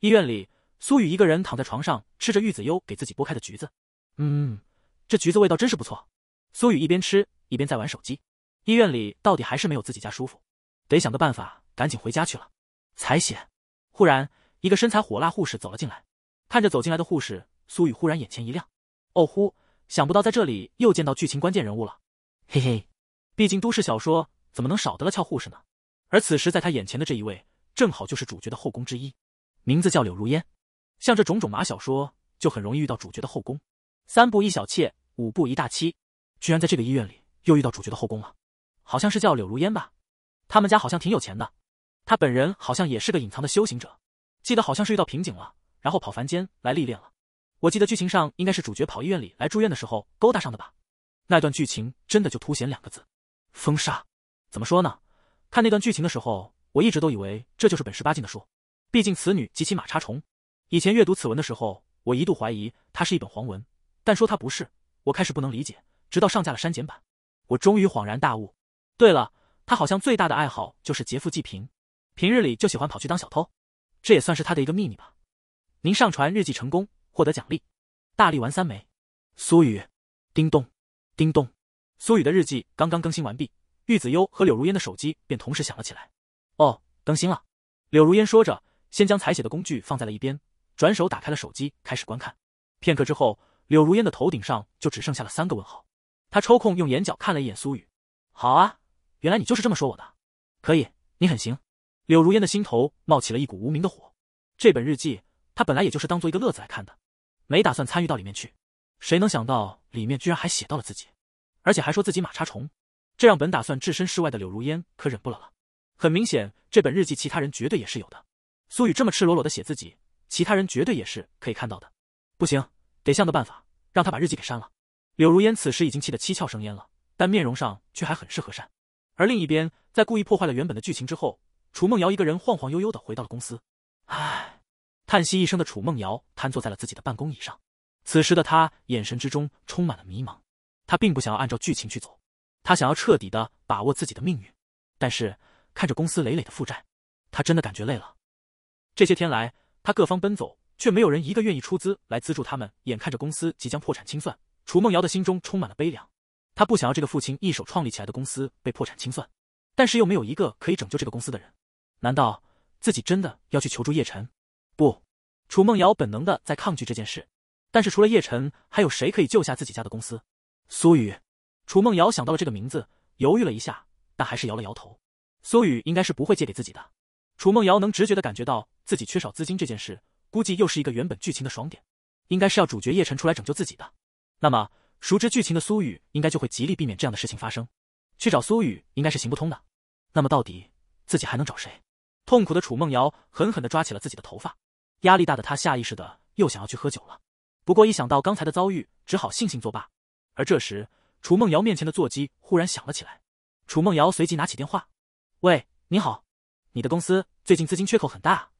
医院里，苏雨一个人躺在床上，吃着玉子优给自己剥开的橘子。嗯，这橘子味道真是不错。苏雨一边吃一边在玩手机。医院里到底还是没有自己家舒服，得想个办法赶紧回家去了。采血。忽然，一个身材火辣护士走了进来。看着走进来的护士，苏雨忽然眼前一亮。哦呼，想不到在这里又见到剧情关键人物了。嘿嘿，毕竟都市小说怎么能少得了俏护士呢？而此时在他眼前的这一位，正好就是主角的后宫之一。名字叫柳如烟，像这种种马小说就很容易遇到主角的后宫，三步一小妾，五步一大妻，居然在这个医院里又遇到主角的后宫了，好像是叫柳如烟吧？他们家好像挺有钱的，他本人好像也是个隐藏的修行者，记得好像是遇到瓶颈了，然后跑凡间来历练了。我记得剧情上应该是主角跑医院里来住院的时候勾搭上的吧？那段剧情真的就凸显两个字，封杀。怎么说呢？看那段剧情的时候，我一直都以为这就是本十八禁的书。毕竟此女及其马叉虫。以前阅读此文的时候，我一度怀疑它是一本黄文，但说它不是，我开始不能理解。直到上架了删减版，我终于恍然大悟。对了，他好像最大的爱好就是劫富济贫，平日里就喜欢跑去当小偷，这也算是他的一个秘密吧。您上传日记成功，获得奖励，大力丸三枚。苏雨，叮咚，叮咚。苏雨的日记刚刚更新完毕，玉子幽和柳如烟的手机便同时响了起来。哦，更新了。柳如烟说着。先将采血的工具放在了一边，转手打开了手机，开始观看。片刻之后，柳如烟的头顶上就只剩下了三个问号。他抽空用眼角看了一眼苏雨：“好啊，原来你就是这么说我的。可以，你很行。”柳如烟的心头冒起了一股无名的火。这本日记，他本来也就是当做一个乐子来看的，没打算参与到里面去。谁能想到里面居然还写到了自己，而且还说自己马叉虫，这让本打算置身事外的柳如烟可忍不了了。很明显，这本日记其他人绝对也是有的。苏雨这么赤裸裸的写自己，其他人绝对也是可以看到的。不行，得想个办法让他把日记给删了。柳如烟此时已经气得七窍生烟了，但面容上却还很是和善。而另一边，在故意破坏了原本的剧情之后，楚梦瑶一个人晃晃悠悠的回到了公司。唉，叹息一声的楚梦瑶瘫坐在了自己的办公椅上。此时的她眼神之中充满了迷茫。她并不想要按照剧情去走，她想要彻底的把握自己的命运。但是看着公司累累的负债，她真的感觉累了。这些天来，他各方奔走，却没有人一个愿意出资来资助他们。眼看着公司即将破产清算，楚梦瑶的心中充满了悲凉。他不想要这个父亲一手创立起来的公司被破产清算，但是又没有一个可以拯救这个公司的人。难道自己真的要去求助叶晨？不，楚梦瑶本能的在抗拒这件事。但是除了叶晨，还有谁可以救下自己家的公司？苏雨，楚梦瑶想到了这个名字，犹豫了一下，但还是摇了摇头。苏雨应该是不会借给自己的。楚梦瑶能直觉的感觉到自己缺少资金这件事，估计又是一个原本剧情的爽点，应该是要主角叶晨出来拯救自己的。那么，熟知剧情的苏雨应该就会极力避免这样的事情发生。去找苏雨应该是行不通的，那么到底自己还能找谁？痛苦的楚梦瑶狠狠的抓起了自己的头发，压力大的她下意识的又想要去喝酒了，不过一想到刚才的遭遇，只好悻悻作罢。而这时，楚梦瑶面前的座机忽然响了起来，楚梦瑶随即拿起电话：“喂，你好。”你的公司最近资金缺口很大，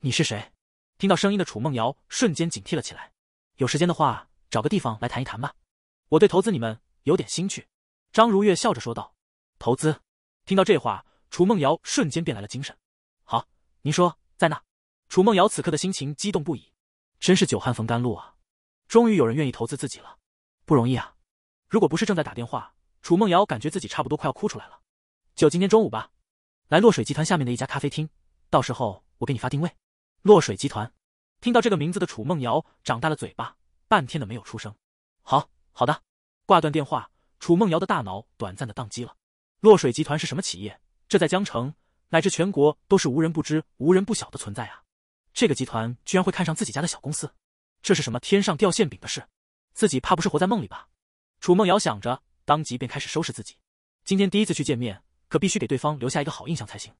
你是谁？听到声音的楚梦瑶瞬间警惕了起来。有时间的话，找个地方来谈一谈吧，我对投资你们有点兴趣。”张如月笑着说道。投资？听到这话，楚梦瑶瞬间变来了精神。好，您说在那。”楚梦瑶此刻的心情激动不已，真是久旱逢甘露啊！终于有人愿意投资自己了，不容易啊！如果不是正在打电话，楚梦瑶感觉自己差不多快要哭出来了。就今天中午吧。来洛水集团下面的一家咖啡厅，到时候我给你发定位。洛水集团，听到这个名字的楚梦瑶长大了嘴巴，半天的没有出声。好好的，挂断电话，楚梦瑶的大脑短暂的宕机了。洛水集团是什么企业？这在江城乃至全国都是无人不知、无人不晓的存在啊！这个集团居然会看上自己家的小公司，这是什么天上掉馅饼的事？自己怕不是活在梦里吧？楚梦瑶想着，当即便开始收拾自己。今天第一次去见面。可必须给对方留下一个好印象才行。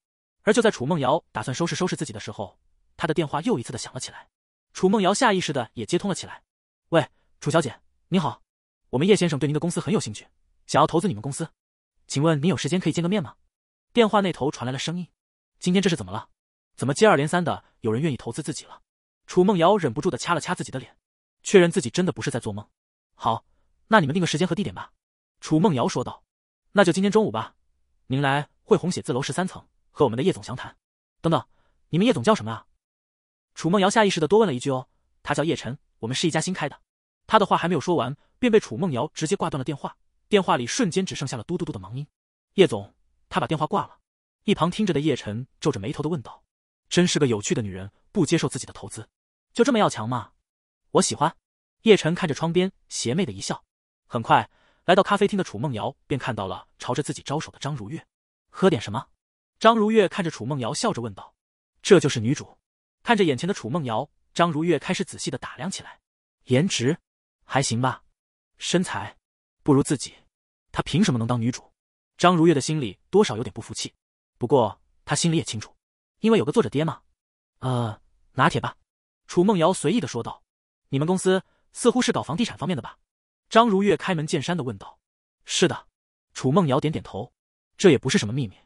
而就在楚梦瑶打算收拾收拾自己的时候，她的电话又一次的响了起来。楚梦瑶下意识的也接通了起来。“喂，楚小姐，你好，我们叶先生对您的公司很有兴趣，想要投资你们公司，请问您有时间可以见个面吗？”电话那头传来了声音。今天这是怎么了？怎么接二连三的有人愿意投资自己了？楚梦瑶忍不住的掐了掐自己的脸，确认自己真的不是在做梦。好，那你们定个时间和地点吧。楚梦瑶说道：“那就今天中午吧。”您来汇鸿写字楼十三层和我们的叶总详谈。等等，你们叶总叫什么啊？楚梦瑶下意识的多问了一句。哦，他叫叶晨，我们是一家新开的。他的话还没有说完，便被楚梦瑶直接挂断了电话。电话里瞬间只剩下了嘟嘟嘟的忙音。叶总，他把电话挂了。一旁听着的叶晨皱着眉头的问道：“真是个有趣的女人，不接受自己的投资，就这么要强吗？”我喜欢。叶晨看着窗边，邪魅的一笑。很快。来到咖啡厅的楚梦瑶便看到了朝着自己招手的张如月，喝点什么？张如月看着楚梦瑶笑着问道。这就是女主？看着眼前的楚梦瑶，张如月开始仔细的打量起来。颜值还行吧，身材不如自己，她凭什么能当女主？张如月的心里多少有点不服气。不过她心里也清楚，因为有个作者爹嘛。呃，拿铁吧。楚梦瑶随意的说道。你们公司似乎是搞房地产方面的吧？张如月开门见山的问道：“是的。”楚梦瑶点点头：“这也不是什么秘密，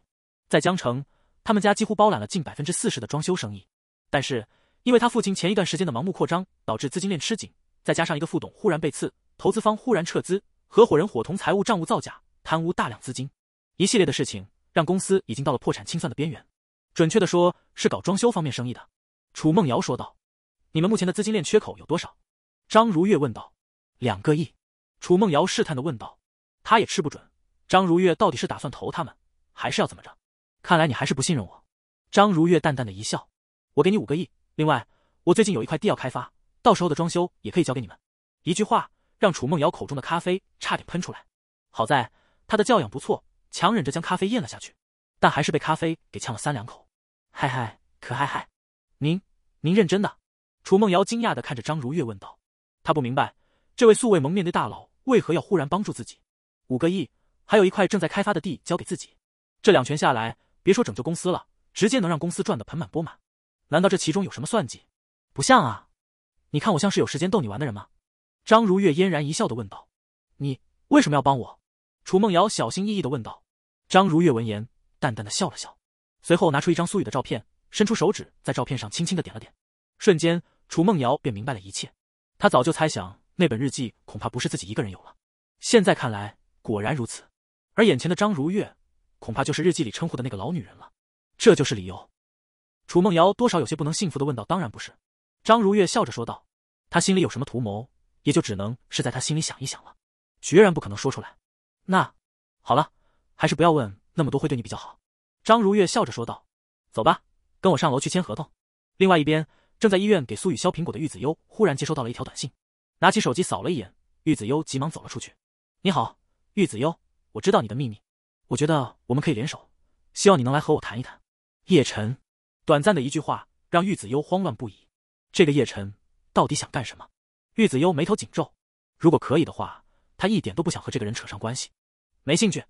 在江城，他们家几乎包揽了近百分之四十的装修生意。但是，因为他父亲前一段时间的盲目扩张，导致资金链吃紧，再加上一个副董忽然被刺，投资方忽然撤资，合伙人伙同财务账务造假，贪污大量资金，一系列的事情让公司已经到了破产清算的边缘。准确的说，是搞装修方面生意的。”楚梦瑶说道：“你们目前的资金链缺口有多少？”张如月问道：“两个亿。”楚梦瑶试探的问道：“他也吃不准张如月到底是打算投他们，还是要怎么着？看来你还是不信任我。”张如月淡淡的一笑：“我给你五个亿，另外，我最近有一块地要开发，到时候的装修也可以交给你们。”一句话让楚梦瑶口中的咖啡差点喷出来，好在她的教养不错，强忍着将咖啡咽了下去，但还是被咖啡给呛了三两口。嗨嗨，可嗨嗨，您您认真的？楚梦瑶惊讶的看着张如月问道，她不明白这位素未谋面的大佬。为何要忽然帮助自己？五个亿，还有一块正在开发的地交给自己，这两拳下来，别说拯救公司了，直接能让公司赚得盆满钵满。难道这其中有什么算计？不像啊！你看我像是有时间逗你玩的人吗？张如月嫣然一笑的问道。你为什么要帮我？楚梦瑶小心翼翼的问道。张如月闻言，淡淡的笑了笑，随后拿出一张苏雨的照片，伸出手指在照片上轻轻的点了点。瞬间，楚梦瑶便明白了一切。她早就猜想。那本日记恐怕不是自己一个人有了，现在看来果然如此，而眼前的张如月恐怕就是日记里称呼的那个老女人了，这就是理由。楚梦瑶多少有些不能信服的问道：“当然不是。”张如月笑着说道：“她心里有什么图谋，也就只能是在她心里想一想了，决然不可能说出来。”那好了，还是不要问那么多会对你比较好。”张如月笑着说道：“走吧，跟我上楼去签合同。”另外一边，正在医院给苏雨削苹果的玉子优忽然接收到了一条短信。拿起手机扫了一眼，玉子优急忙走了出去。你好，玉子优，我知道你的秘密，我觉得我们可以联手，希望你能来和我谈一谈。叶晨，短暂的一句话让玉子优慌乱不已。这个叶晨到底想干什么？玉子优眉头紧皱。如果可以的话，他一点都不想和这个人扯上关系。没兴趣。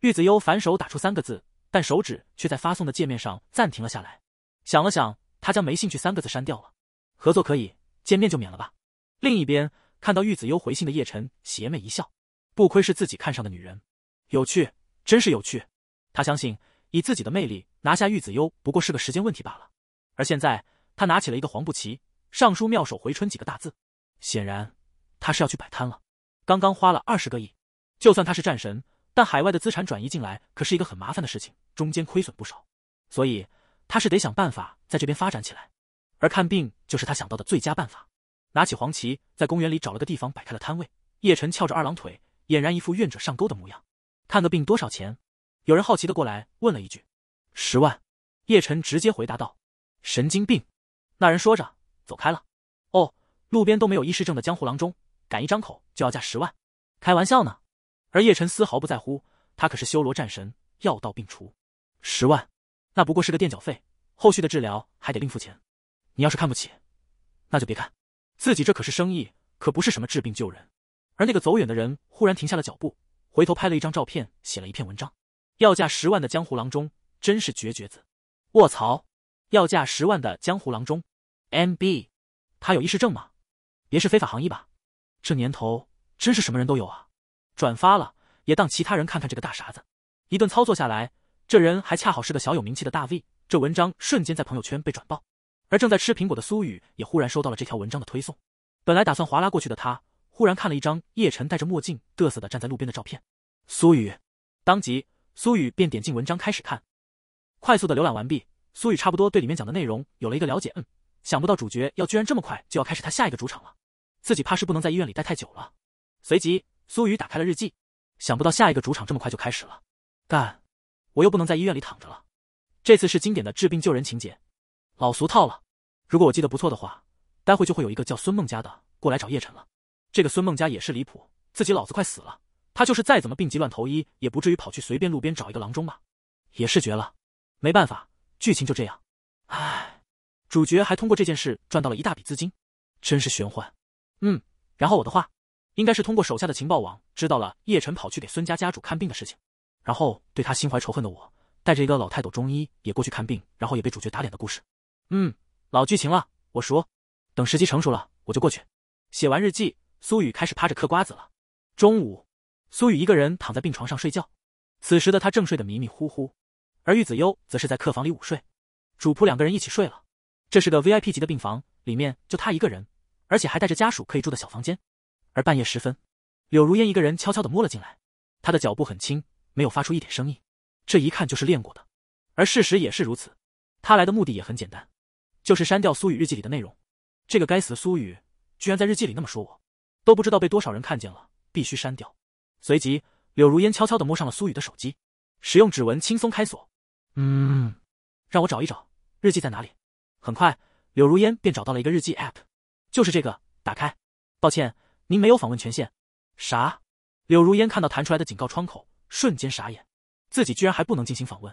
玉子优反手打出三个字，但手指却在发送的界面上暂停了下来。想了想，他将“没兴趣”三个字删掉了。合作可以，见面就免了吧。另一边，看到玉子优回信的叶晨邪魅一笑，不亏是自己看上的女人，有趣，真是有趣。他相信以自己的魅力拿下玉子优不过是个时间问题罢了。而现在，他拿起了一个黄布旗，上书“妙手回春”几个大字，显然他是要去摆摊了。刚刚花了二十个亿，就算他是战神，但海外的资产转移进来可是一个很麻烦的事情，中间亏损不少，所以他是得想办法在这边发展起来。而看病就是他想到的最佳办法。拿起黄旗，在公园里找了个地方摆开了摊位。叶晨翘着二郎腿，俨然一副愿者上钩的模样。看个病多少钱？有人好奇的过来问了一句。十万。叶晨直接回答道。神经病。那人说着走开了。哦，路边都没有医师证的江湖郎中，敢一张口就要价十万？开玩笑呢。而叶晨丝毫不在乎，他可是修罗战神，药到病除。十万，那不过是个垫脚费，后续的治疗还得另付钱。你要是看不起，那就别看。自己这可是生意，可不是什么治病救人。而那个走远的人忽然停下了脚步，回头拍了一张照片，写了一篇文章，要价十万的江湖郎中，真是绝绝子！卧槽，要价十万的江湖郎中，MB，他有医师证吗？别是非法行医吧？这年头真是什么人都有啊！转发了，也当其他人看看这个大傻子。一顿操作下来，这人还恰好是个小有名气的大 V，这文章瞬间在朋友圈被转爆。而正在吃苹果的苏雨也忽然收到了这条文章的推送，本来打算划拉过去的他，忽然看了一张叶晨戴着墨镜嘚瑟的站在路边的照片。苏雨当即，苏雨便点进文章开始看，快速的浏览完毕，苏雨差不多对里面讲的内容有了一个了解。嗯，想不到主角要居然这么快就要开始他下一个主场了，自己怕是不能在医院里待太久了。随即，苏雨打开了日记，想不到下一个主场这么快就开始了，干，我又不能在医院里躺着了，这次是经典的治病救人情节。老俗套了，如果我记得不错的话，待会就会有一个叫孙梦家的过来找叶晨了。这个孙梦家也是离谱，自己老子快死了，他就是再怎么病急乱投医，也不至于跑去随便路边找一个郎中吧？也是绝了，没办法，剧情就这样。唉，主角还通过这件事赚到了一大笔资金，真是玄幻。嗯，然后我的话，应该是通过手下的情报网知道了叶晨跑去给孙家家主看病的事情，然后对他心怀仇恨的我，带着一个老太斗中医也过去看病，然后也被主角打脸的故事。嗯，老剧情了，我熟。等时机成熟了，我就过去。写完日记，苏雨开始趴着嗑瓜子了。中午，苏雨一个人躺在病床上睡觉，此时的他正睡得迷迷糊糊，而玉子优则是在客房里午睡，主仆两个人一起睡了。这是个 VIP 级的病房，里面就他一个人，而且还带着家属可以住的小房间。而半夜时分，柳如烟一个人悄悄的摸了进来，她的脚步很轻，没有发出一点声音，这一看就是练过的。而事实也是如此，他来的目的也很简单。就是删掉苏雨日记里的内容，这个该死的苏雨居然在日记里那么说我，都不知道被多少人看见了，必须删掉。随即，柳如烟悄悄的摸上了苏雨的手机，使用指纹轻松开锁。嗯，让我找一找日记在哪里。很快，柳如烟便找到了一个日记 app，就是这个。打开。抱歉，您没有访问权限。啥？柳如烟看到弹出来的警告窗口，瞬间傻眼，自己居然还不能进行访问，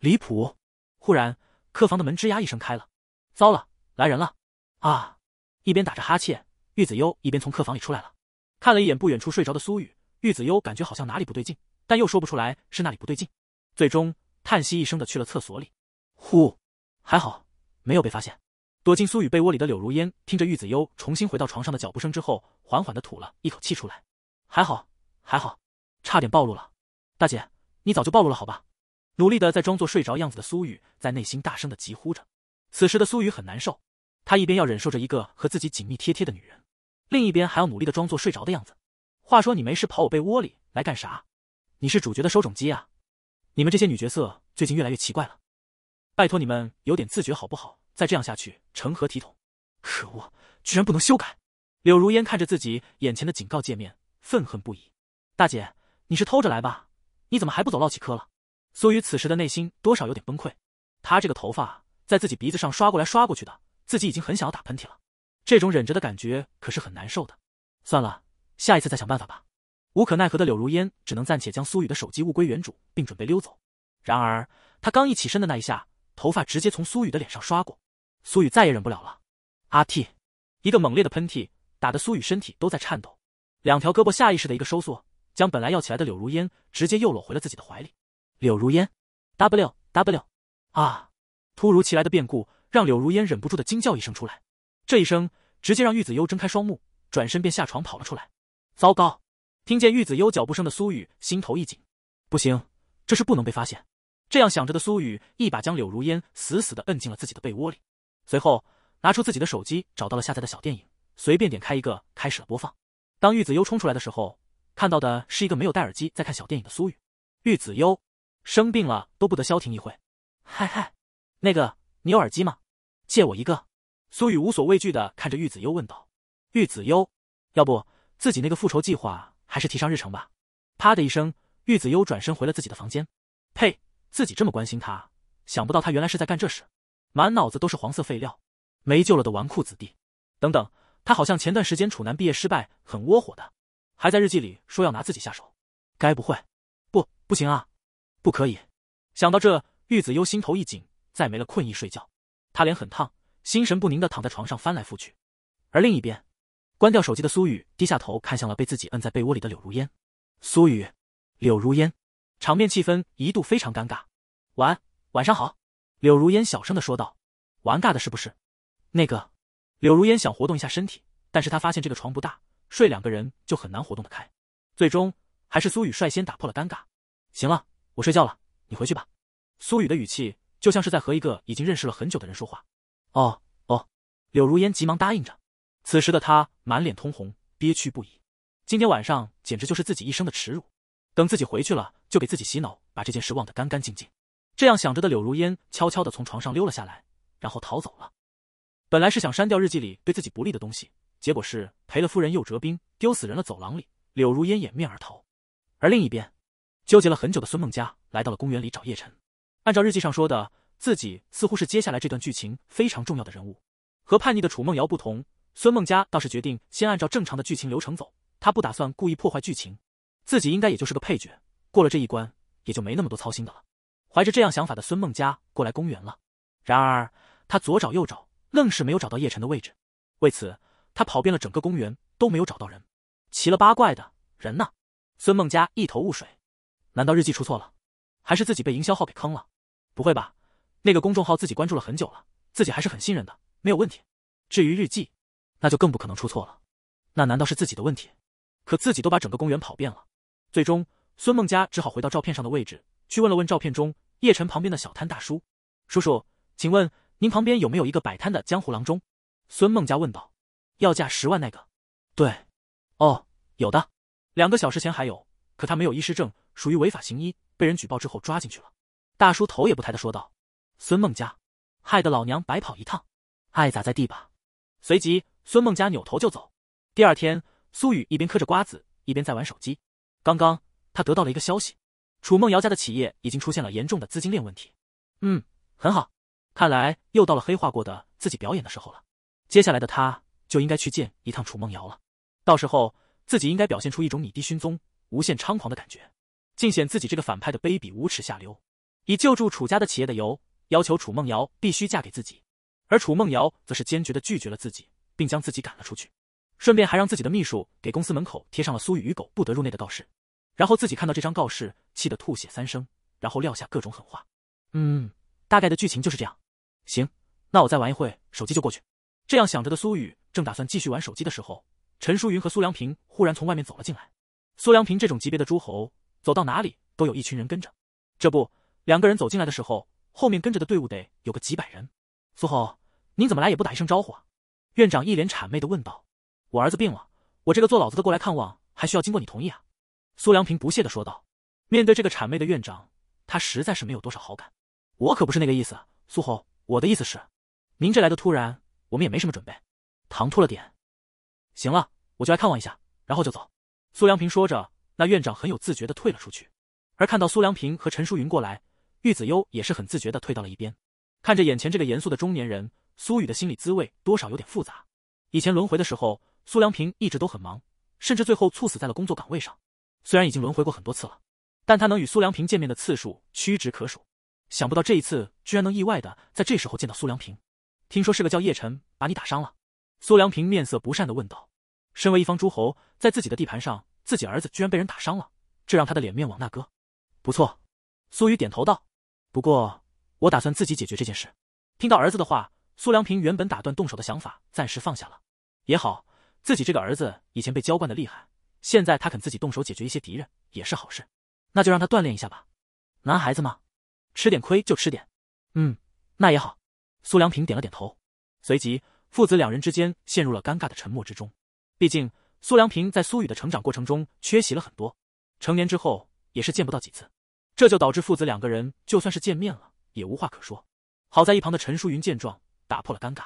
离谱！忽然，客房的门吱呀一声开了。糟了，来人了！啊！一边打着哈欠，玉子优一边从客房里出来了，看了一眼不远处睡着的苏雨，玉子优感觉好像哪里不对劲，但又说不出来是哪里不对劲，最终叹息一声的去了厕所里。呼，还好没有被发现。躲进苏雨被窝里的柳如烟听着玉子优重新回到床上的脚步声之后，缓缓的吐了一口气出来，还好，还好，差点暴露了。大姐，你早就暴露了，好吧？努力的在装作睡着样子的苏雨在内心大声的疾呼着。此时的苏雨很难受，他一边要忍受着一个和自己紧密贴贴的女人，另一边还要努力的装作睡着的样子。话说你没事跑我被窝里来干啥？你是主角的收种机啊！你们这些女角色最近越来越奇怪了，拜托你们有点自觉好不好？再这样下去成何体统？可恶，居然不能修改！柳如烟看着自己眼前的警告界面，愤恨不已。大姐，你是偷着来吧？你怎么还不走唠起嗑了？苏雨此时的内心多少有点崩溃，他这个头发。在自己鼻子上刷过来刷过去的，自己已经很想要打喷嚏了。这种忍着的感觉可是很难受的。算了，下一次再想办法吧。无可奈何的柳如烟只能暂且将苏雨的手机物归原主，并准备溜走。然而，他刚一起身的那一下，头发直接从苏雨的脸上刷过。苏雨再也忍不了了，阿嚏！一个猛烈的喷嚏打得苏雨身体都在颤抖，两条胳膊下意识的一个收缩，将本来要起来的柳如烟直接又搂回了自己的怀里。柳如烟，W W，啊！突如其来的变故让柳如烟忍不住的惊叫一声出来，这一声直接让玉子幽睁开双目，转身便下床跑了出来。糟糕！听见玉子幽脚步声的苏雨心头一紧，不行，这是不能被发现。这样想着的苏雨一把将柳如烟死死的摁进了自己的被窝里，随后拿出自己的手机找到了下载的小电影，随便点开一个开始了播放。当玉子幽冲出来的时候，看到的是一个没有戴耳机在看小电影的苏雨。玉子幽生病了都不得消停一会，嗨嗨。那个，你有耳机吗？借我一个。苏雨无所畏惧的看着玉子优问道：“玉子优，要不自己那个复仇计划还是提上日程吧？”啪的一声，玉子优转身回了自己的房间。呸！自己这么关心他，想不到他原来是在干这事，满脑子都是黄色废料，没救了的纨绔子弟。等等，他好像前段时间楚南毕业失败，很窝火的，还在日记里说要拿自己下手。该不会？不，不行啊，不可以！想到这，玉子优心头一紧。再没了困意，睡觉。他脸很烫，心神不宁的躺在床上翻来覆去。而另一边，关掉手机的苏雨低下头看向了被自己摁在被窝里的柳如烟。苏雨，柳如烟，场面气氛一度非常尴尬。晚晚上好，柳如烟小声的说道。玩尬的是不是？那个柳如烟想活动一下身体，但是她发现这个床不大，睡两个人就很难活动的开。最终还是苏雨率先打破了尴尬。行了，我睡觉了，你回去吧。苏雨的语气。就像是在和一个已经认识了很久的人说话。哦哦，柳如烟急忙答应着。此时的她满脸通红，憋屈不已。今天晚上简直就是自己一生的耻辱。等自己回去了，就给自己洗脑，把这件事忘得干干净净。这样想着的柳如烟悄悄的从床上溜了下来，然后逃走了。本来是想删掉日记里对自己不利的东西，结果是赔了夫人又折兵，丢死人了。走廊里，柳如烟掩面而逃。而另一边，纠结了很久的孙梦佳来到了公园里找叶晨。按照日记上说的，自己似乎是接下来这段剧情非常重要的人物。和叛逆的楚梦瑶不同，孙梦佳倒是决定先按照正常的剧情流程走。她不打算故意破坏剧情，自己应该也就是个配角。过了这一关，也就没那么多操心的了。怀着这样想法的孙梦佳过来公园了。然而，她左找右找，愣是没有找到叶晨的位置。为此，他跑遍了整个公园都没有找到人。奇了八怪的，人呢？孙梦佳一头雾水。难道日记出错了？还是自己被营销号给坑了？不会吧？那个公众号自己关注了很久了，自己还是很信任的，没有问题。至于日记，那就更不可能出错了。那难道是自己的问题？可自己都把整个公园跑遍了。最终，孙梦佳只好回到照片上的位置，去问了问照片中叶晨旁边的小摊大叔：“叔叔，请问您旁边有没有一个摆摊的江湖郎中？”孙梦佳问道：“要价十万那个？对，哦，有的。两个小时前还有，可他没有医师证，属于违法行医，被人举报之后抓进去了。”大叔头也不抬的说道：“孙梦佳，害得老娘白跑一趟，爱咋咋地吧。”随即，孙梦佳扭头就走。第二天，苏雨一边嗑着瓜子，一边在玩手机。刚刚，他得到了一个消息：楚梦瑶家的企业已经出现了严重的资金链问题。嗯，很好，看来又到了黑化过的自己表演的时候了。接下来的他就应该去见一趟楚梦瑶了。到时候，自己应该表现出一种你低熏宗、无限猖狂的感觉，尽显自己这个反派的卑鄙无耻下流。以救助楚家的企业的由，要求楚梦瑶必须嫁给自己，而楚梦瑶则是坚决的拒绝了自己，并将自己赶了出去，顺便还让自己的秘书给公司门口贴上了“苏雨与狗不得入内”的告示。然后自己看到这张告示，气得吐血三声，然后撂下各种狠话。嗯，大概的剧情就是这样。行，那我再玩一会手机就过去。这样想着的苏雨正打算继续玩手机的时候，陈淑云和苏良平忽然从外面走了进来。苏良平这种级别的诸侯，走到哪里都有一群人跟着，这不。两个人走进来的时候，后面跟着的队伍得有个几百人。苏侯，您怎么来也不打一声招呼啊？院长一脸谄媚的问道。我儿子病了，我这个做老子的过来看望，还需要经过你同意啊？苏良平不屑的说道。面对这个谄媚的院长，他实在是没有多少好感。我可不是那个意思，苏侯，我的意思是，您这来的突然，我们也没什么准备，唐突了点。行了，我就来看望一下，然后就走。苏良平说着，那院长很有自觉的退了出去。而看到苏良平和陈淑云过来。玉子优也是很自觉的退到了一边，看着眼前这个严肃的中年人，苏雨的心理滋味多少有点复杂。以前轮回的时候，苏良平一直都很忙，甚至最后猝死在了工作岗位上。虽然已经轮回过很多次了，但他能与苏良平见面的次数屈指可数。想不到这一次居然能意外的在这时候见到苏良平。听说是个叫叶晨把你打伤了，苏良平面色不善的问道。身为一方诸侯，在自己的地盘上，自己儿子居然被人打伤了，这让他的脸面往那搁？不错，苏雨点头道。不过，我打算自己解决这件事。听到儿子的话，苏良平原本打断动手的想法暂时放下了。也好，自己这个儿子以前被娇惯的厉害，现在他肯自己动手解决一些敌人，也是好事。那就让他锻炼一下吧，男孩子嘛，吃点亏就吃点。嗯，那也好。苏良平点了点头，随即父子两人之间陷入了尴尬的沉默之中。毕竟苏良平在苏雨的成长过程中缺席了很多，成年之后也是见不到几次。这就导致父子两个人就算是见面了，也无话可说。好在一旁的陈淑云见状，打破了尴尬。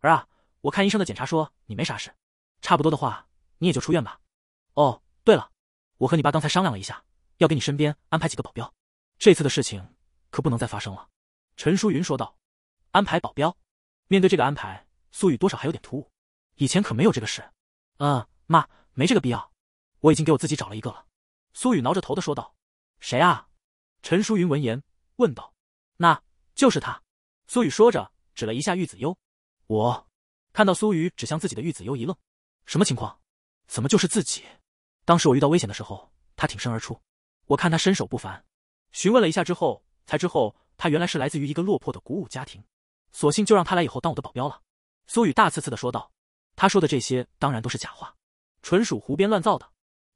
儿啊，我看医生的检查说你没啥事，差不多的话，你也就出院吧。哦，对了，我和你爸刚才商量了一下，要给你身边安排几个保镖，这次的事情可不能再发生了。陈淑云说道。安排保镖？面对这个安排，苏雨多少还有点突兀，以前可没有这个事。嗯，妈，没这个必要，我已经给我自己找了一个了。苏雨挠着头的说道。谁啊？陈淑云闻言问道：“那就是他。”苏雨说着，指了一下玉子优。我看到苏雨指向自己的玉子优一愣：“什么情况？怎么就是自己？”当时我遇到危险的时候，他挺身而出。我看他身手不凡，询问了一下之后，才知后他原来是来自于一个落魄的鼓舞家庭。索性就让他来以后当我的保镖了。苏雨大刺刺的说道：“他说的这些当然都是假话，纯属胡编乱造的。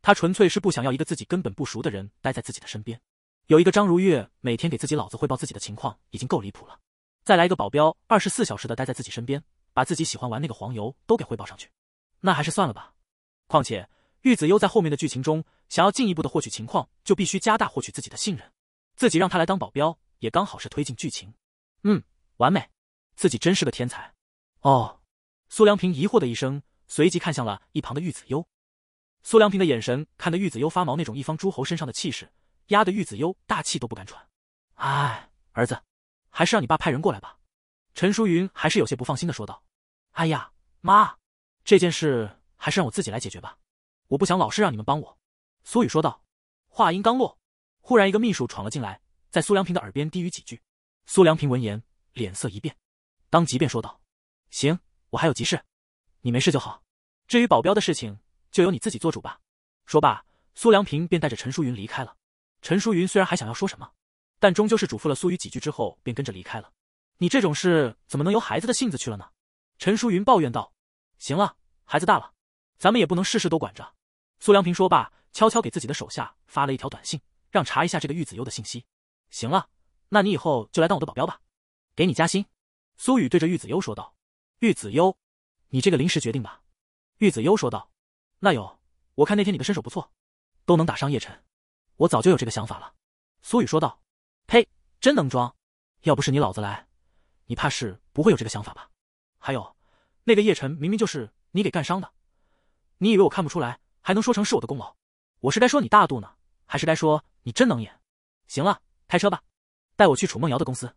他纯粹是不想要一个自己根本不熟的人待在自己的身边。”有一个张如月每天给自己老子汇报自己的情况，已经够离谱了。再来一个保镖，二十四小时的待在自己身边，把自己喜欢玩那个黄油都给汇报上去，那还是算了吧。况且玉子优在后面的剧情中，想要进一步的获取情况，就必须加大获取自己的信任。自己让他来当保镖，也刚好是推进剧情。嗯，完美。自己真是个天才。哦，苏良平疑惑的一声，随即看向了一旁的玉子优。苏良平的眼神看得玉子优发毛，那种一方诸侯身上的气势。压得玉子优大气都不敢喘。哎，儿子，还是让你爸派人过来吧。陈淑云还是有些不放心的说道。哎呀，妈，这件事还是让我自己来解决吧，我不想老是让你们帮我。苏雨说道。话音刚落，忽然一个秘书闯了进来，在苏良平的耳边低语几句。苏良平闻言脸色一变，当即便说道：“行，我还有急事，你没事就好。至于保镖的事情，就由你自己做主吧。”说罢，苏良平便带着陈淑云离开了。陈淑云虽然还想要说什么，但终究是嘱咐了苏雨几句之后，便跟着离开了。你这种事怎么能由孩子的性子去了呢？陈淑云抱怨道。行了，孩子大了，咱们也不能事事都管着。苏良平说罢，悄悄给自己的手下发了一条短信，让查一下这个玉子优的信息。行了，那你以后就来当我的保镖吧，给你加薪。苏雨对着玉子优说道。玉子优，你这个临时决定吧。玉子优说道。那有，我看那天你的身手不错，都能打伤叶辰。我早就有这个想法了，苏雨说道：“呸，真能装！要不是你老子来，你怕是不会有这个想法吧？还有，那个叶晨明明就是你给干伤的，你以为我看不出来，还能说成是我的功劳？我是该说你大度呢，还是该说你真能演？”行了，开车吧，带我去楚梦瑶的公司。”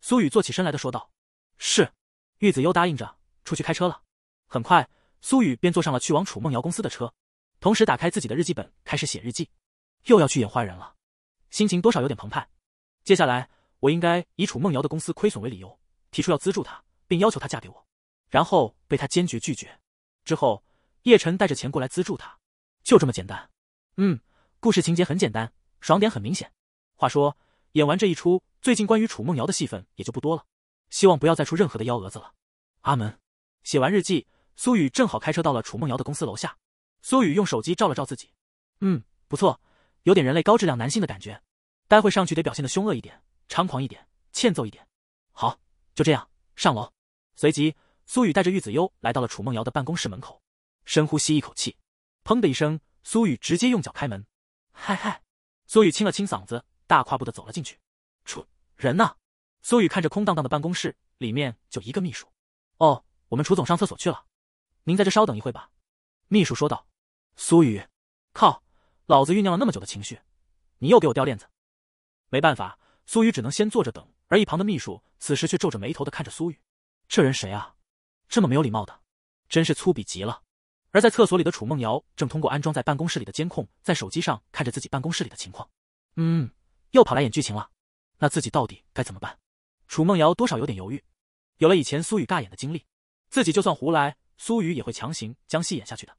苏雨坐起身来的说道。“是。”玉子悠答应着，出去开车了。很快，苏雨便坐上了去往楚梦瑶公司的车，同时打开自己的日记本，开始写日记。又要去演坏人了，心情多少有点澎湃。接下来我应该以楚梦瑶的公司亏损为理由，提出要资助她，并要求她嫁给我，然后被她坚决拒绝。之后叶晨带着钱过来资助她，就这么简单。嗯，故事情节很简单，爽点很明显。话说演完这一出，最近关于楚梦瑶的戏份也就不多了，希望不要再出任何的幺蛾子了。阿门。写完日记，苏雨正好开车到了楚梦瑶的公司楼下。苏雨用手机照了照自己，嗯，不错。有点人类高质量男性的感觉，待会上去得表现的凶恶一点，猖狂一点，欠揍一点。好，就这样上楼。随即，苏雨带着玉子优来到了楚梦瑶的办公室门口，深呼吸一口气，砰的一声，苏雨直接用脚开门。嗨嗨，苏雨清了清嗓子，大跨步的走了进去。楚人呢？苏雨看着空荡荡的办公室，里面就一个秘书。哦，我们楚总上厕所去了，您在这稍等一会吧。秘书说道。苏雨，靠！老子酝酿了那么久的情绪，你又给我掉链子！没办法，苏雨只能先坐着等。而一旁的秘书此时却皱着眉头的看着苏雨，这人谁啊？这么没有礼貌的，真是粗鄙极了。而在厕所里的楚梦瑶正通过安装在办公室里的监控，在手机上看着自己办公室里的情况。嗯，又跑来演剧情了，那自己到底该怎么办？楚梦瑶多少有点犹豫。有了以前苏雨尬演的经历，自己就算胡来，苏雨也会强行将戏演下去的。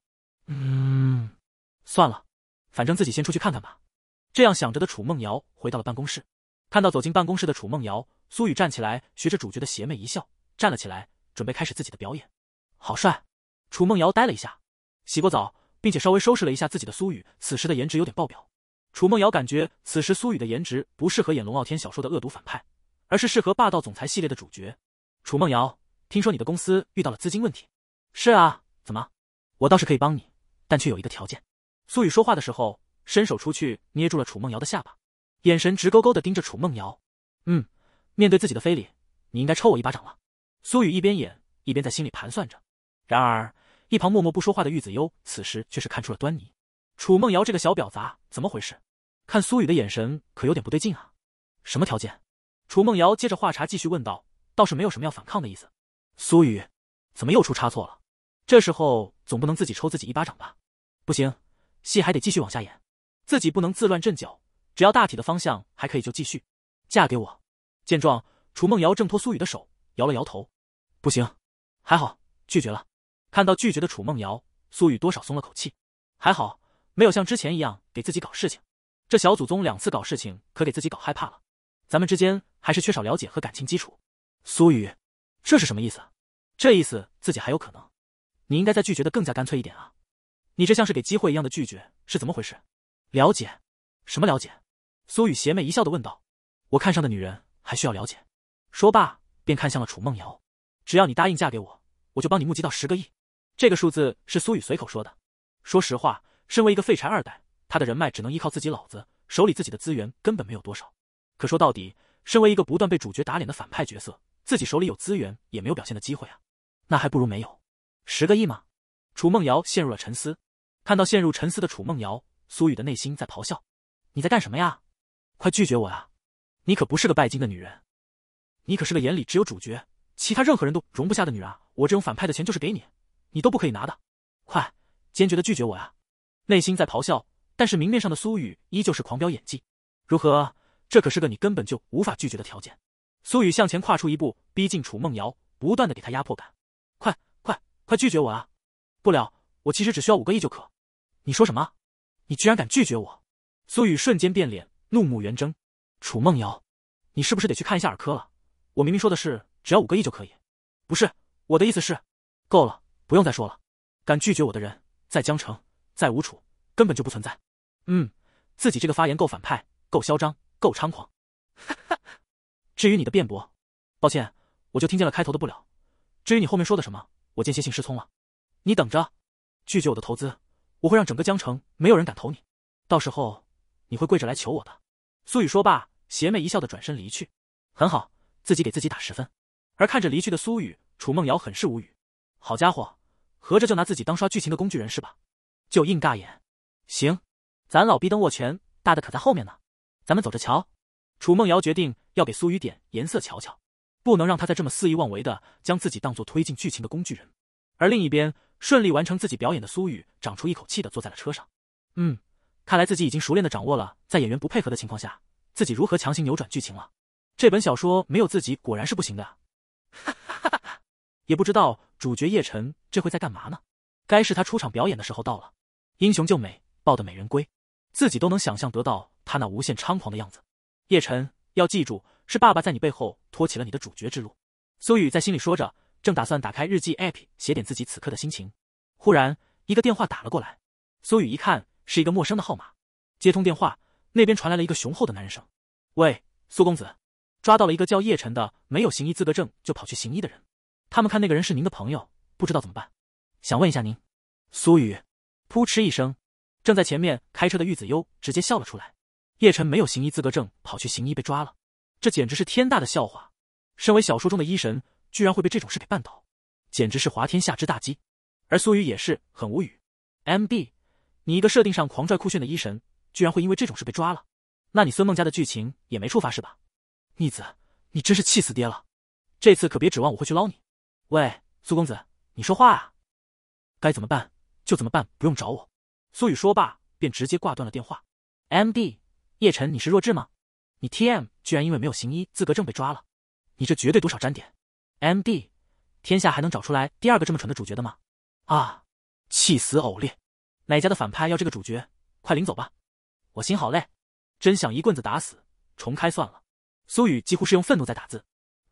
嗯，算了。反正自己先出去看看吧。这样想着的楚梦瑶回到了办公室，看到走进办公室的楚梦瑶，苏雨站起来，学着主角的邪魅一笑，站了起来，准备开始自己的表演。好帅！楚梦瑶呆了一下。洗过澡，并且稍微收拾了一下自己的苏雨，此时的颜值有点爆表。楚梦瑶感觉此时苏雨的颜值不适合演龙傲天小说的恶毒反派，而是适合霸道总裁系列的主角。楚梦瑶，听说你的公司遇到了资金问题？是啊，怎么？我倒是可以帮你，但却有一个条件。苏雨说话的时候，伸手出去捏住了楚梦瑶的下巴，眼神直勾勾的盯着楚梦瑶。嗯，面对自己的非礼，你应该抽我一巴掌了。苏雨一边演一边在心里盘算着。然而，一旁默默不说话的玉子优此时却是看出了端倪。楚梦瑶这个小婊砸，怎么回事？看苏雨的眼神可有点不对劲啊。什么条件？楚梦瑶接着话茬继续问道，倒是没有什么要反抗的意思。苏雨，怎么又出差错了？这时候总不能自己抽自己一巴掌吧？不行。戏还得继续往下演，自己不能自乱阵脚。只要大体的方向还可以，就继续。嫁给我。见状，楚梦瑶挣脱苏雨的手，摇了摇头：“不行，还好拒绝了。”看到拒绝的楚梦瑶，苏雨多少松了口气，还好没有像之前一样给自己搞事情。这小祖宗两次搞事情，可给自己搞害怕了。咱们之间还是缺少了解和感情基础。苏雨，这是什么意思？这意思自己还有可能？你应该再拒绝的更加干脆一点啊！你这像是给机会一样的拒绝是怎么回事？了解？什么了解？苏雨邪魅一笑的问道：“我看上的女人还需要了解？”说罢，便看向了楚梦瑶：“只要你答应嫁给我，我就帮你募集到十个亿。”这个数字是苏雨随口说的。说实话，身为一个废柴二代，他的人脉只能依靠自己老子，手里自己的资源根本没有多少。可说到底，身为一个不断被主角打脸的反派角色，自己手里有资源也没有表现的机会啊，那还不如没有。十个亿吗？楚梦瑶陷入了沉思。看到陷入沉思的楚梦瑶，苏雨的内心在咆哮：“你在干什么呀？快拒绝我呀！你可不是个拜金的女人，你可是个眼里只有主角，其他任何人都容不下的女人。我这种反派的钱就是给你，你都不可以拿的。快，坚决的拒绝我呀！”内心在咆哮，但是明面上的苏雨依旧是狂飙演技。如何？这可是个你根本就无法拒绝的条件。苏雨向前跨出一步，逼近楚梦瑶，不断的给她压迫感：“快快快拒绝我啊！不了，我其实只需要五个亿就可。”你说什么？你居然敢拒绝我！苏雨瞬间变脸，怒目圆睁。楚梦瑶，你是不是得去看一下耳科了？我明明说的是只要五个亿就可以，不是我的意思是，够了，不用再说了。敢拒绝我的人，在江城，在吴楚，根本就不存在。嗯，自己这个发言够反派，够嚣张，够猖狂。哈哈。至于你的辩驳，抱歉，我就听见了开头的不了。至于你后面说的什么，我间歇性失聪了。你等着，拒绝我的投资。我会让整个江城没有人敢投你，到时候你会跪着来求我的。苏雨说罢，邪魅一笑的转身离去。很好，自己给自己打十分。而看着离去的苏雨，楚梦瑶很是无语。好家伙，合着就拿自己当刷剧情的工具人是吧？就硬尬演？行，咱老逼灯握拳，大的可在后面呢，咱们走着瞧。楚梦瑶决定要给苏雨点颜色瞧瞧，不能让他再这么肆意妄为的将自己当做推进剧情的工具人。而另一边，顺利完成自己表演的苏雨长出一口气的坐在了车上。嗯，看来自己已经熟练的掌握了在演员不配合的情况下，自己如何强行扭转剧情了。这本小说没有自己果然是不行的。哈哈哈哈！也不知道主角叶晨这会在干嘛呢？该是他出场表演的时候到了。英雄救美，抱得美人归，自己都能想象得到他那无限猖狂的样子。叶晨，要记住，是爸爸在你背后托起了你的主角之路。苏雨在心里说着。正打算打开日记 app 写点自己此刻的心情，忽然一个电话打了过来。苏雨一看是一个陌生的号码，接通电话，那边传来了一个雄厚的男声：“喂，苏公子，抓到了一个叫叶晨的没有行医资格证就跑去行医的人。他们看那个人是您的朋友，不知道怎么办，想问一下您。”苏雨扑哧一声，正在前面开车的玉子悠直接笑了出来。叶晨没有行医资格证跑去行医被抓了，这简直是天大的笑话。身为小说中的医神。居然会被这种事给绊倒，简直是滑天下之大稽。而苏雨也是很无语，M b 你一个设定上狂拽酷炫的医神，居然会因为这种事被抓了？那你孙梦家的剧情也没触发是吧？逆子，你真是气死爹了！这次可别指望我会去捞你。喂，苏公子，你说话啊！该怎么办就怎么办，不用找我。苏雨说罢便直接挂断了电话。M D，叶晨，你是弱智吗？你 T M 居然因为没有行医资格证被抓了？你这绝对多少沾点。M D，天下还能找出来第二个这么蠢的主角的吗？啊，气死偶了！哪家的反派要这个主角？快领走吧，我心好累，真想一棍子打死，重开算了。苏雨几乎是用愤怒在打字，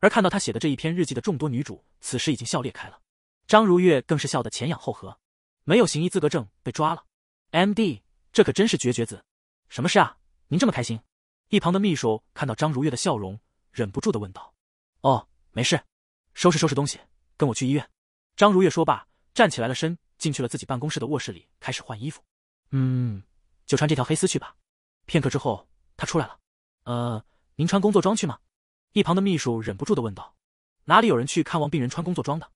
而看到他写的这一篇日记的众多女主，此时已经笑裂开了。张如月更是笑得前仰后合，没有行医资格证被抓了，M D，这可真是绝绝子！什么事啊？您这么开心？一旁的秘书看到张如月的笑容，忍不住的问道：“哦，没事。”收拾收拾东西，跟我去医院。”张如月说罢，站起来了身，进去了自己办公室的卧室里，开始换衣服。嗯，就穿这条黑丝去吧。片刻之后，他出来了。“呃，您穿工作装去吗？”一旁的秘书忍不住的问道。“哪里有人去看望病人穿工作装的？”“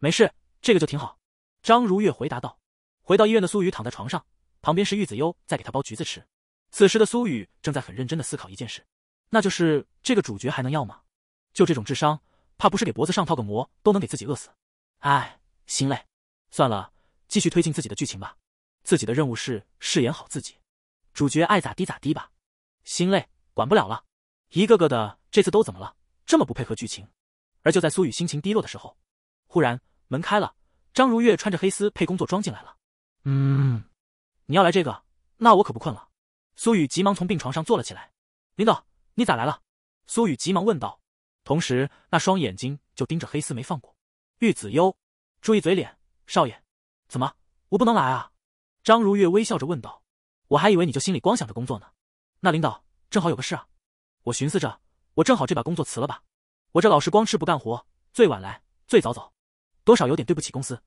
没事，这个就挺好。”张如月回答道。回到医院的苏雨躺在床上，旁边是玉子优在给他剥橘子吃。此时的苏雨正在很认真的思考一件事，那就是这个主角还能要吗？就这种智商。怕不是给脖子上套个膜都能给自己饿死，哎，心累，算了，继续推进自己的剧情吧。自己的任务是饰演好自己，主角爱咋滴咋滴吧。心累，管不了了。一个个的这次都怎么了，这么不配合剧情？而就在苏雨心情低落的时候，忽然门开了，张如月穿着黑丝配工作装进来了。嗯，你要来这个，那我可不困了。苏雨急忙从病床上坐了起来。领导，你咋来了？苏雨急忙问道。同时，那双眼睛就盯着黑丝没放过。玉子优，注意嘴脸。少爷，怎么，我不能来啊？张如月微笑着问道。我还以为你就心里光想着工作呢。那领导正好有个事啊，我寻思着，我正好这把工作辞了吧。我这老是光吃不干活，最晚来，最早走，多少有点对不起公司。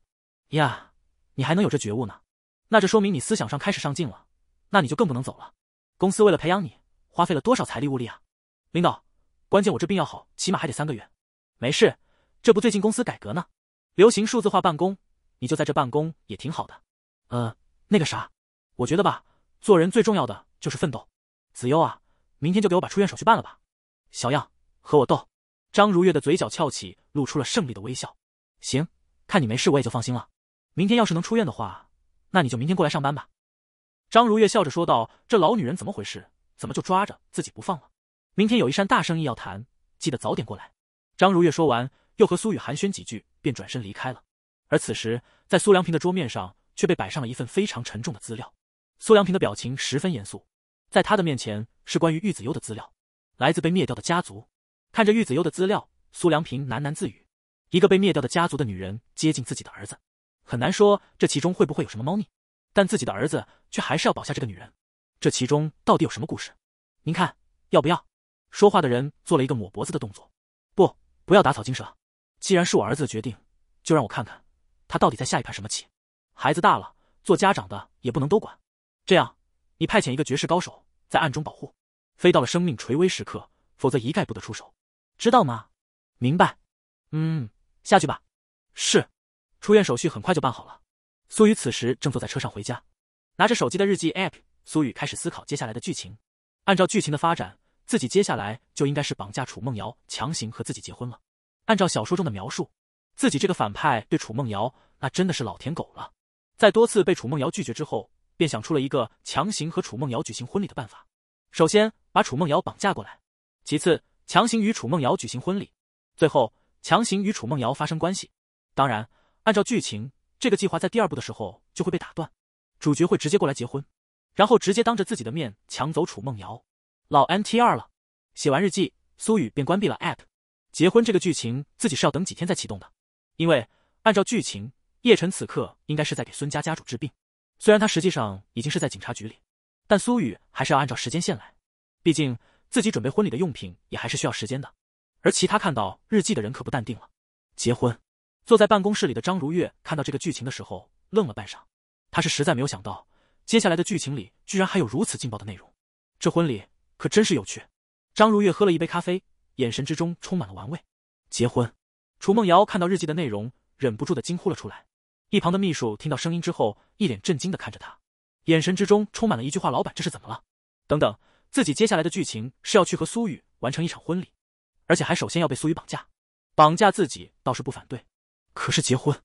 呀，你还能有这觉悟呢？那这说明你思想上开始上进了。那你就更不能走了。公司为了培养你，花费了多少财力物力啊，领导。关键我这病要好，起码还得三个月。没事，这不最近公司改革呢，流行数字化办公，你就在这办公也挺好的。呃，那个啥，我觉得吧，做人最重要的就是奋斗。子悠啊，明天就给我把出院手续办了吧。小样，和我斗！张如月的嘴角翘起，露出了胜利的微笑。行，看你没事我也就放心了。明天要是能出院的话，那你就明天过来上班吧。张如月笑着说道：“这老女人怎么回事？怎么就抓着自己不放了？”明天有一单大生意要谈，记得早点过来。张如月说完，又和苏雨寒暄几句，便转身离开了。而此时，在苏良平的桌面上却被摆上了一份非常沉重的资料。苏良平的表情十分严肃，在他的面前是关于玉子优的资料，来自被灭掉的家族。看着玉子优的资料，苏良平喃喃自语：“一个被灭掉的家族的女人接近自己的儿子，很难说这其中会不会有什么猫腻。但自己的儿子却还是要保下这个女人，这其中到底有什么故事？您看要不要？”说话的人做了一个抹脖子的动作，不，不要打草惊蛇。既然是我儿子的决定，就让我看看他到底在下一盘什么棋。孩子大了，做家长的也不能都管。这样，你派遣一个绝世高手在暗中保护，飞到了生命垂危时刻，否则一概不得出手，知道吗？明白。嗯，下去吧。是。出院手续很快就办好了。苏雨此时正坐在车上回家，拿着手机的日记 APP，苏雨开始思考接下来的剧情。按照剧情的发展。自己接下来就应该是绑架楚梦瑶，强行和自己结婚了。按照小说中的描述，自己这个反派对楚梦瑶那真的是老舔狗了。在多次被楚梦瑶拒绝之后，便想出了一个强行和楚梦瑶举行婚礼的办法：首先把楚梦瑶绑架过来，其次强行与楚梦瑶举行婚礼，最后强行与楚梦瑶发生关系。当然，按照剧情，这个计划在第二部的时候就会被打断，主角会直接过来结婚，然后直接当着自己的面抢走楚梦瑶。老 N T 二了，写完日记，苏雨便关闭了 app。结婚这个剧情，自己是要等几天再启动的，因为按照剧情，叶晨此刻应该是在给孙家家主治病。虽然他实际上已经是在警察局里，但苏雨还是要按照时间线来，毕竟自己准备婚礼的用品也还是需要时间的。而其他看到日记的人可不淡定了。结婚，坐在办公室里的张如月看到这个剧情的时候，愣了半晌。她是实在没有想到，接下来的剧情里居然还有如此劲爆的内容。这婚礼。可真是有趣，张如月喝了一杯咖啡，眼神之中充满了玩味。结婚，楚梦瑶看到日记的内容，忍不住的惊呼了出来。一旁的秘书听到声音之后，一脸震惊的看着他，眼神之中充满了一句话：“老板，这是怎么了？”等等，自己接下来的剧情是要去和苏雨完成一场婚礼，而且还首先要被苏雨绑架。绑架自己倒是不反对，可是结婚，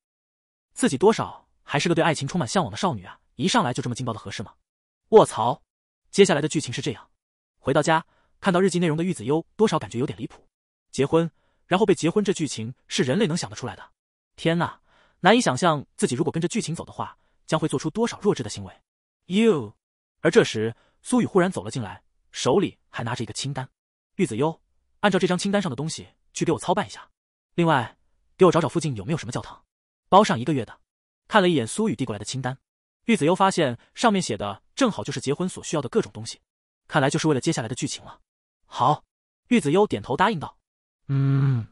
自己多少还是个对爱情充满向往的少女啊！一上来就这么劲爆的合适吗？卧槽，接下来的剧情是这样。回到家，看到日记内容的玉子优多少感觉有点离谱。结婚，然后被结婚这剧情是人类能想得出来的？天呐，难以想象自己如果跟着剧情走的话，将会做出多少弱智的行为。you，而这时苏雨忽然走了进来，手里还拿着一个清单。玉子优，按照这张清单上的东西去给我操办一下，另外给我找找附近有没有什么教堂，包上一个月的。看了一眼苏雨递过来的清单，玉子优发现上面写的正好就是结婚所需要的各种东西。看来就是为了接下来的剧情了。好，玉子优点头答应道：“嗯。”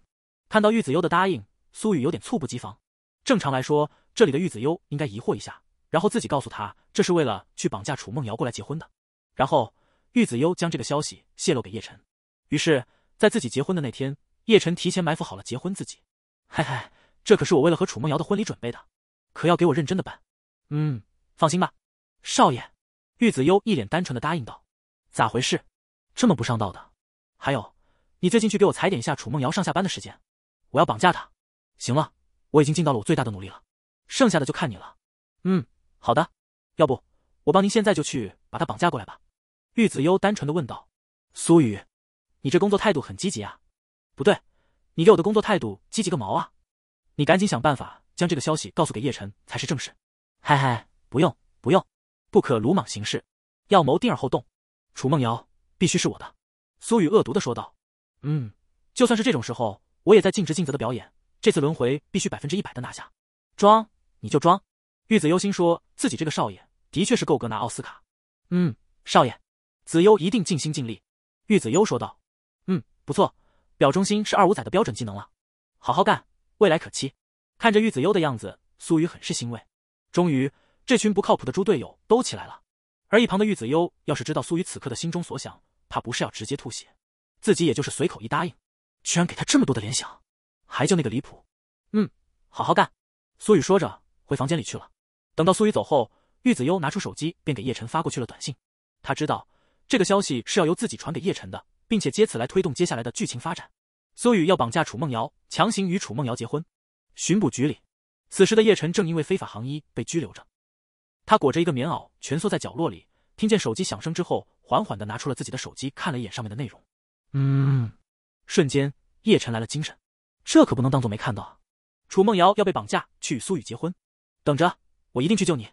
看到玉子优的答应，苏雨有点猝不及防。正常来说，这里的玉子优应该疑惑一下，然后自己告诉他这是为了去绑架楚梦瑶过来结婚的，然后玉子优将这个消息泄露给叶晨。于是，在自己结婚的那天，叶晨提前埋伏好了结婚自己。嘿嘿，这可是我为了和楚梦瑶的婚礼准备的，可要给我认真的办。嗯，放心吧，少爷。玉子优一脸单纯的答应道。咋回事？这么不上道的！还有，你最近去给我踩点一下楚梦瑶上下班的时间，我要绑架她。行了，我已经尽到了我最大的努力了，剩下的就看你了。嗯，好的。要不我帮您现在就去把她绑架过来吧？玉子优单纯的问道。苏雨，你这工作态度很积极啊？不对，你给我的工作态度积极个毛啊！你赶紧想办法将这个消息告诉给叶晨才是正事。嗨嗨，不用不用，不可鲁莽行事，要谋定而后动。楚梦瑶必须是我的，苏雨恶毒的说道。嗯，就算是这种时候，我也在尽职尽责的表演。这次轮回必须百分之一百的拿下。装你就装，玉子优心说自己这个少爷的确是够格拿奥斯卡。嗯，少爷，子优一定尽心尽力。玉子优说道。嗯，不错，表忠心是二五仔的标准技能了。好好干，未来可期。看着玉子优的样子，苏雨很是欣慰。终于，这群不靠谱的猪队友都起来了。而一旁的玉子幽要是知道苏雨此刻的心中所想，怕不是要直接吐血。自己也就是随口一答应，居然给他这么多的联想，还就那个离谱。嗯，好好干。苏雨说着回房间里去了。等到苏雨走后，玉子幽拿出手机便给叶晨发过去了短信。他知道这个消息是要由自己传给叶晨的，并且借此来推动接下来的剧情发展。苏雨要绑架楚梦瑶，强行与楚梦瑶结婚。巡捕局里，此时的叶晨正因为非法行医被拘留着。他裹着一个棉袄，蜷缩在角落里。听见手机响声之后，缓缓地拿出了自己的手机，看了一眼上面的内容。嗯，瞬间叶晨来了精神，这可不能当做没看到啊！楚梦瑶要被绑架，去与苏雨结婚，等着我一定去救你！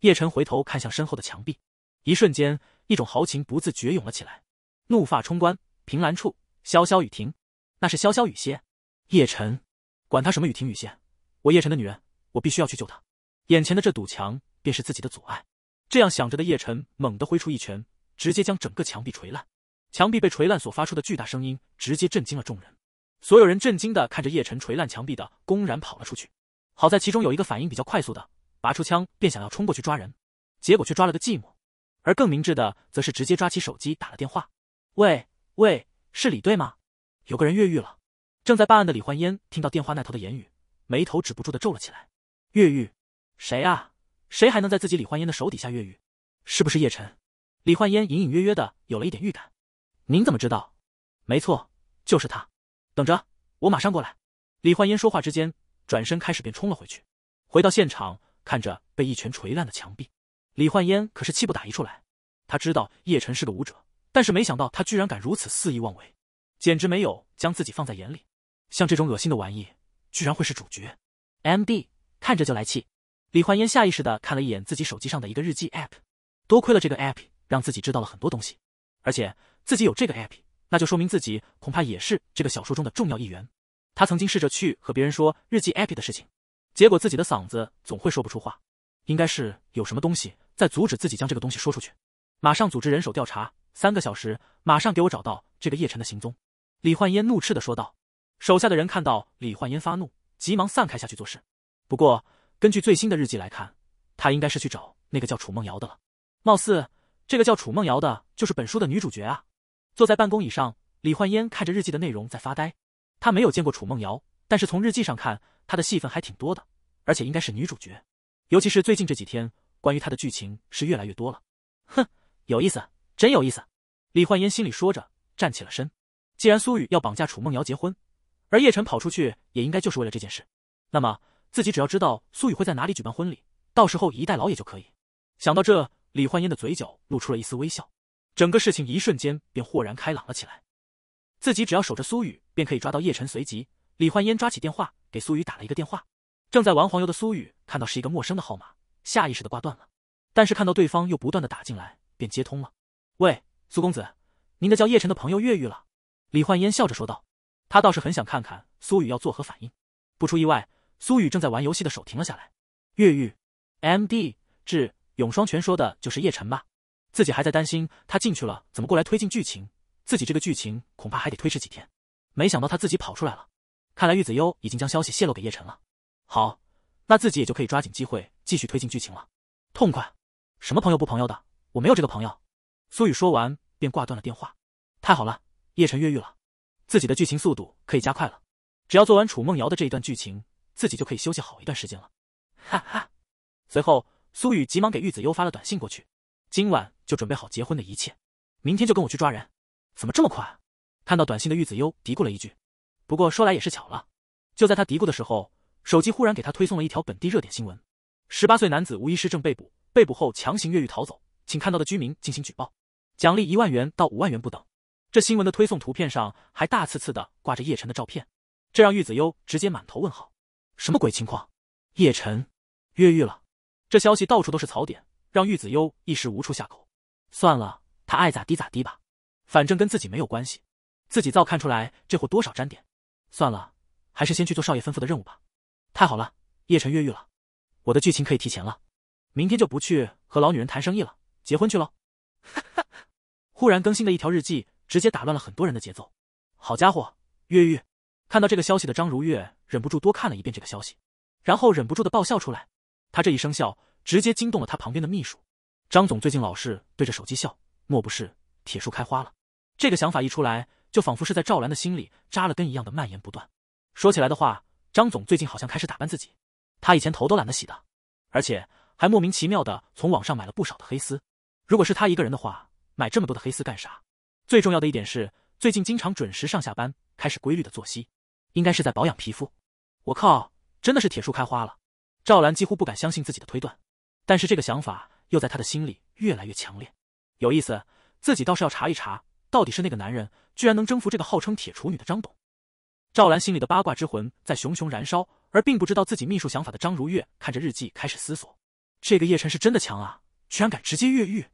叶晨回头看向身后的墙壁，一瞬间，一种豪情不自觉涌了起来，怒发冲冠，凭栏处，潇潇雨停。那是潇潇雨歇。叶晨，管他什么雨停雨歇，我叶晨的女人，我必须要去救她！眼前的这堵墙。便是自己的阻碍。这样想着的叶晨猛地挥出一拳，直接将整个墙壁锤烂。墙壁被锤烂所发出的巨大声音，直接震惊了众人。所有人震惊的看着叶晨锤烂墙壁的，公然跑了出去。好在其中有一个反应比较快速的，拔出枪便想要冲过去抓人，结果却抓了个寂寞。而更明智的，则是直接抓起手机打了电话：“喂喂，是李队吗？有个人越狱了。”正在办案的李焕烟听到电话那头的言语，眉头止不住的皱了起来：“越狱？谁啊？”谁还能在自己李焕烟的手底下越狱？是不是叶晨？李焕烟隐隐约约的有了一点预感。您怎么知道？没错，就是他。等着，我马上过来。李焕烟说话之间，转身开始便冲了回去。回到现场，看着被一拳锤烂的墙壁，李焕烟可是气不打一处来。他知道叶晨是个武者，但是没想到他居然敢如此肆意妄为，简直没有将自己放在眼里。像这种恶心的玩意，居然会是主角，MD，看着就来气。李焕烟下意识的看了一眼自己手机上的一个日记 APP，多亏了这个 APP，让自己知道了很多东西。而且自己有这个 APP，那就说明自己恐怕也是这个小说中的重要一员。他曾经试着去和别人说日记 APP 的事情，结果自己的嗓子总会说不出话，应该是有什么东西在阻止自己将这个东西说出去。马上组织人手调查，三个小时，马上给我找到这个叶晨的行踪！李焕烟怒斥的说道。手下的人看到李焕烟发怒，急忙散开下去做事。不过。根据最新的日记来看，他应该是去找那个叫楚梦瑶的了。貌似这个叫楚梦瑶的，就是本书的女主角啊。坐在办公椅上，李焕烟看着日记的内容在发呆。她没有见过楚梦瑶，但是从日记上看，她的戏份还挺多的，而且应该是女主角。尤其是最近这几天，关于她的剧情是越来越多了。哼，有意思，真有意思。李焕烟心里说着，站起了身。既然苏雨要绑架楚梦瑶结婚，而叶晨跑出去也应该就是为了这件事，那么……自己只要知道苏雨会在哪里举办婚礼，到时候以逸待劳也就可以。想到这，李焕烟的嘴角露出了一丝微笑，整个事情一瞬间便豁然开朗了起来。自己只要守着苏雨，便可以抓到叶晨。随即，李焕烟抓起电话给苏雨打了一个电话。正在玩黄油的苏雨看到是一个陌生的号码，下意识的挂断了。但是看到对方又不断的打进来，便接通了。“喂，苏公子，您的叫叶晨的朋友越狱了。”李焕烟笑着说道。他倒是很想看看苏雨要作何反应。不出意外。苏雨正在玩游戏的手停了下来。越狱，M D 至永双全说的就是叶晨吧？自己还在担心他进去了怎么过来推进剧情，自己这个剧情恐怕还得推迟几天。没想到他自己跑出来了，看来玉子优已经将消息泄露给叶晨了。好，那自己也就可以抓紧机会继续推进剧情了。痛快，什么朋友不朋友的，我没有这个朋友。苏雨说完便挂断了电话。太好了，叶晨越狱了，自己的剧情速度可以加快了。只要做完楚梦瑶的这一段剧情。自己就可以休息好一段时间了，哈哈。随后，苏雨急忙给玉子优发了短信过去：“今晚就准备好结婚的一切，明天就跟我去抓人。”怎么这么快？看到短信的玉子优嘀咕了一句。不过说来也是巧了，就在他嘀咕的时候，手机忽然给他推送了一条本地热点新闻：“十八岁男子无医失证被捕，被捕后强行越狱逃走，请看到的居民进行举报，奖励一万元到五万元不等。”这新闻的推送图片上还大刺刺的挂着叶晨的照片，这让玉子优直接满头问号。什么鬼情况？叶晨越狱了，这消息到处都是槽点，让玉子优一时无处下口。算了，他爱咋滴咋滴吧，反正跟自己没有关系。自己造看出来这货多少沾点。算了，还是先去做少爷吩咐的任务吧。太好了，叶晨越狱了，我的剧情可以提前了。明天就不去和老女人谈生意了，结婚去喽！哈哈，忽然更新的一条日记，直接打乱了很多人的节奏。好家伙，越狱！看到这个消息的张如月忍不住多看了一遍这个消息，然后忍不住的爆笑出来。他这一声笑，直接惊动了他旁边的秘书。张总最近老是对着手机笑，莫不是铁树开花了？这个想法一出来，就仿佛是在赵兰的心里扎了根一样的蔓延不断。说起来的话，张总最近好像开始打扮自己，他以前头都懒得洗的，而且还莫名其妙的从网上买了不少的黑丝。如果是他一个人的话，买这么多的黑丝干啥？最重要的一点是，最近经常准时上下班，开始规律的作息。应该是在保养皮肤，我靠，真的是铁树开花了！赵兰几乎不敢相信自己的推断，但是这个想法又在她的心里越来越强烈。有意思，自己倒是要查一查，到底是那个男人居然能征服这个号称铁厨女的张董。赵兰心里的八卦之魂在熊熊燃烧，而并不知道自己秘书想法的张如月看着日记开始思索：这个叶晨是真的强啊，居然敢直接越狱！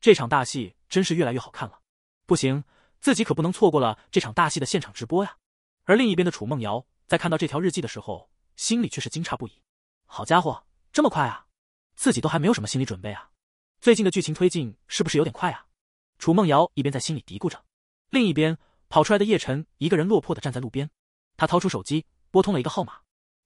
这场大戏真是越来越好看了。不行，自己可不能错过了这场大戏的现场直播呀！而另一边的楚梦瑶在看到这条日记的时候，心里却是惊诧不已。好家伙，这么快啊！自己都还没有什么心理准备啊！最近的剧情推进是不是有点快啊？楚梦瑶一边在心里嘀咕着，另一边跑出来的叶晨一个人落魄的站在路边。他掏出手机，拨通了一个号码。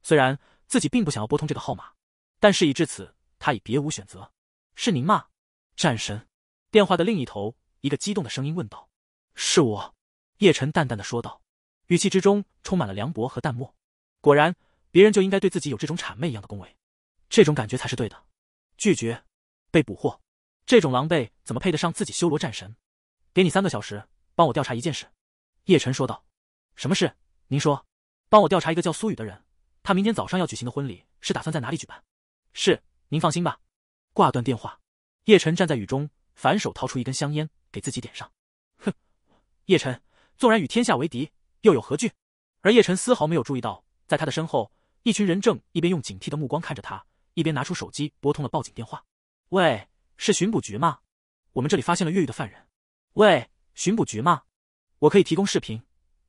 虽然自己并不想要拨通这个号码，但事已至此，他已别无选择。是您吗，战神？电话的另一头，一个激动的声音问道。是我，叶晨淡淡的说道。语气之中充满了凉薄和淡漠。果然，别人就应该对自己有这种谄媚一样的恭维，这种感觉才是对的。拒绝，被捕获，这种狼狈怎么配得上自己修罗战神？给你三个小时，帮我调查一件事。叶晨说道：“什么事？您说，帮我调查一个叫苏雨的人，他明天早上要举行的婚礼是打算在哪里举办？”“是，您放心吧。”挂断电话，叶晨站在雨中，反手掏出一根香烟，给自己点上。哼，叶晨，纵然与天下为敌。又有何惧？而叶晨丝毫没有注意到，在他的身后，一群人正一边用警惕的目光看着他，一边拿出手机拨通了报警电话。喂，是巡捕局吗？我们这里发现了越狱的犯人。喂，巡捕局吗？我可以提供视频，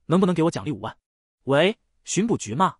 能不能给我奖励五万？喂，巡捕局吗？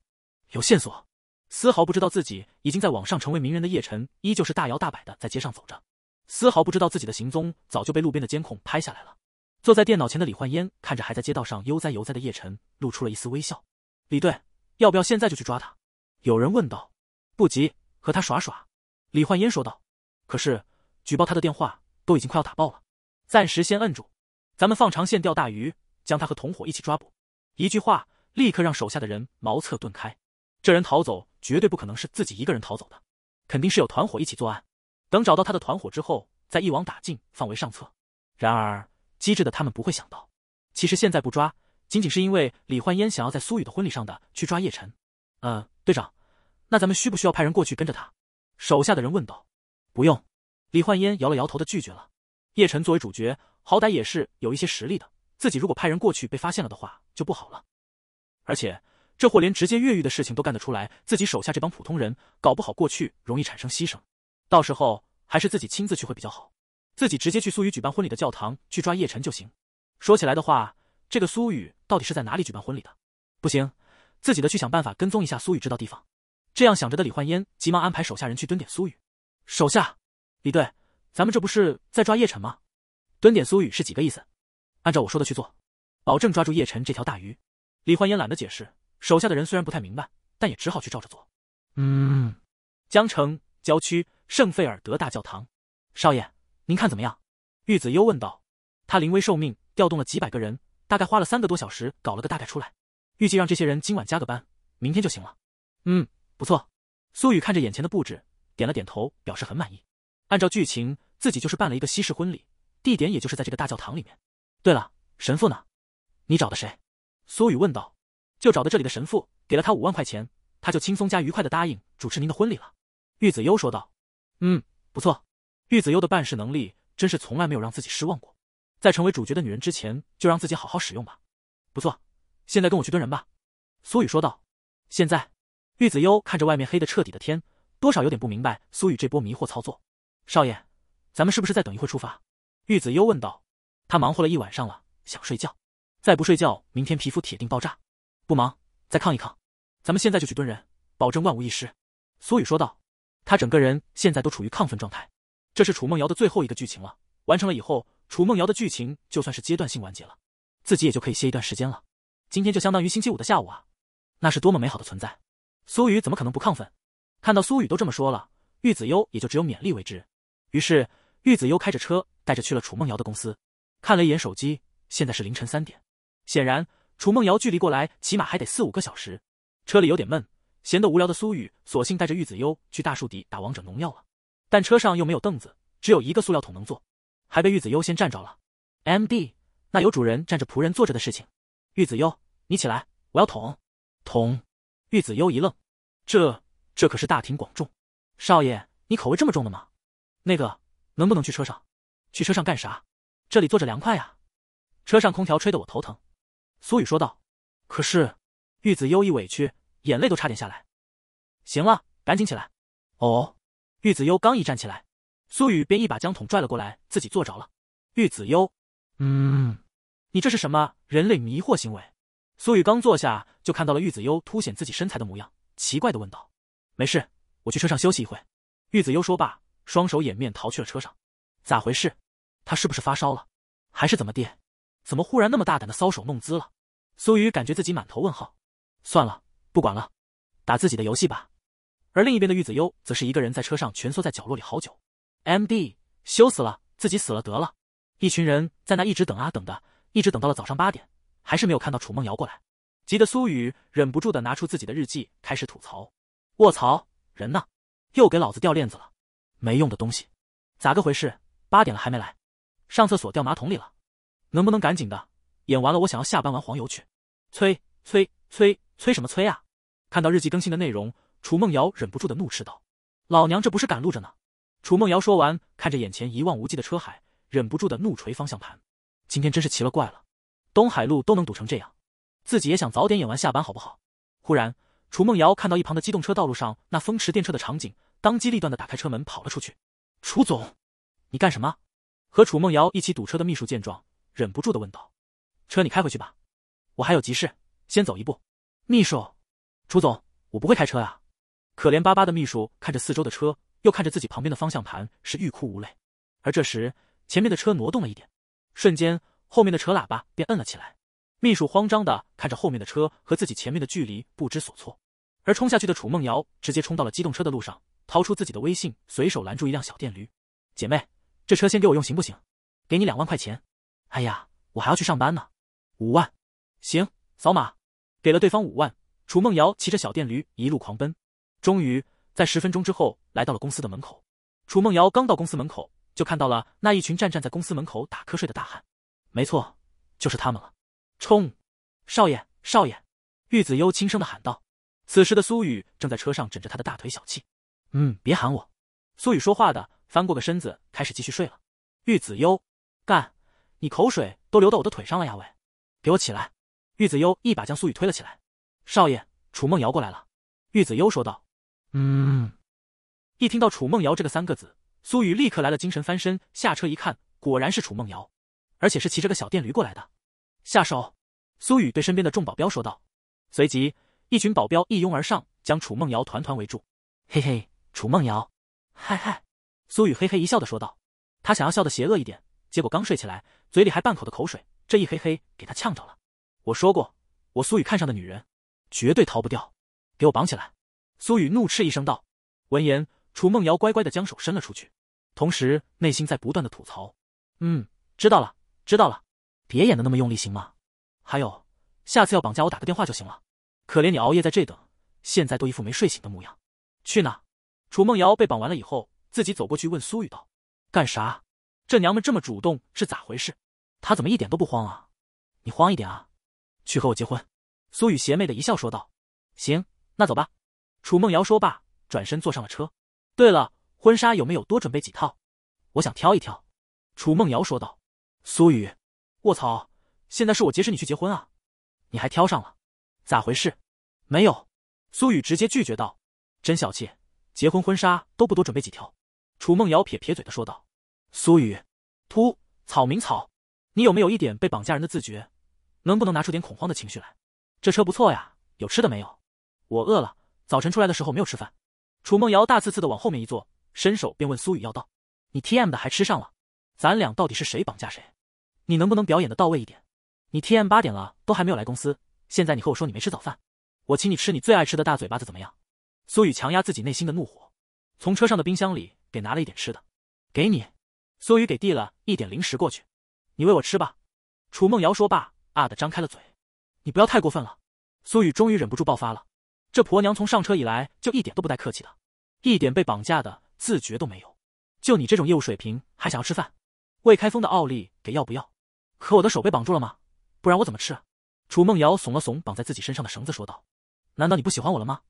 有线索。丝毫不知道自己已经在网上成为名人的叶晨，依旧是大摇大摆的在街上走着，丝毫不知道自己的行踪早就被路边的监控拍下来了。坐在电脑前的李焕烟看着还在街道上悠哉悠哉的叶晨，露出了一丝微笑。李队，要不要现在就去抓他？有人问道。不急，和他耍耍。李焕烟说道。可是举报他的电话都已经快要打爆了，暂时先摁住，咱们放长线钓大鱼，将他和同伙一起抓捕。一句话，立刻让手下的人茅塞顿开。这人逃走，绝对不可能是自己一个人逃走的，肯定是有团伙一起作案。等找到他的团伙之后，再一网打尽，放为上策。然而。机智的他们不会想到，其实现在不抓，仅仅是因为李焕烟想要在苏雨的婚礼上的去抓叶晨。呃，队长，那咱们需不需要派人过去跟着他？手下的人问道。不用，李焕烟摇了摇头的拒绝了。叶晨作为主角，好歹也是有一些实力的，自己如果派人过去被发现了的话，就不好了。而且这货连直接越狱的事情都干得出来，自己手下这帮普通人搞不好过去容易产生牺牲，到时候还是自己亲自去会比较好。自己直接去苏雨举办婚礼的教堂去抓叶晨就行。说起来的话，这个苏雨到底是在哪里举办婚礼的？不行，自己的去想办法跟踪一下苏雨，知道地方。这样想着的李焕烟急忙安排手下人去蹲点苏雨。手下，李队，咱们这不是在抓叶晨吗？蹲点苏雨是几个意思？按照我说的去做，保证抓住叶晨这条大鱼。李焕烟懒得解释，手下的人虽然不太明白，但也只好去照着做。嗯，江城郊区圣费尔德大教堂，少爷。您看怎么样？玉子幽问道。他临危受命，调动了几百个人，大概花了三个多小时搞了个大概出来，预计让这些人今晚加个班，明天就行了。嗯，不错。苏雨看着眼前的布置，点了点头，表示很满意。按照剧情，自己就是办了一个西式婚礼，地点也就是在这个大教堂里面。对了，神父呢？你找的谁？苏雨问道。就找的这里的神父，给了他五万块钱，他就轻松加愉快的答应主持您的婚礼了。玉子幽说道。嗯，不错。玉子优的办事能力真是从来没有让自己失望过，在成为主角的女人之前，就让自己好好使用吧。不错，现在跟我去蹲人吧。”苏雨说道。现在，玉子优看着外面黑的彻底的天，多少有点不明白苏雨这波迷惑操作。少爷，咱们是不是再等一会出发？”玉子优问道。他忙活了一晚上了，想睡觉，再不睡觉，明天皮肤铁定爆炸。不忙，再抗一抗，咱们现在就去蹲人，保证万无一失。”苏雨说道。他整个人现在都处于亢奋状态。这是楚梦瑶的最后一个剧情了，完成了以后，楚梦瑶的剧情就算是阶段性完结了，自己也就可以歇一段时间了。今天就相当于星期五的下午啊，那是多么美好的存在！苏雨怎么可能不亢奋？看到苏雨都这么说了，玉子悠也就只有勉力为之。于是，玉子悠开着车带着去了楚梦瑶的公司，看了一眼手机，现在是凌晨三点，显然楚梦瑶距离过来起码还得四五个小时。车里有点闷，闲得无聊的苏雨，索性带着玉子悠去大树底打王者农药了。但车上又没有凳子，只有一个塑料桶能坐，还被玉子优先占着了。MD，那有主人站着，仆人坐着的事情。玉子优，你起来，我要桶。桶。玉子优一愣，这这可是大庭广众。少爷，你口味这么重的吗？那个，能不能去车上？去车上干啥？这里坐着凉快啊。车上空调吹得我头疼。苏雨说道。可是，玉子优一委屈，眼泪都差点下来。行了，赶紧起来。哦。玉子优刚一站起来，苏雨便一把将桶拽了过来，自己坐着了。玉子优，嗯，你这是什么人类迷惑行为？苏雨刚坐下，就看到了玉子优凸显自己身材的模样，奇怪的问道：“没事，我去车上休息一会。”玉子优说罢，双手掩面逃去了车上。咋回事？他是不是发烧了，还是怎么地？怎么忽然那么大胆的搔首弄姿了？苏雨感觉自己满头问号。算了，不管了，打自己的游戏吧。而另一边的玉子优则是一个人在车上蜷缩在角落里好久，MD 羞死了，自己死了得了。一群人在那一直等啊等的，一直等到了早上八点，还是没有看到楚梦瑶过来，急得苏雨忍不住的拿出自己的日记开始吐槽：“卧槽，人呢？又给老子掉链子了，没用的东西，咋个回事？八点了还没来？上厕所掉马桶里了？能不能赶紧的？演完了我想要下班玩黄油去，催催催催什么催啊？看到日记更新的内容。”楚梦瑶忍不住的怒斥道：“老娘这不是赶路着呢！”楚梦瑶说完，看着眼前一望无际的车海，忍不住的怒捶方向盘。今天真是奇了怪了，东海路都能堵成这样，自己也想早点演完下班，好不好？忽然，楚梦瑶看到一旁的机动车道路上那风驰电掣的场景，当机立断的打开车门跑了出去。“楚总，你干什么？”和楚梦瑶一起堵车的秘书见状，忍不住的问道：“车你开回去吧，我还有急事，先走一步。”秘书：“楚总，我不会开车啊。”可怜巴巴的秘书看着四周的车，又看着自己旁边的方向盘，是欲哭无泪。而这时，前面的车挪动了一点，瞬间后面的扯喇叭便摁了起来。秘书慌张的看着后面的车和自己前面的距离，不知所措。而冲下去的楚梦瑶直接冲到了机动车的路上，掏出自己的微信，随手拦住一辆小电驴：“姐妹，这车先给我用行不行？给你两万块钱。”“哎呀，我还要去上班呢。”“五万。”“行，扫码。”给了对方五万，楚梦瑶骑着小电驴一路狂奔。终于在十分钟之后来到了公司的门口。楚梦瑶刚到公司门口，就看到了那一群站站在公司门口打瞌睡的大汉。没错，就是他们了。冲，少爷，少爷！玉子悠轻声的喊道。此时的苏雨正在车上枕着他的大腿小憩。嗯，别喊我。苏雨说话的，翻过个身子，开始继续睡了。玉子悠，干，你口水都流到我的腿上了呀喂！给我起来！玉子悠一把将苏雨推了起来。少爷，楚梦瑶过来了。玉子悠说道。嗯，一听到“楚梦瑶”这个三个字，苏雨立刻来了精神，翻身下车一看，果然是楚梦瑶，而且是骑着个小电驴过来的。下手，苏雨对身边的众保镖说道。随即，一群保镖一拥而上，将楚梦瑶团团围住。嘿嘿，楚梦瑶，嗨嗨，苏雨嘿嘿一笑的说道。他想要笑的邪恶一点，结果刚睡起来，嘴里还半口的口水，这一嘿嘿给他呛着了。我说过，我苏雨看上的女人，绝对逃不掉，给我绑起来。苏雨怒斥一声道：“闻言，楚梦瑶乖乖的将手伸了出去，同时内心在不断的吐槽：，嗯，知道了，知道了，别演的那么用力行吗？还有，下次要绑架我打个电话就行了。可怜你熬夜在这等，现在都一副没睡醒的模样。去哪？”楚梦瑶被绑完了以后，自己走过去问苏雨道：“干啥？这娘们这么主动是咋回事？她怎么一点都不慌啊？你慌一点啊！去和我结婚。”苏雨邪魅的一笑说道：“行，那走吧。”楚梦瑶说罢，转身坐上了车。对了，婚纱有没有多准备几套？我想挑一挑。楚梦瑶说道。苏雨，卧槽，现在是我劫持你去结婚啊？你还挑上了，咋回事？没有。苏雨直接拒绝道。真小气，结婚婚纱都不多准备几条。楚梦瑶撇撇嘴的说道。苏雨，秃草民草，你有没有一点被绑架人的自觉？能不能拿出点恐慌的情绪来？这车不错呀，有吃的没有？我饿了。早晨出来的时候没有吃饭，楚梦瑶大刺刺的往后面一坐，伸手便问苏雨要道：“你 T M 的还吃上了？咱俩到底是谁绑架谁？你能不能表演的到位一点？你 T M 八点了都还没有来公司，现在你和我说你没吃早饭，我请你吃你最爱吃的大嘴巴子怎么样？”苏雨强压自己内心的怒火，从车上的冰箱里给拿了一点吃的，给你。苏雨给递了一点零食过去，你喂我吃吧。楚梦瑶说罢，啊的张开了嘴。你不要太过分了！苏雨终于忍不住爆发了。这婆娘从上车以来就一点都不带客气的，一点被绑架的自觉都没有。就你这种业务水平，还想要吃饭？未开封的奥利给要不要？可我的手被绑住了吗？不然我怎么吃？楚梦瑶耸了耸绑在自己身上的绳子，说道：“难道你不喜欢我了吗？”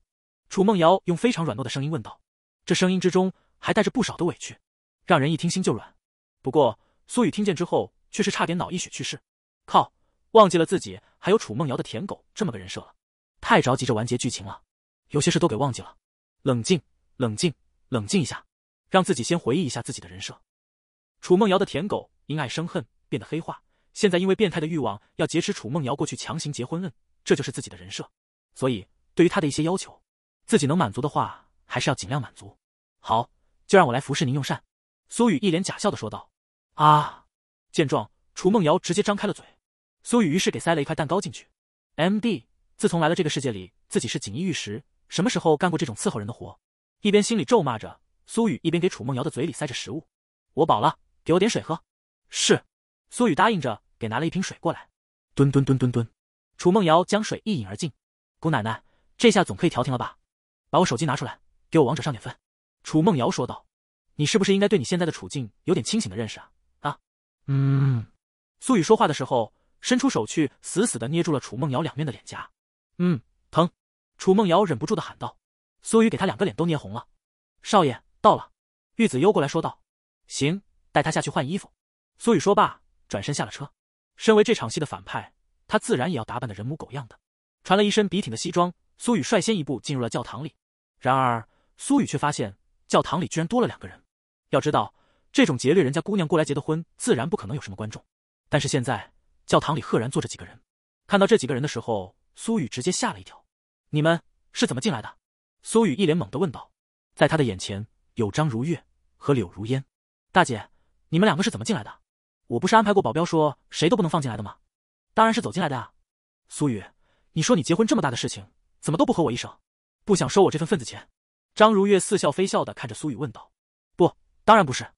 楚梦瑶用非常软糯的声音问道，这声音之中还带着不少的委屈，让人一听心就软。不过苏雨听见之后却是差点脑溢血去世。靠，忘记了自己还有楚梦瑶的舔狗这么个人设了。太着急这完结剧情了，有些事都给忘记了。冷静，冷静，冷静一下，让自己先回忆一下自己的人设。楚梦瑶的舔狗因爱生恨，变得黑化，现在因为变态的欲望要劫持楚梦瑶过去强行结婚，嗯，这就是自己的人设。所以对于他的一些要求，自己能满足的话，还是要尽量满足。好，就让我来服侍您用膳。苏雨一脸假笑的说道。啊！见状，楚梦瑶直接张开了嘴，苏雨于是给塞了一块蛋糕进去。M D。自从来了这个世界里，自己是锦衣玉食，什么时候干过这种伺候人的活？一边心里咒骂着苏雨，一边给楚梦瑶的嘴里塞着食物。我饱了，给我点水喝。是，苏雨答应着，给拿了一瓶水过来。吨吨吨吨吨，楚梦瑶将水一饮而尽。姑奶奶，这下总可以调停了吧？把我手机拿出来，给我王者上点分。楚梦瑶说道：“你是不是应该对你现在的处境有点清醒的认识啊？”啊，嗯。苏雨说话的时候，伸出手去，死死的捏住了楚梦瑶两面的脸颊。嗯，疼！楚梦瑶忍不住的喊道。苏雨给他两个脸都捏红了。少爷到了，玉子悠过来说道：“行，带他下去换衣服。”苏雨说罢，转身下了车。身为这场戏的反派，他自然也要打扮的人模狗样的，穿了一身笔挺的西装。苏雨率先一步进入了教堂里。然而，苏雨却发现教堂里居然多了两个人。要知道，这种劫掠人家姑娘过来结的婚，自然不可能有什么观众。但是现在，教堂里赫然坐着几个人。看到这几个人的时候，苏雨直接吓了一跳，你们是怎么进来的？苏雨一脸懵的问道。在他的眼前有张如月和柳如烟，大姐，你们两个是怎么进来的？我不是安排过保镖说谁都不能放进来的吗？当然是走进来的啊！苏雨，你说你结婚这么大的事情，怎么都不和我一声？不想收我这份份子钱？张如月似笑非笑的看着苏雨问道。不，当然不是。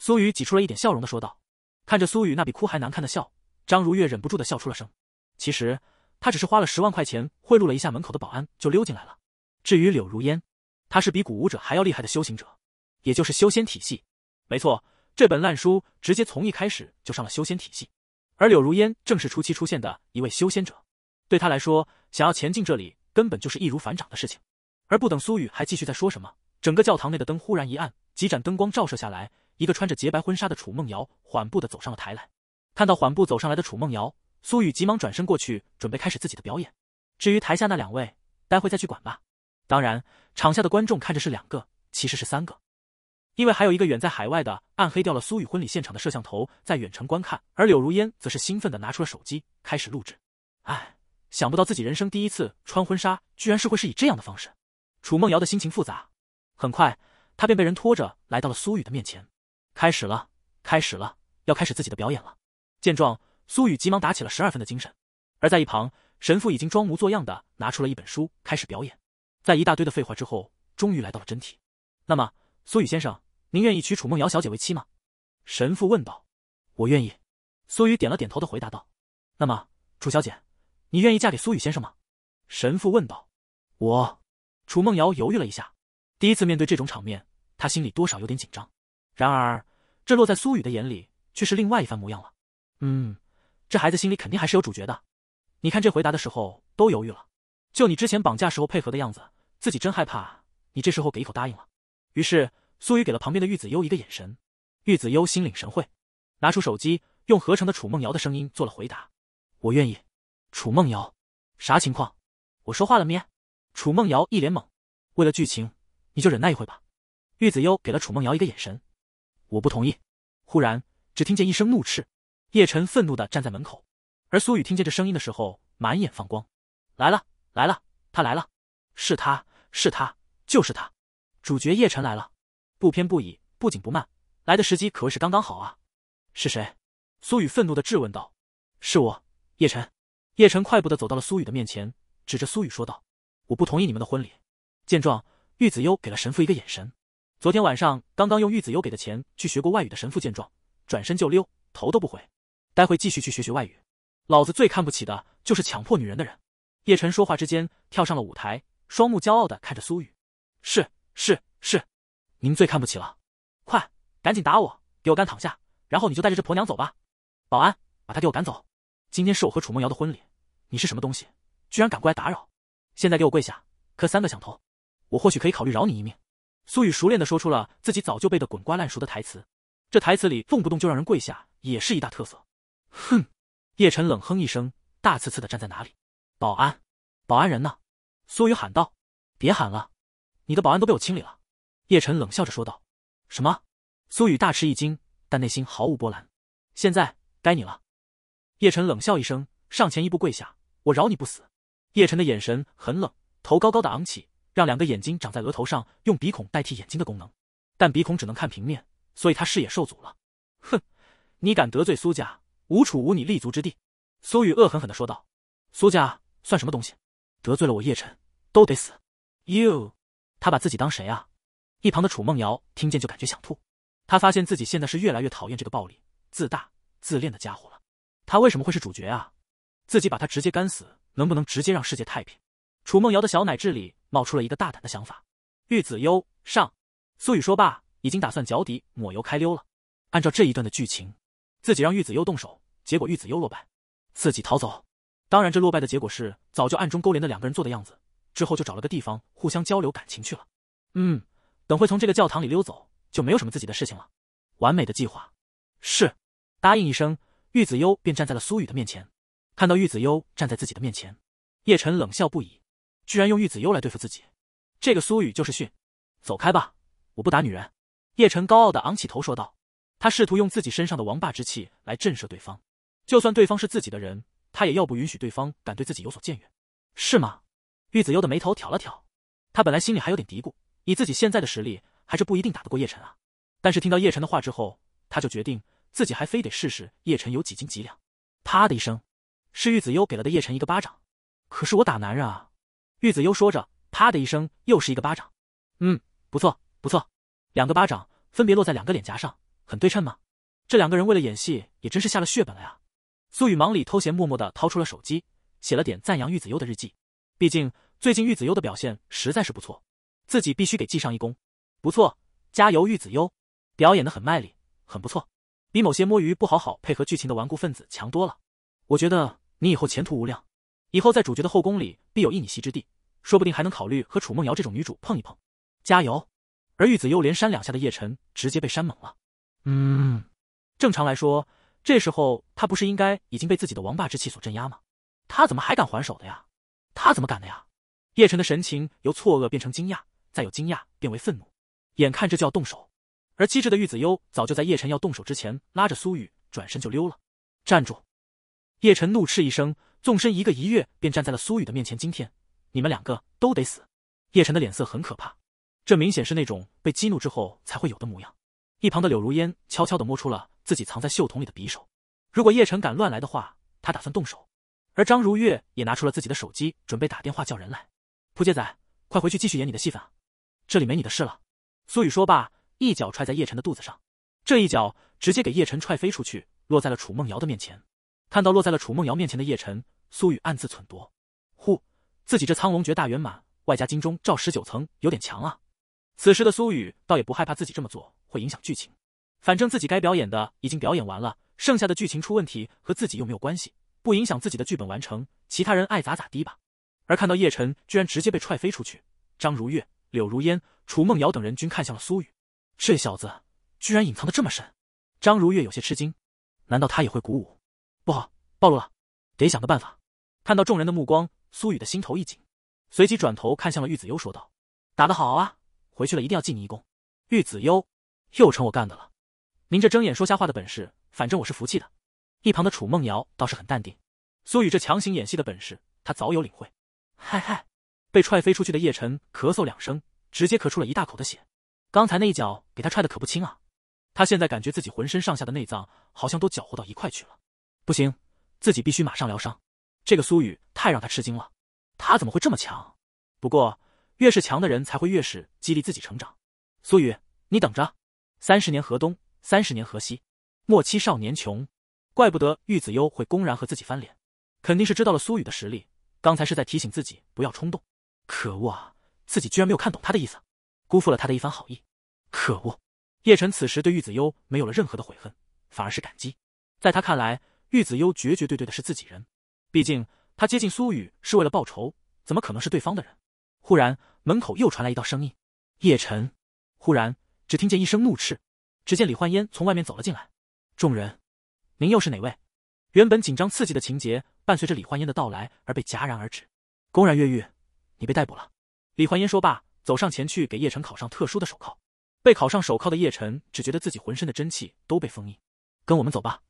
苏雨挤出了一点笑容的说道。看着苏雨那比哭还难看的笑，张如月忍不住的笑出了声。其实。他只是花了十万块钱贿赂了一下门口的保安，就溜进来了。至于柳如烟，她是比古武者还要厉害的修行者，也就是修仙体系。没错，这本烂书直接从一开始就上了修仙体系。而柳如烟正是初期出现的一位修仙者，对他来说，想要前进这里根本就是易如反掌的事情。而不等苏雨还继续在说什么，整个教堂内的灯忽然一暗，几盏灯光照射下来，一个穿着洁白婚纱的楚梦瑶缓步的走上了台来。看到缓步走上来的楚梦瑶。苏雨急忙转身过去，准备开始自己的表演。至于台下那两位，待会再去管吧。当然，场下的观众看着是两个，其实是三个，因为还有一个远在海外的暗黑掉了苏雨婚礼现场的摄像头在远程观看。而柳如烟则是兴奋的拿出了手机，开始录制。唉，想不到自己人生第一次穿婚纱，居然是会是以这样的方式。楚梦瑶的心情复杂，很快她便被人拖着来到了苏雨的面前。开始了，开始了，要开始自己的表演了。见状。苏雨急忙打起了十二分的精神，而在一旁，神父已经装模作样的拿出了一本书开始表演，在一大堆的废话之后，终于来到了真题。那么，苏雨先生，您愿意娶楚梦瑶小姐为妻吗？神父问道。我愿意。苏雨点了点头的回答道。那么，楚小姐，你愿意嫁给苏雨先生吗？神父问道。我。楚梦瑶犹豫了一下，第一次面对这种场面，她心里多少有点紧张。然而，这落在苏雨的眼里却是另外一番模样了。嗯。这孩子心里肯定还是有主角的，你看这回答的时候都犹豫了。就你之前绑架时候配合的样子，自己真害怕你这时候给一口答应了。于是苏雨给了旁边的玉子优一个眼神，玉子优心领神会，拿出手机用合成的楚梦瑶的声音做了回答：“我愿意。”楚梦瑶，啥情况？我说话了咩？楚梦瑶一脸懵。为了剧情，你就忍耐一会吧。玉子优给了楚梦瑶一个眼神，我不同意。忽然，只听见一声怒斥。叶晨愤怒的站在门口，而苏雨听见这声音的时候，满眼放光，来了，来了，他来了，是他，是他，就是他，主角叶晨来了，不偏不倚，不紧不慢，来的时机可谓是刚刚好啊！是谁？苏雨愤怒的质问道。是我，叶晨。叶晨快步的走到了苏雨的面前，指着苏雨说道：“我不同意你们的婚礼。”见状，玉子优给了神父一个眼神。昨天晚上刚刚用玉子优给的钱去学过外语的神父见状，转身就溜，头都不回。待会继续去学学外语，老子最看不起的就是强迫女人的人。叶晨说话之间跳上了舞台，双目骄傲的看着苏雨：“是是是，您最看不起了。快，赶紧打我，给我干躺下，然后你就带着这婆娘走吧。保安，把他给我赶走。今天是我和楚梦瑶的婚礼，你是什么东西，居然敢过来打扰？现在给我跪下，磕三个响头，我或许可以考虑饶你一命。”苏雨熟练的说出了自己早就背的滚瓜烂熟的台词，这台词里动不动就让人跪下，也是一大特色。哼，叶晨冷哼一声，大刺刺的站在哪里？保安，保安人呢？苏雨喊道：“别喊了，你的保安都被我清理了。”叶晨冷笑着说道：“什么？”苏雨大吃一惊，但内心毫无波澜。现在该你了，叶晨冷笑一声，上前一步跪下：“我饶你不死。”叶晨的眼神很冷，头高高的昂起，让两个眼睛长在额头上，用鼻孔代替眼睛的功能，但鼻孔只能看平面，所以他视野受阻了。哼，你敢得罪苏家？无处无你立足之地，苏雨恶狠狠地说道：“苏家算什么东西？得罪了我叶辰，都得死。”哟，他把自己当谁啊？一旁的楚梦瑶听见就感觉想吐，她发现自己现在是越来越讨厌这个暴力、自大、自恋的家伙了。他为什么会是主角啊？自己把他直接干死，能不能直接让世界太平？楚梦瑶的小奶智里冒出了一个大胆的想法。玉子幽上，苏雨说罢，已经打算脚底抹油开溜了。按照这一段的剧情。自己让玉子幽动手，结果玉子幽落败，自己逃走。当然，这落败的结果是早就暗中勾连的两个人做的样子。之后就找了个地方互相交流感情去了。嗯，等会从这个教堂里溜走，就没有什么自己的事情了。完美的计划。是。答应一声，玉子幽便站在了苏雨的面前。看到玉子幽站在自己的面前，叶晨冷笑不已，居然用玉子幽来对付自己。这个苏雨就是逊。走开吧，我不打女人。叶晨高傲的昂起头说道。他试图用自己身上的王霸之气来震慑对方，就算对方是自己的人，他也要不允许对方敢对自己有所僭越，是吗？玉子幽的眉头挑了挑，他本来心里还有点嘀咕，以自己现在的实力，还是不一定打得过叶晨啊。但是听到叶晨的话之后，他就决定自己还非得试试叶晨有几斤几两。啪的一声，是玉子幽给了的叶晨一个巴掌。可是我打男人啊！玉子幽说着，啪的一声，又是一个巴掌。嗯，不错不错，两个巴掌分别落在两个脸颊上。很对称吗？这两个人为了演戏也真是下了血本了呀！苏雨忙里偷闲，默默的掏出了手机，写了点赞扬玉子优的日记。毕竟最近玉子优的表现实在是不错，自己必须给记上一功。不错，加油，玉子优，表演的很卖力，很不错，比某些摸鱼不好好配合剧情的顽固分子强多了。我觉得你以后前途无量，以后在主角的后宫里必有一你席之地，说不定还能考虑和楚梦瑶这种女主碰一碰。加油！而玉子优连扇两下的叶辰直接被扇懵了。嗯，正常来说，这时候他不是应该已经被自己的王霸之气所镇压吗？他怎么还敢还手的呀？他怎么敢的呀？叶晨的神情由错愕变成惊讶，再由惊讶变为愤怒，眼看着就要动手，而机智的玉子优早就在叶晨要动手之前，拉着苏雨转身就溜了。站住！叶晨怒斥一声，纵身一个一跃，便站在了苏雨的面前。今天你们两个都得死！叶晨的脸色很可怕，这明显是那种被激怒之后才会有的模样。一旁的柳如烟悄悄地摸出了自己藏在袖筒里的匕首，如果叶晨敢乱来的话，她打算动手。而张如月也拿出了自己的手机，准备打电话叫人来。蒲姐仔，快回去继续演你的戏份啊，这里没你的事了。苏雨说罢，一脚踹在叶晨的肚子上，这一脚直接给叶晨踹飞出去，落在了楚梦瑶的面前。看到落在了楚梦瑶面前的叶晨，苏雨暗自忖度：呼，自己这苍龙诀大圆满，外加金钟罩十九层，有点强啊。此时的苏雨倒也不害怕自己这么做。会影响剧情，反正自己该表演的已经表演完了，剩下的剧情出问题和自己又没有关系，不影响自己的剧本完成，其他人爱咋咋地吧。而看到叶晨居然直接被踹飞出去，张如月、柳如烟、楚梦瑶等人均看向了苏雨，这小子居然隐藏的这么深。张如月有些吃惊，难道他也会鼓舞？不好，暴露了，得想个办法。看到众人的目光，苏雨的心头一紧，随即转头看向了玉子幽，说道：“打得好啊，回去了一定要记你一功。”玉子幽。又成我干的了！您这睁眼说瞎话的本事，反正我是服气的。一旁的楚梦瑶倒是很淡定，苏雨这强行演戏的本事，他早有领会。嗨嗨，被踹飞出去的叶晨咳嗽两声，直接咳出了一大口的血。刚才那一脚给他踹的可不轻啊！他现在感觉自己浑身上下的内脏好像都搅和到一块去了。不行，自己必须马上疗伤。这个苏雨太让他吃惊了，他怎么会这么强？不过越是强的人，才会越是激励自己成长。苏雨，你等着。三十年河东，三十年河西，莫欺少年穷。怪不得玉子幽会公然和自己翻脸，肯定是知道了苏雨的实力。刚才是在提醒自己不要冲动。可恶啊！自己居然没有看懂他的意思，辜负了他的一番好意。可恶！叶晨此时对玉子幽没有了任何的悔恨，反而是感激。在他看来，玉子幽绝绝对对的是自己人。毕竟他接近苏雨是为了报仇，怎么可能是对方的人？忽然，门口又传来一道声音：“叶晨！”忽然。只听见一声怒斥，只见李焕烟从外面走了进来。众人，您又是哪位？原本紧张刺激的情节，伴随着李焕烟的到来而被戛然而止。公然越狱，你被逮捕了。李焕烟说罢，走上前去给叶晨考上特殊的手铐。被考上手铐的叶晨只觉得自己浑身的真气都被封印。跟我们走吧。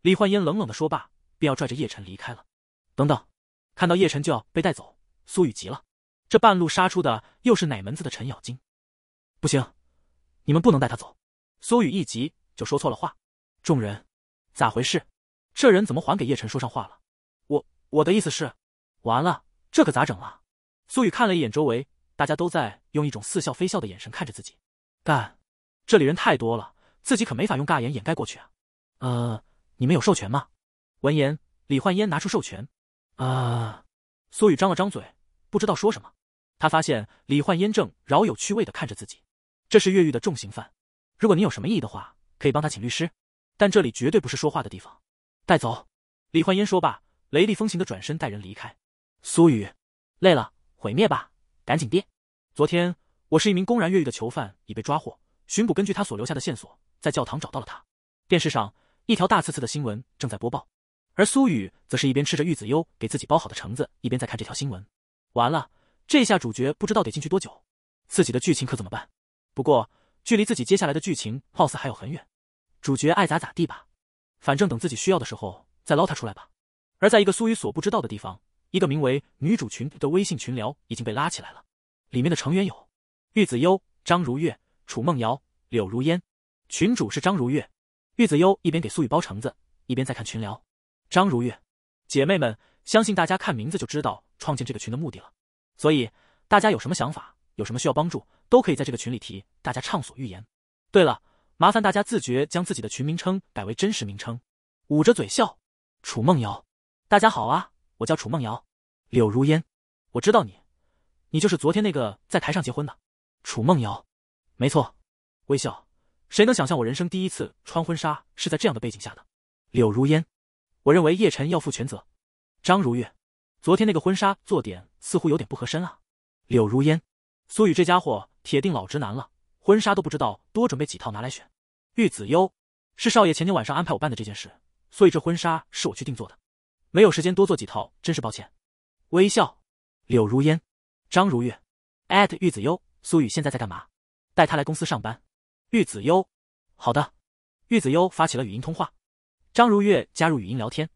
李焕烟冷冷的说罢，便要拽着叶晨离开了。等等！看到叶晨就要被带走，苏雨急了。这半路杀出的又是哪门子的程咬金？不行！你们不能带他走，苏雨一急就说错了话。众人，咋回事？这人怎么还给叶晨说上话了？我我的意思是，完了，这可咋整啊？苏雨看了一眼周围，大家都在用一种似笑非笑的眼神看着自己。但这里人太多了，自己可没法用尬言掩盖过去啊。呃，你们有授权吗？闻言，李焕烟拿出授权。啊，苏雨张了张嘴，不知道说什么。他发现李焕烟正饶有趣味的看着自己。这是越狱的重刑犯，如果你有什么异议的话，可以帮他请律师，但这里绝对不是说话的地方。带走！李焕英说罢，雷厉风行的转身带人离开。苏雨，累了，毁灭吧，赶紧变。昨天，我是一名公然越狱的囚犯已被抓获，巡捕根据他所留下的线索，在教堂找到了他。电视上一条大刺刺的新闻正在播报，而苏雨则是一边吃着玉子优给自己包好的橙子，一边在看这条新闻。完了，这下主角不知道得进去多久，自己的剧情可怎么办？不过，距离自己接下来的剧情貌似还有很远，主角爱咋咋地吧，反正等自己需要的时候再捞他出来吧。而在一个苏雨所不知道的地方，一个名为“女主群”的微信群聊已经被拉起来了，里面的成员有玉子悠、张如月、楚梦瑶、柳如烟，群主是张如月。玉子悠一边给苏雨包橙子，一边在看群聊。张如月，姐妹们，相信大家看名字就知道创建这个群的目的了，所以大家有什么想法？有什么需要帮助，都可以在这个群里提，大家畅所欲言。对了，麻烦大家自觉将自己的群名称改为真实名称。捂着嘴笑，楚梦瑶，大家好啊，我叫楚梦瑶。柳如烟，我知道你，你就是昨天那个在台上结婚的楚梦瑶。没错。微笑，谁能想象我人生第一次穿婚纱是在这样的背景下的？柳如烟，我认为叶晨要负全责。张如月，昨天那个婚纱做点似乎有点不合身啊。柳如烟。苏雨这家伙铁定老直男了，婚纱都不知道多准备几套拿来选。玉子优是少爷前天晚上安排我办的这件事，所以这婚纱是我去定做的，没有时间多做几套，真是抱歉。微笑，柳如烟，张如月，@玉子优，苏雨现在在干嘛？带他来公司上班。玉子优，好的。玉子优发起了语音通话，张如月加入语音聊天，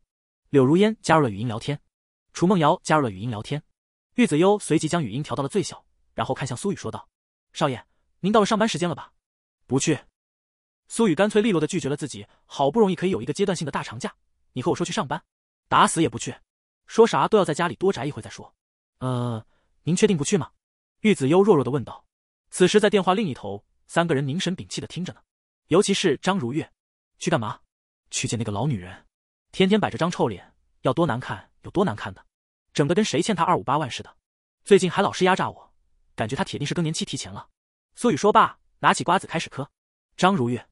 柳如烟加入了语音聊天，楚梦瑶加入了语音聊天。玉子优随即将语音调到了最小。然后看向苏雨说道：“少爷，您到了上班时间了吧？”“不去。”苏雨干脆利落的拒绝了。自己好不容易可以有一个阶段性的大长假，你和我说去上班，打死也不去。说啥都要在家里多宅一会再说。呃，您确定不去吗？”玉子优弱弱的问道。此时在电话另一头，三个人凝神屏气的听着呢。尤其是张如月，去干嘛？去见那个老女人？天天摆着张臭脸，要多难看有多难看的，整得跟谁欠她二五八万似的。最近还老是压榨我。感觉他铁定是更年期提前了。苏雨说罢，拿起瓜子开始嗑。张如月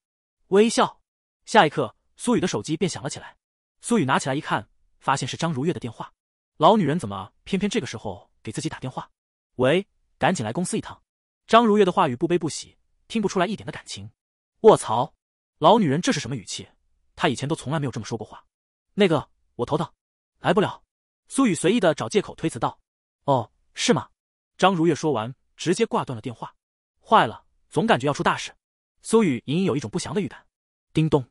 微笑，下一刻，苏雨的手机便响了起来。苏雨拿起来一看，发现是张如月的电话。老女人怎么偏偏这个时候给自己打电话？喂，赶紧来公司一趟。张如月的话语不悲不喜，听不出来一点的感情。卧槽，老女人这是什么语气？她以前都从来没有这么说过话。那个，我头疼，来不了。苏雨随意的找借口推辞道。哦，是吗？张如月说完，直接挂断了电话。坏了，总感觉要出大事。苏雨隐隐有一种不祥的预感。叮咚，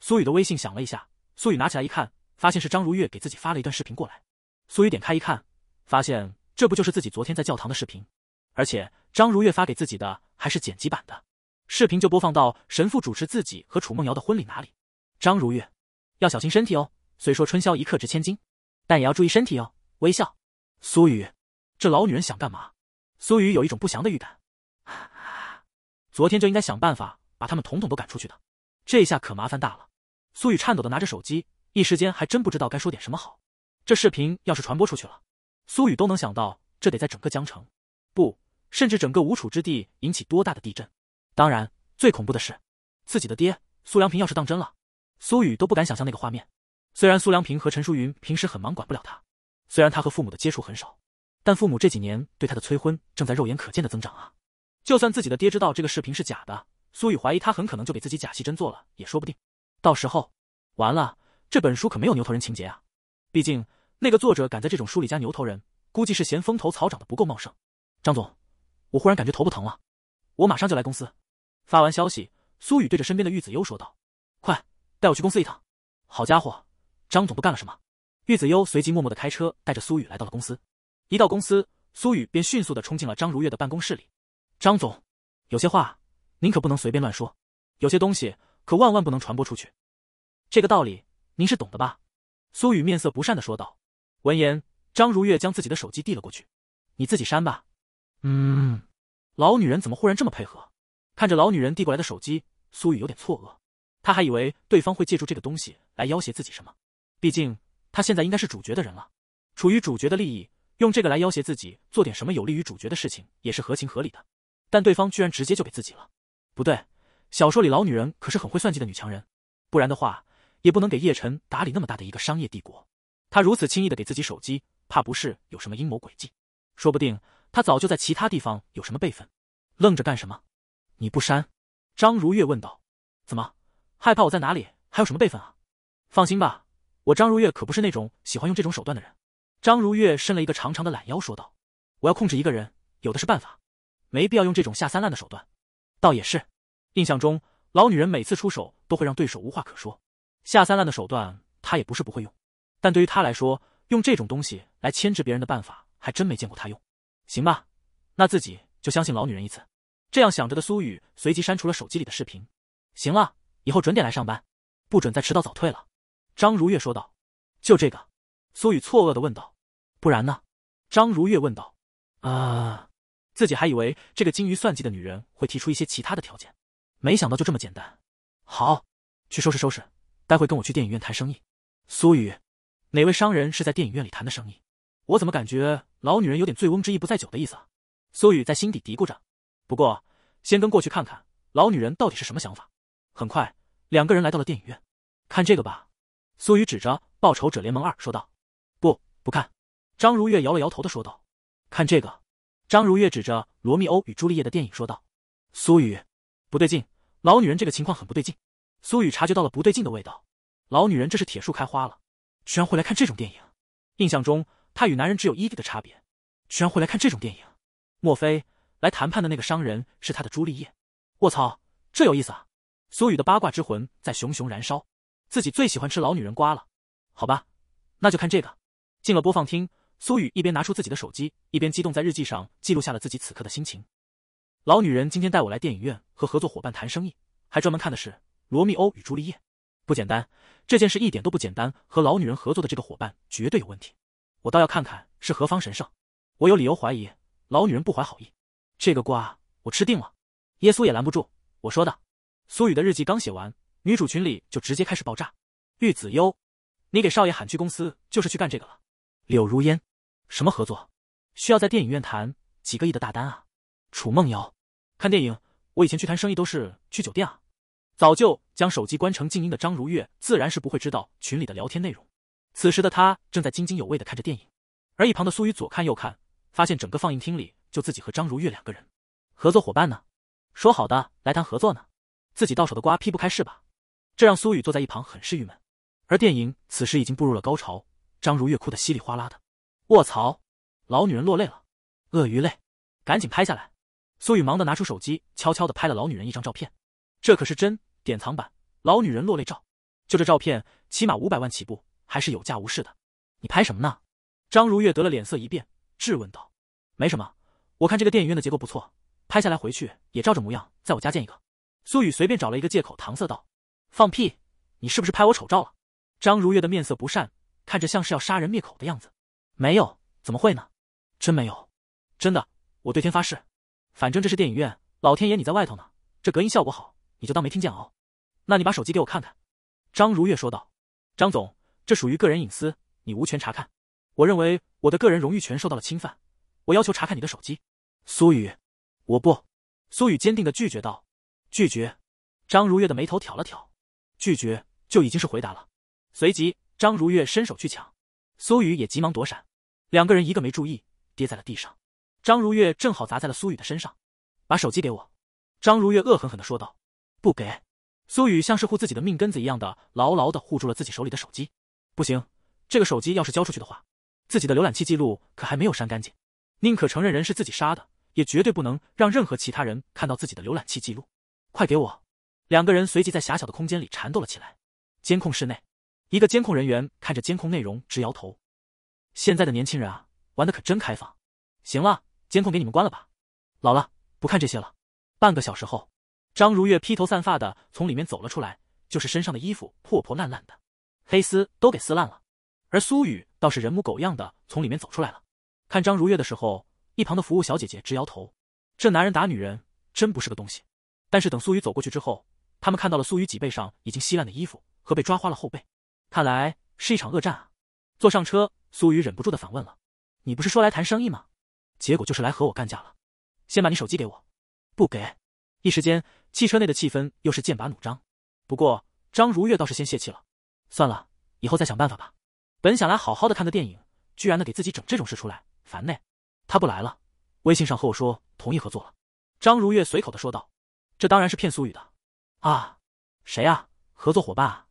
苏雨的微信响了一下。苏雨拿起来一看，发现是张如月给自己发了一段视频过来。苏雨点开一看，发现这不就是自己昨天在教堂的视频？而且张如月发给自己的还是剪辑版的视频，就播放到神父主持自己和楚梦瑶的婚礼哪里。张如月，要小心身体哦。虽说春宵一刻值千金，但也要注意身体哦。微笑，苏雨，这老女人想干嘛？苏雨有一种不祥的预感，昨天就应该想办法把他们统统都赶出去的，这下可麻烦大了。苏雨颤抖的拿着手机，一时间还真不知道该说点什么好。这视频要是传播出去了，苏雨都能想到这得在整个江城，不，甚至整个吴楚之地引起多大的地震。当然，最恐怖的是自己的爹苏良平要是当真了，苏雨都不敢想象那个画面。虽然苏良平和陈淑云平时很忙，管不了他，虽然他和父母的接触很少。但父母这几年对他的催婚正在肉眼可见的增长啊！就算自己的爹知道这个视频是假的，苏雨怀疑他很可能就给自己假戏真做了，也说不定。到时候完了，这本书可没有牛头人情节啊！毕竟那个作者敢在这种书里加牛头人，估计是嫌风头草长得不够茂盛。张总，我忽然感觉头不疼了，我马上就来公司。发完消息，苏雨对着身边的玉子优说道：“快带我去公司一趟。”好家伙，张总都干了什么？玉子优随即默默的开车带着苏雨来到了公司。一到公司，苏雨便迅速的冲进了张如月的办公室里。张总，有些话您可不能随便乱说，有些东西可万万不能传播出去。这个道理您是懂的吧？苏雨面色不善的说道。闻言，张如月将自己的手机递了过去：“你自己删吧。”嗯，老女人怎么忽然这么配合？看着老女人递过来的手机，苏雨有点错愕。他还以为对方会借助这个东西来要挟自己什么，毕竟他现在应该是主角的人了，处于主角的利益。用这个来要挟自己做点什么有利于主角的事情也是合情合理的，但对方居然直接就给自己了。不对，小说里老女人可是很会算计的女强人，不然的话也不能给叶晨打理那么大的一个商业帝国。他如此轻易的给自己手机，怕不是有什么阴谋诡计？说不定他早就在其他地方有什么备份。愣着干什么？你不删？张如月问道。怎么，害怕我在哪里还有什么备份啊？放心吧，我张如月可不是那种喜欢用这种手段的人。张如月伸了一个长长的懒腰，说道：“我要控制一个人，有的是办法，没必要用这种下三滥的手段。”倒也是，印象中老女人每次出手都会让对手无话可说，下三滥的手段她也不是不会用，但对于她来说，用这种东西来牵制别人的办法还真没见过她用。行吧，那自己就相信老女人一次。这样想着的苏雨随即删除了手机里的视频。行了，以后准点来上班，不准再迟到早退了。”张如月说道。“就这个？”苏雨错愕的问道。不然呢？张如月问道。啊，自己还以为这个精于算计的女人会提出一些其他的条件，没想到就这么简单。好，去收拾收拾，待会跟我去电影院谈生意。苏雨，哪位商人是在电影院里谈的生意？我怎么感觉老女人有点醉翁之意不在酒的意思啊？苏雨在心底嘀咕着。不过，先跟过去看看老女人到底是什么想法。很快，两个人来到了电影院。看这个吧，苏雨指着《报仇者联盟二》说道。不，不看。张如月摇了摇头的说道：“看这个。”张如月指着《罗密欧与朱丽叶》的电影说道：“苏雨，不对劲，老女人这个情况很不对劲。”苏雨察觉到了不对劲的味道，老女人这是铁树开花了，居然会来看这种电影。印象中她与男人只有一地的差别，居然会来看这种电影，莫非来谈判的那个商人是他的朱丽叶？卧槽，这有意思啊！苏雨的八卦之魂在熊熊燃烧，自己最喜欢吃老女人瓜了。好吧，那就看这个。进了播放厅。苏雨一边拿出自己的手机，一边激动在日记上记录下了自己此刻的心情。老女人今天带我来电影院和合作伙伴谈生意，还专门看的是《罗密欧与朱丽叶》，不简单。这件事一点都不简单，和老女人合作的这个伙伴绝对有问题。我倒要看看是何方神圣。我有理由怀疑老女人不怀好意，这个瓜我吃定了。耶稣也拦不住。我说的。苏雨的日记刚写完，女主群里就直接开始爆炸。玉子优，你给少爷喊去公司，就是去干这个了。柳如烟。什么合作？需要在电影院谈几个亿的大单啊？楚梦瑶，看电影，我以前去谈生意都是去酒店啊。早就将手机关成静音的张如月自然是不会知道群里的聊天内容。此时的他正在津津有味的看着电影，而一旁的苏雨左看右看，发现整个放映厅里就自己和张如月两个人。合作伙伴呢？说好的来谈合作呢？自己到手的瓜劈不开是吧？这让苏雨坐在一旁很是郁闷。而电影此时已经步入了高潮，张如月哭得稀里哗啦的。卧槽，老女人落泪了，鳄鱼泪，赶紧拍下来。苏雨忙的拿出手机，悄悄的拍了老女人一张照片，这可是真典藏版老女人落泪照，就这照片起码五百万起步，还是有价无市的。你拍什么呢？张如月得了脸色一变，质问道：“没什么，我看这个电影院的结构不错，拍下来回去也照着模样在我家建一个。”苏雨随便找了一个借口搪塞道：“放屁，你是不是拍我丑照了？”张如月的面色不善，看着像是要杀人灭口的样子。没有，怎么会呢？真没有，真的，我对天发誓。反正这是电影院，老天爷你在外头呢，这隔音效果好，你就当没听见哦。那你把手机给我看看。”张如月说道。“张总，这属于个人隐私，你无权查看。我认为我的个人荣誉权受到了侵犯，我要求查看你的手机。”苏雨，我不。”苏雨坚定的拒绝道。“拒绝。”张如月的眉头挑了挑，“拒绝就已经是回答了。”随即，张如月伸手去抢。苏雨也急忙躲闪，两个人一个没注意，跌在了地上。张如月正好砸在了苏雨的身上。把手机给我！张如月恶狠狠的说道。不给！苏雨像是护自己的命根子一样的，牢牢的护住了自己手里的手机。不行，这个手机要是交出去的话，自己的浏览器记录可还没有删干净。宁可承认人是自己杀的，也绝对不能让任何其他人看到自己的浏览器记录。快给我！两个人随即在狭小的空间里缠斗了起来。监控室内。一个监控人员看着监控内容直摇头，现在的年轻人啊，玩的可真开放。行了，监控给你们关了吧，老了不看这些了。半个小时后，张如月披头散发的从里面走了出来，就是身上的衣服破破烂烂的，黑丝都给撕烂了。而苏雨倒是人模狗样的从里面走出来了。看张如月的时候，一旁的服务小姐姐直摇头，这男人打女人真不是个东西。但是等苏雨走过去之后，他们看到了苏雨脊背上已经稀烂的衣服和被抓花了后背。看来是一场恶战啊！坐上车，苏雨忍不住的反问了：“你不是说来谈生意吗？结果就是来和我干架了。”先把你手机给我，不给！一时间，汽车内的气氛又是剑拔弩张。不过，张如月倒是先泄气了：“算了，以后再想办法吧。本想来好好的看个电影，居然的给自己整这种事出来，烦内。”他不来了，微信上和我说同意合作了。张如月随口的说道：“这当然是骗苏雨的啊，谁啊？合作伙伴啊？”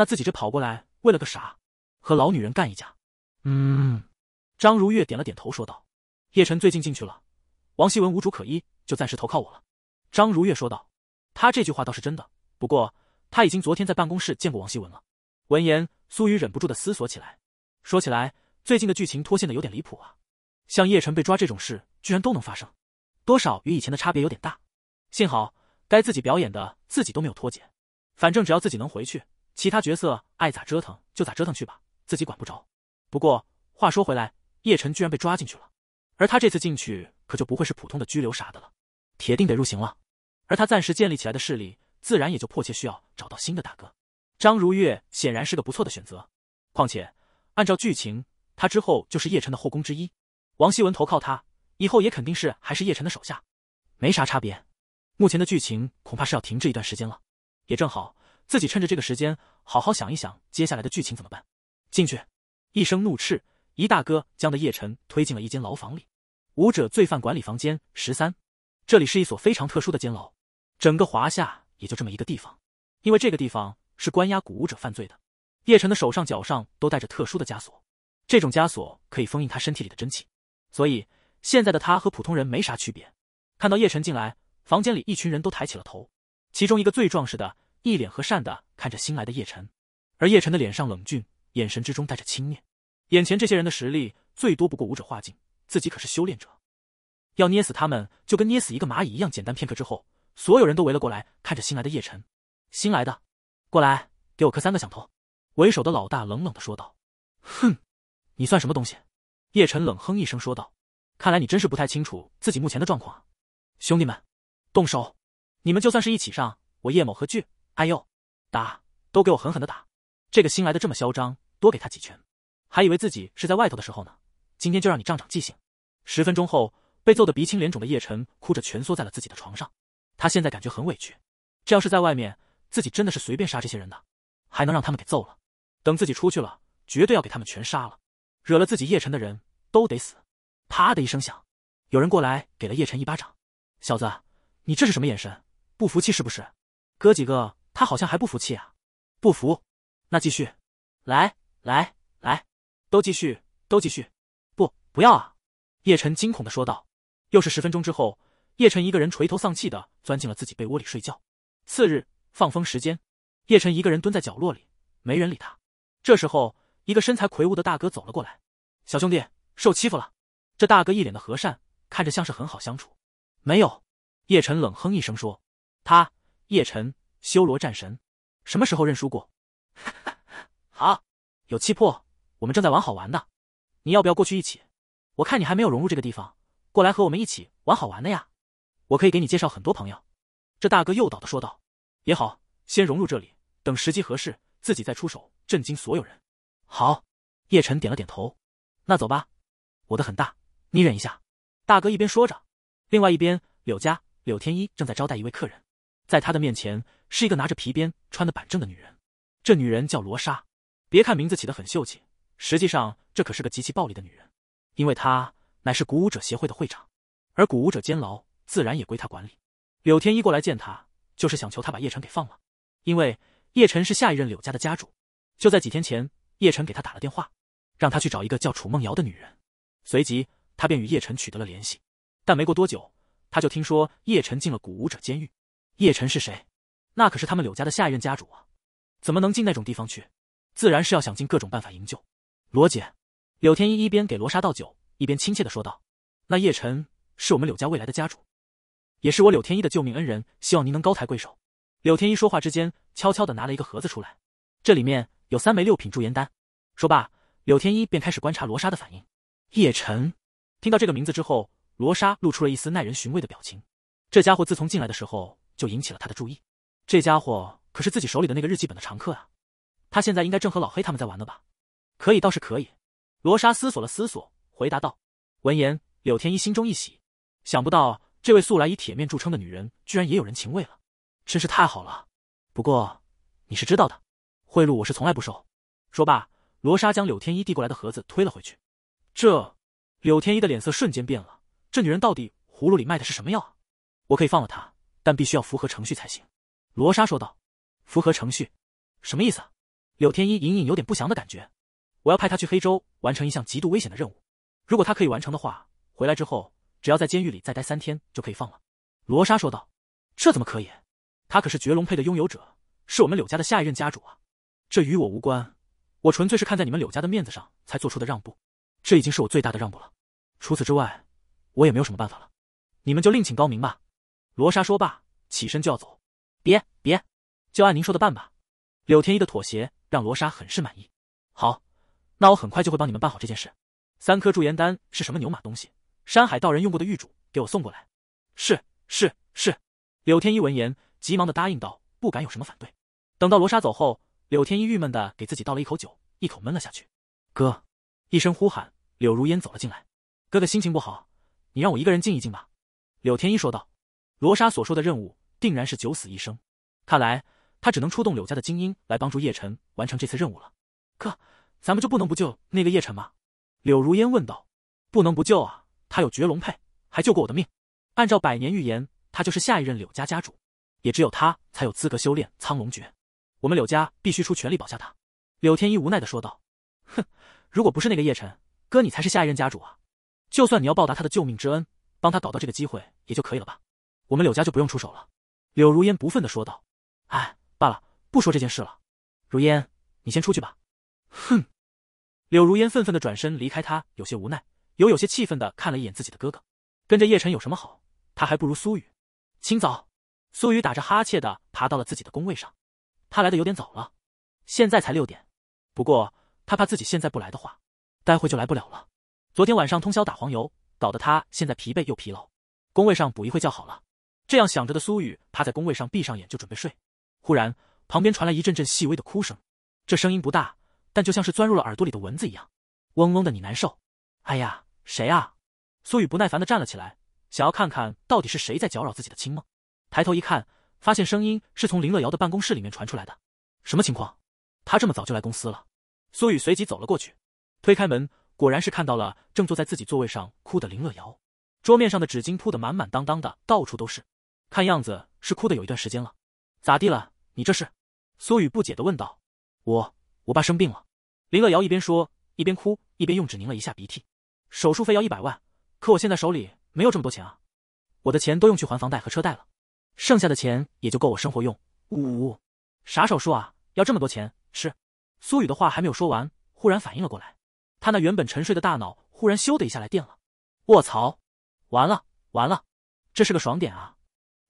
那自己这跑过来为了个啥？和老女人干一架？嗯，张如月点了点头，说道：“叶晨最近进去了，王希文无主可依，就暂时投靠我了。”张如月说道：“他这句话倒是真的，不过他已经昨天在办公室见过王希文了。”闻言，苏雨忍不住的思索起来。说起来，最近的剧情脱线的有点离谱啊，像叶晨被抓这种事，居然都能发生，多少与以前的差别有点大。幸好该自己表演的自己都没有脱节，反正只要自己能回去。其他角色爱咋折腾就咋折腾去吧，自己管不着。不过话说回来，叶晨居然被抓进去了，而他这次进去可就不会是普通的拘留啥的了，铁定得入刑了。而他暂时建立起来的势力，自然也就迫切需要找到新的大哥。张如月显然是个不错的选择，况且按照剧情，他之后就是叶晨的后宫之一。王希文投靠他以后，也肯定是还是叶晨的手下，没啥差别。目前的剧情恐怕是要停滞一段时间了，也正好。自己趁着这个时间好好想一想接下来的剧情怎么办。进去，一声怒斥，一大哥将的叶晨推进了一间牢房里。武者罪犯管理房间十三，这里是一所非常特殊的监牢，整个华夏也就这么一个地方。因为这个地方是关押古武者犯罪的。叶晨的手上脚上都带着特殊的枷锁，这种枷锁可以封印他身体里的真气，所以现在的他和普通人没啥区别。看到叶晨进来，房间里一群人都抬起了头，其中一个最壮实的。一脸和善的看着新来的叶晨，而叶晨的脸上冷峻，眼神之中带着轻蔑。眼前这些人的实力最多不过武者化境，自己可是修炼者，要捏死他们就跟捏死一个蚂蚁一样简单。片刻之后，所有人都围了过来，看着新来的叶晨。新来的，过来给我磕三个响头。为首的老大冷冷的说道：“哼，你算什么东西？”叶晨冷哼一声说道：“看来你真是不太清楚自己目前的状况啊，兄弟们，动手！你们就算是一起上，我叶某何惧？”哎呦，打都给我狠狠的打！这个新来的这么嚣张，多给他几拳。还以为自己是在外头的时候呢，今天就让你长长记性。十分钟后，被揍得鼻青脸肿的叶晨哭着蜷缩在了自己的床上。他现在感觉很委屈。这要是在外面，自己真的是随便杀这些人的，还能让他们给揍了。等自己出去了，绝对要给他们全杀了。惹了自己叶晨的人都得死。啪的一声响，有人过来给了叶晨一巴掌。小子，你这是什么眼神？不服气是不是？哥几个。他好像还不服气啊！不服，那继续，来来来，都继续，都继续！不，不要啊！叶晨惊恐的说道。又是十分钟之后，叶晨一个人垂头丧气的钻进了自己被窝里睡觉。次日，放风时间，叶晨一个人蹲在角落里，没人理他。这时候，一个身材魁梧的大哥走了过来：“小兄弟，受欺负了？”这大哥一脸的和善，看着像是很好相处。没有，叶晨冷哼一声说：“他，叶晨。”修罗战神，什么时候认输过？好，有气魄。我们正在玩好玩的，你要不要过去一起？我看你还没有融入这个地方，过来和我们一起玩好玩的呀。我可以给你介绍很多朋友。这大哥诱导的说道。也好，先融入这里，等时机合适，自己再出手，震惊所有人。好，叶晨点了点头。那走吧，我的很大，你忍一下。大哥一边说着，另外一边，柳家柳天一正在招待一位客人，在他的面前。是一个拿着皮鞭、穿的板正的女人。这女人叫罗莎，别看名字起得很秀气，实际上这可是个极其暴力的女人。因为她乃是鼓舞者协会的会长，而鼓舞者监牢自然也归她管理。柳天一过来见她，就是想求她把叶晨给放了，因为叶晨是下一任柳家的家主。就在几天前，叶晨给他打了电话，让他去找一个叫楚梦瑶的女人，随即他便与叶晨取得了联系。但没过多久，他就听说叶晨进了古舞者监狱。叶晨是谁？那可是他们柳家的下一任家主啊，怎么能进那种地方去？自然是要想尽各种办法营救。罗姐，柳天一一边给罗莎倒酒，一边亲切的说道：“那叶晨是我们柳家未来的家主，也是我柳天一的救命恩人，希望您能高抬贵手。”柳天一说话之间，悄悄的拿了一个盒子出来，这里面有三枚六品驻颜丹。说罢，柳天一便开始观察罗莎的反应。叶晨听到这个名字之后，罗莎露出了一丝耐人寻味的表情。这家伙自从进来的时候，就引起了他的注意。这家伙可是自己手里的那个日记本的常客啊，他现在应该正和老黑他们在玩呢吧？可以，倒是可以。罗莎思索了思索，回答道。闻言，柳天一心中一喜，想不到这位素来以铁面著称的女人，居然也有人情味了，真是太好了。不过，你是知道的，贿赂我是从来不收。说罢，罗莎将柳天一递过来的盒子推了回去。这，柳天一的脸色瞬间变了。这女人到底葫芦里卖的是什么药啊？我可以放了她，但必须要符合程序才行。罗莎说道：“符合程序，什么意思？”柳天一隐隐有点不祥的感觉。我要派他去黑州完成一项极度危险的任务，如果他可以完成的话，回来之后只要在监狱里再待三天就可以放了。”罗莎说道：“这怎么可以？他可是绝龙佩的拥有者，是我们柳家的下一任家主啊！这与我无关，我纯粹是看在你们柳家的面子上才做出的让步，这已经是我最大的让步了。除此之外，我也没有什么办法了，你们就另请高明吧。”罗莎说罢，起身就要走。别别，就按您说的办吧。柳天一的妥协让罗莎很是满意。好，那我很快就会帮你们办好这件事。三颗驻颜丹是什么牛马东西？山海道人用过的玉主给我送过来。是是是。柳天一闻言，急忙的答应道，不敢有什么反对。等到罗莎走后，柳天一郁闷的给自己倒了一口酒，一口闷了下去。哥，一声呼喊，柳如烟走了进来。哥哥心情不好，你让我一个人静一静吧。柳天一说道。罗莎所说的任务。定然是九死一生，看来他只能出动柳家的精英来帮助叶晨完成这次任务了。哥，咱们就不能不救那个叶晨吗？柳如烟问道。不能不救啊！他有绝龙配，还救过我的命。按照百年预言，他就是下一任柳家家主，也只有他才有资格修炼苍龙诀。我们柳家必须出全力保下他。柳天一无奈的说道。哼，如果不是那个叶晨，哥你才是下一任家主啊！就算你要报答他的救命之恩，帮他搞到这个机会也就可以了吧？我们柳家就不用出手了。柳如烟不忿的说道：“哎，罢了，不说这件事了。如烟，你先出去吧。”哼，柳如烟愤愤的转身离开，他有些无奈，又有些气愤的看了一眼自己的哥哥。跟着叶辰有什么好？他还不如苏雨。清早，苏雨打着哈欠的爬到了自己的工位上。他来的有点早了，现在才六点。不过他怕自己现在不来的话，待会就来不了了。昨天晚上通宵打黄油，搞得他现在疲惫又疲劳。工位上补一会觉好了。这样想着的苏雨趴在工位上，闭上眼就准备睡。忽然，旁边传来一阵阵细微的哭声，这声音不大，但就像是钻入了耳朵里的蚊子一样，嗡嗡的，你难受。哎呀，谁啊？苏雨不耐烦地站了起来，想要看看到底是谁在搅扰自己的清梦。抬头一看，发现声音是从林乐瑶的办公室里面传出来的。什么情况？他这么早就来公司了？苏雨随即走了过去，推开门，果然是看到了正坐在自己座位上哭的林乐瑶，桌面上的纸巾铺得满满当当的，到处都是。看样子是哭的有一段时间了，咋地了？你这是？苏雨不解的问道。我我爸生病了。林乐瑶一边说，一边哭，一边用纸拧了一下鼻涕。手术费要一百万，可我现在手里没有这么多钱啊。我的钱都用去还房贷和车贷了，剩下的钱也就够我生活用。呜呜。啥手术啊？要这么多钱？是？苏雨的话还没有说完，忽然反应了过来，他那原本沉睡的大脑忽然咻的一下来电了。卧槽！完了完了，这是个爽点啊！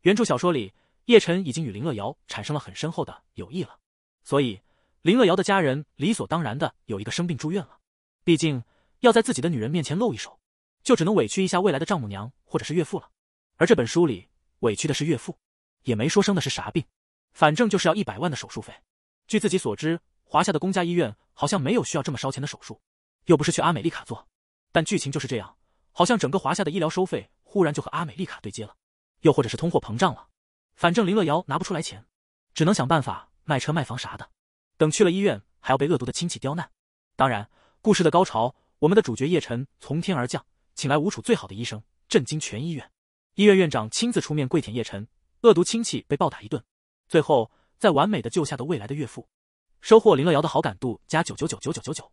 原著小说里，叶晨已经与林乐瑶产生了很深厚的友谊了，所以林乐瑶的家人理所当然的有一个生病住院了。毕竟要在自己的女人面前露一手，就只能委屈一下未来的丈母娘或者是岳父了。而这本书里委屈的是岳父，也没说生的是啥病，反正就是要一百万的手术费。据自己所知，华夏的公家医院好像没有需要这么烧钱的手术，又不是去阿美丽卡做。但剧情就是这样，好像整个华夏的医疗收费忽然就和阿美丽卡对接了。又或者是通货膨胀了，反正林乐瑶拿不出来钱，只能想办法卖车卖房啥的。等去了医院，还要被恶毒的亲戚刁难。当然，故事的高潮，我们的主角叶晨从天而降，请来吴楚最好的医生，震惊全医院。医院院长亲自出面跪舔叶晨，恶毒亲戚被暴打一顿。最后，在完美的救下的未来的岳父，收获林乐瑶的好感度加九九九九九九九。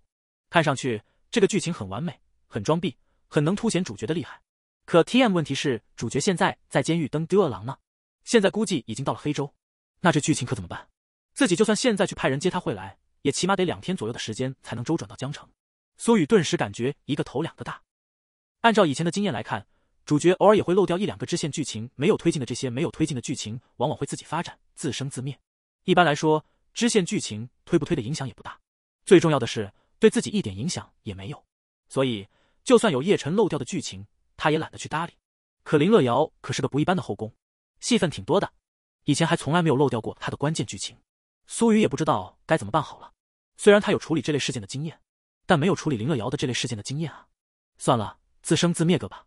看上去这个剧情很完美，很装逼，很能凸显主角的厉害。可 T M 问题是，主角现在在监狱当丢了狼呢。现在估计已经到了黑州，那这剧情可怎么办？自己就算现在去派人接他会来，也起码得两天左右的时间才能周转到江城。苏雨顿时感觉一个头两个大。按照以前的经验来看，主角偶尔也会漏掉一两个支线剧情没有推进的这些没有推进的剧情，往往会自己发展自生自灭。一般来说，支线剧情推不推的影响也不大，最重要的是对自己一点影响也没有。所以，就算有叶辰漏掉的剧情。他也懒得去搭理，可林乐瑶可是个不一般的后宫，戏份挺多的，以前还从来没有漏掉过他的关键剧情。苏雨也不知道该怎么办好了，虽然他有处理这类事件的经验，但没有处理林乐瑶的这类事件的经验啊。算了，自生自灭个吧，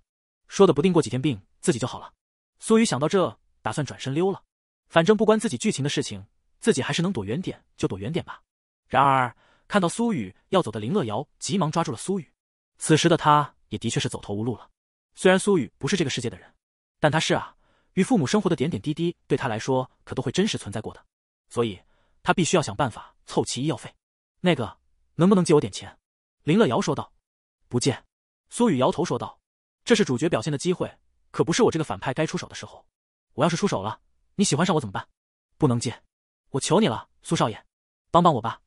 说的不定过几天病自己就好了。苏雨想到这，打算转身溜了，反正不关自己剧情的事情，自己还是能躲远点就躲远点吧。然而看到苏雨要走的林乐瑶急忙抓住了苏雨，此时的他也的确是走投无路了。虽然苏雨不是这个世界的人，但他是啊，与父母生活的点点滴滴对他来说可都会真实存在过的，所以他必须要想办法凑齐医药费。那个，能不能借我点钱？林乐瑶说道。不借。苏雨摇头说道。这是主角表现的机会，可不是我这个反派该出手的时候。我要是出手了，你喜欢上我怎么办？不能借。我求你了，苏少爷，帮帮我吧。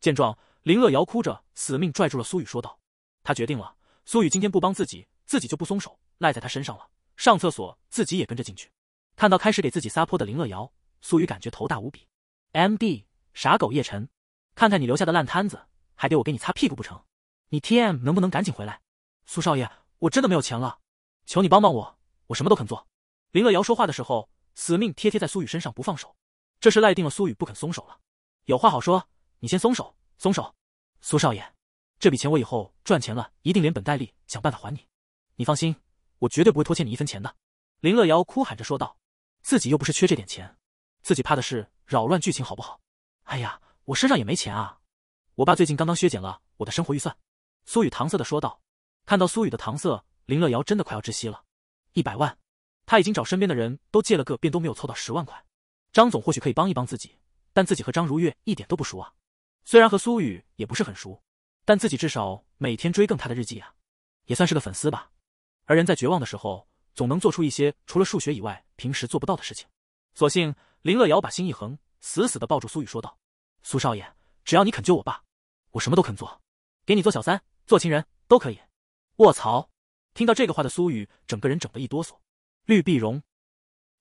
见状，林乐瑶哭着死命拽住了苏雨，说道：“他决定了，苏雨今天不帮自己。”自己就不松手，赖在他身上了。上厕所自己也跟着进去。看到开始给自己撒泼的林乐瑶，苏雨感觉头大无比。M D，傻狗叶晨，看看你留下的烂摊子，还得我给你擦屁股不成？你 T M 能不能赶紧回来？苏少爷，我真的没有钱了，求你帮帮我，我什么都肯做。林乐瑶说话的时候，死命贴贴在苏雨身上不放手，这是赖定了苏雨不肯松手了。有话好说，你先松手，松手。苏少爷，这笔钱我以后赚钱了，一定连本带利想办法还你。你放心，我绝对不会拖欠你一分钱的。”林乐瑶哭喊着说道，“自己又不是缺这点钱，自己怕的是扰乱剧情，好不好？”“哎呀，我身上也没钱啊！我爸最近刚刚削减了我的生活预算。”苏雨搪塞的说道。看到苏雨的搪塞，林乐瑶真的快要窒息了。一百万，他已经找身边的人都借了个遍都没有凑到十万块。张总或许可以帮一帮自己，但自己和张如月一点都不熟啊。虽然和苏雨也不是很熟，但自己至少每天追更他的日记啊，也算是个粉丝吧。而人在绝望的时候，总能做出一些除了数学以外平时做不到的事情。所幸林乐瑶把心一横，死死的抱住苏雨，说道：“苏少爷，只要你肯救我爸，我什么都肯做，给你做小三、做情人都可以。”卧槽！听到这个话的苏雨整个人整得一哆嗦。绿碧蓉，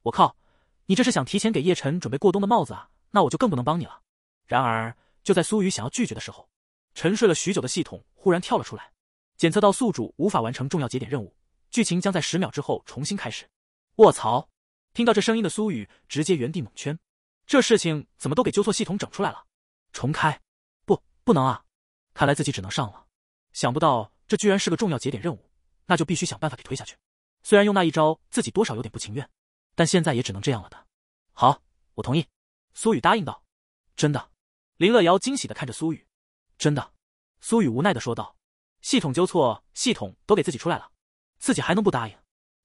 我靠，你这是想提前给叶晨准备过冬的帽子啊？那我就更不能帮你了。然而就在苏雨想要拒绝的时候，沉睡了许久的系统忽然跳了出来，检测到宿主无法完成重要节点任务。剧情将在十秒之后重新开始。卧槽！听到这声音的苏雨直接原地蒙圈，这事情怎么都给纠错系统整出来了？重开？不，不能啊！看来自己只能上了。想不到这居然是个重要节点任务，那就必须想办法给推下去。虽然用那一招自己多少有点不情愿，但现在也只能这样了的。好，我同意。苏雨答应道。真的？林乐瑶惊喜的看着苏雨。真的？苏雨无奈的说道。系统纠错，系统都给自己出来了。自己还能不答应？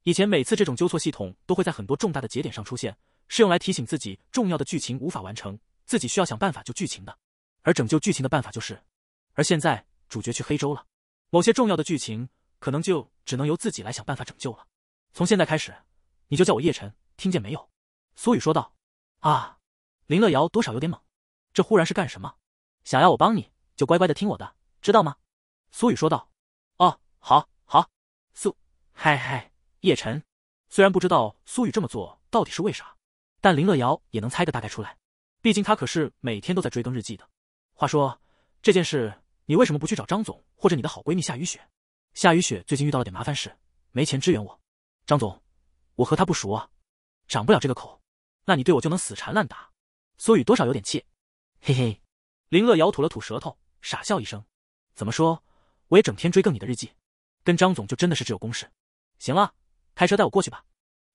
以前每次这种纠错系统都会在很多重大的节点上出现，是用来提醒自己重要的剧情无法完成，自己需要想办法救剧情的。而拯救剧情的办法就是，而现在主角去黑州了，某些重要的剧情可能就只能由自己来想办法拯救了。从现在开始，你就叫我叶晨，听见没有？苏雨说道。啊！林乐瑶多少有点懵，这忽然是干什么？想要我帮你就乖乖的听我的，知道吗？苏雨说道。哦，好，好，苏。嗨嗨，叶晨，虽然不知道苏雨这么做到底是为啥，但林乐瑶也能猜个大概出来。毕竟他可是每天都在追更日记的。话说这件事，你为什么不去找张总或者你的好闺蜜夏雨雪？夏雨雪最近遇到了点麻烦事，没钱支援我。张总，我和他不熟啊，长不了这个口。那你对我就能死缠烂打？苏雨多少有点气。嘿嘿，林乐瑶吐了吐舌头，傻笑一声。怎么说，我也整天追更你的日记，跟张总就真的是只有公事。行了，开车带我过去吧。”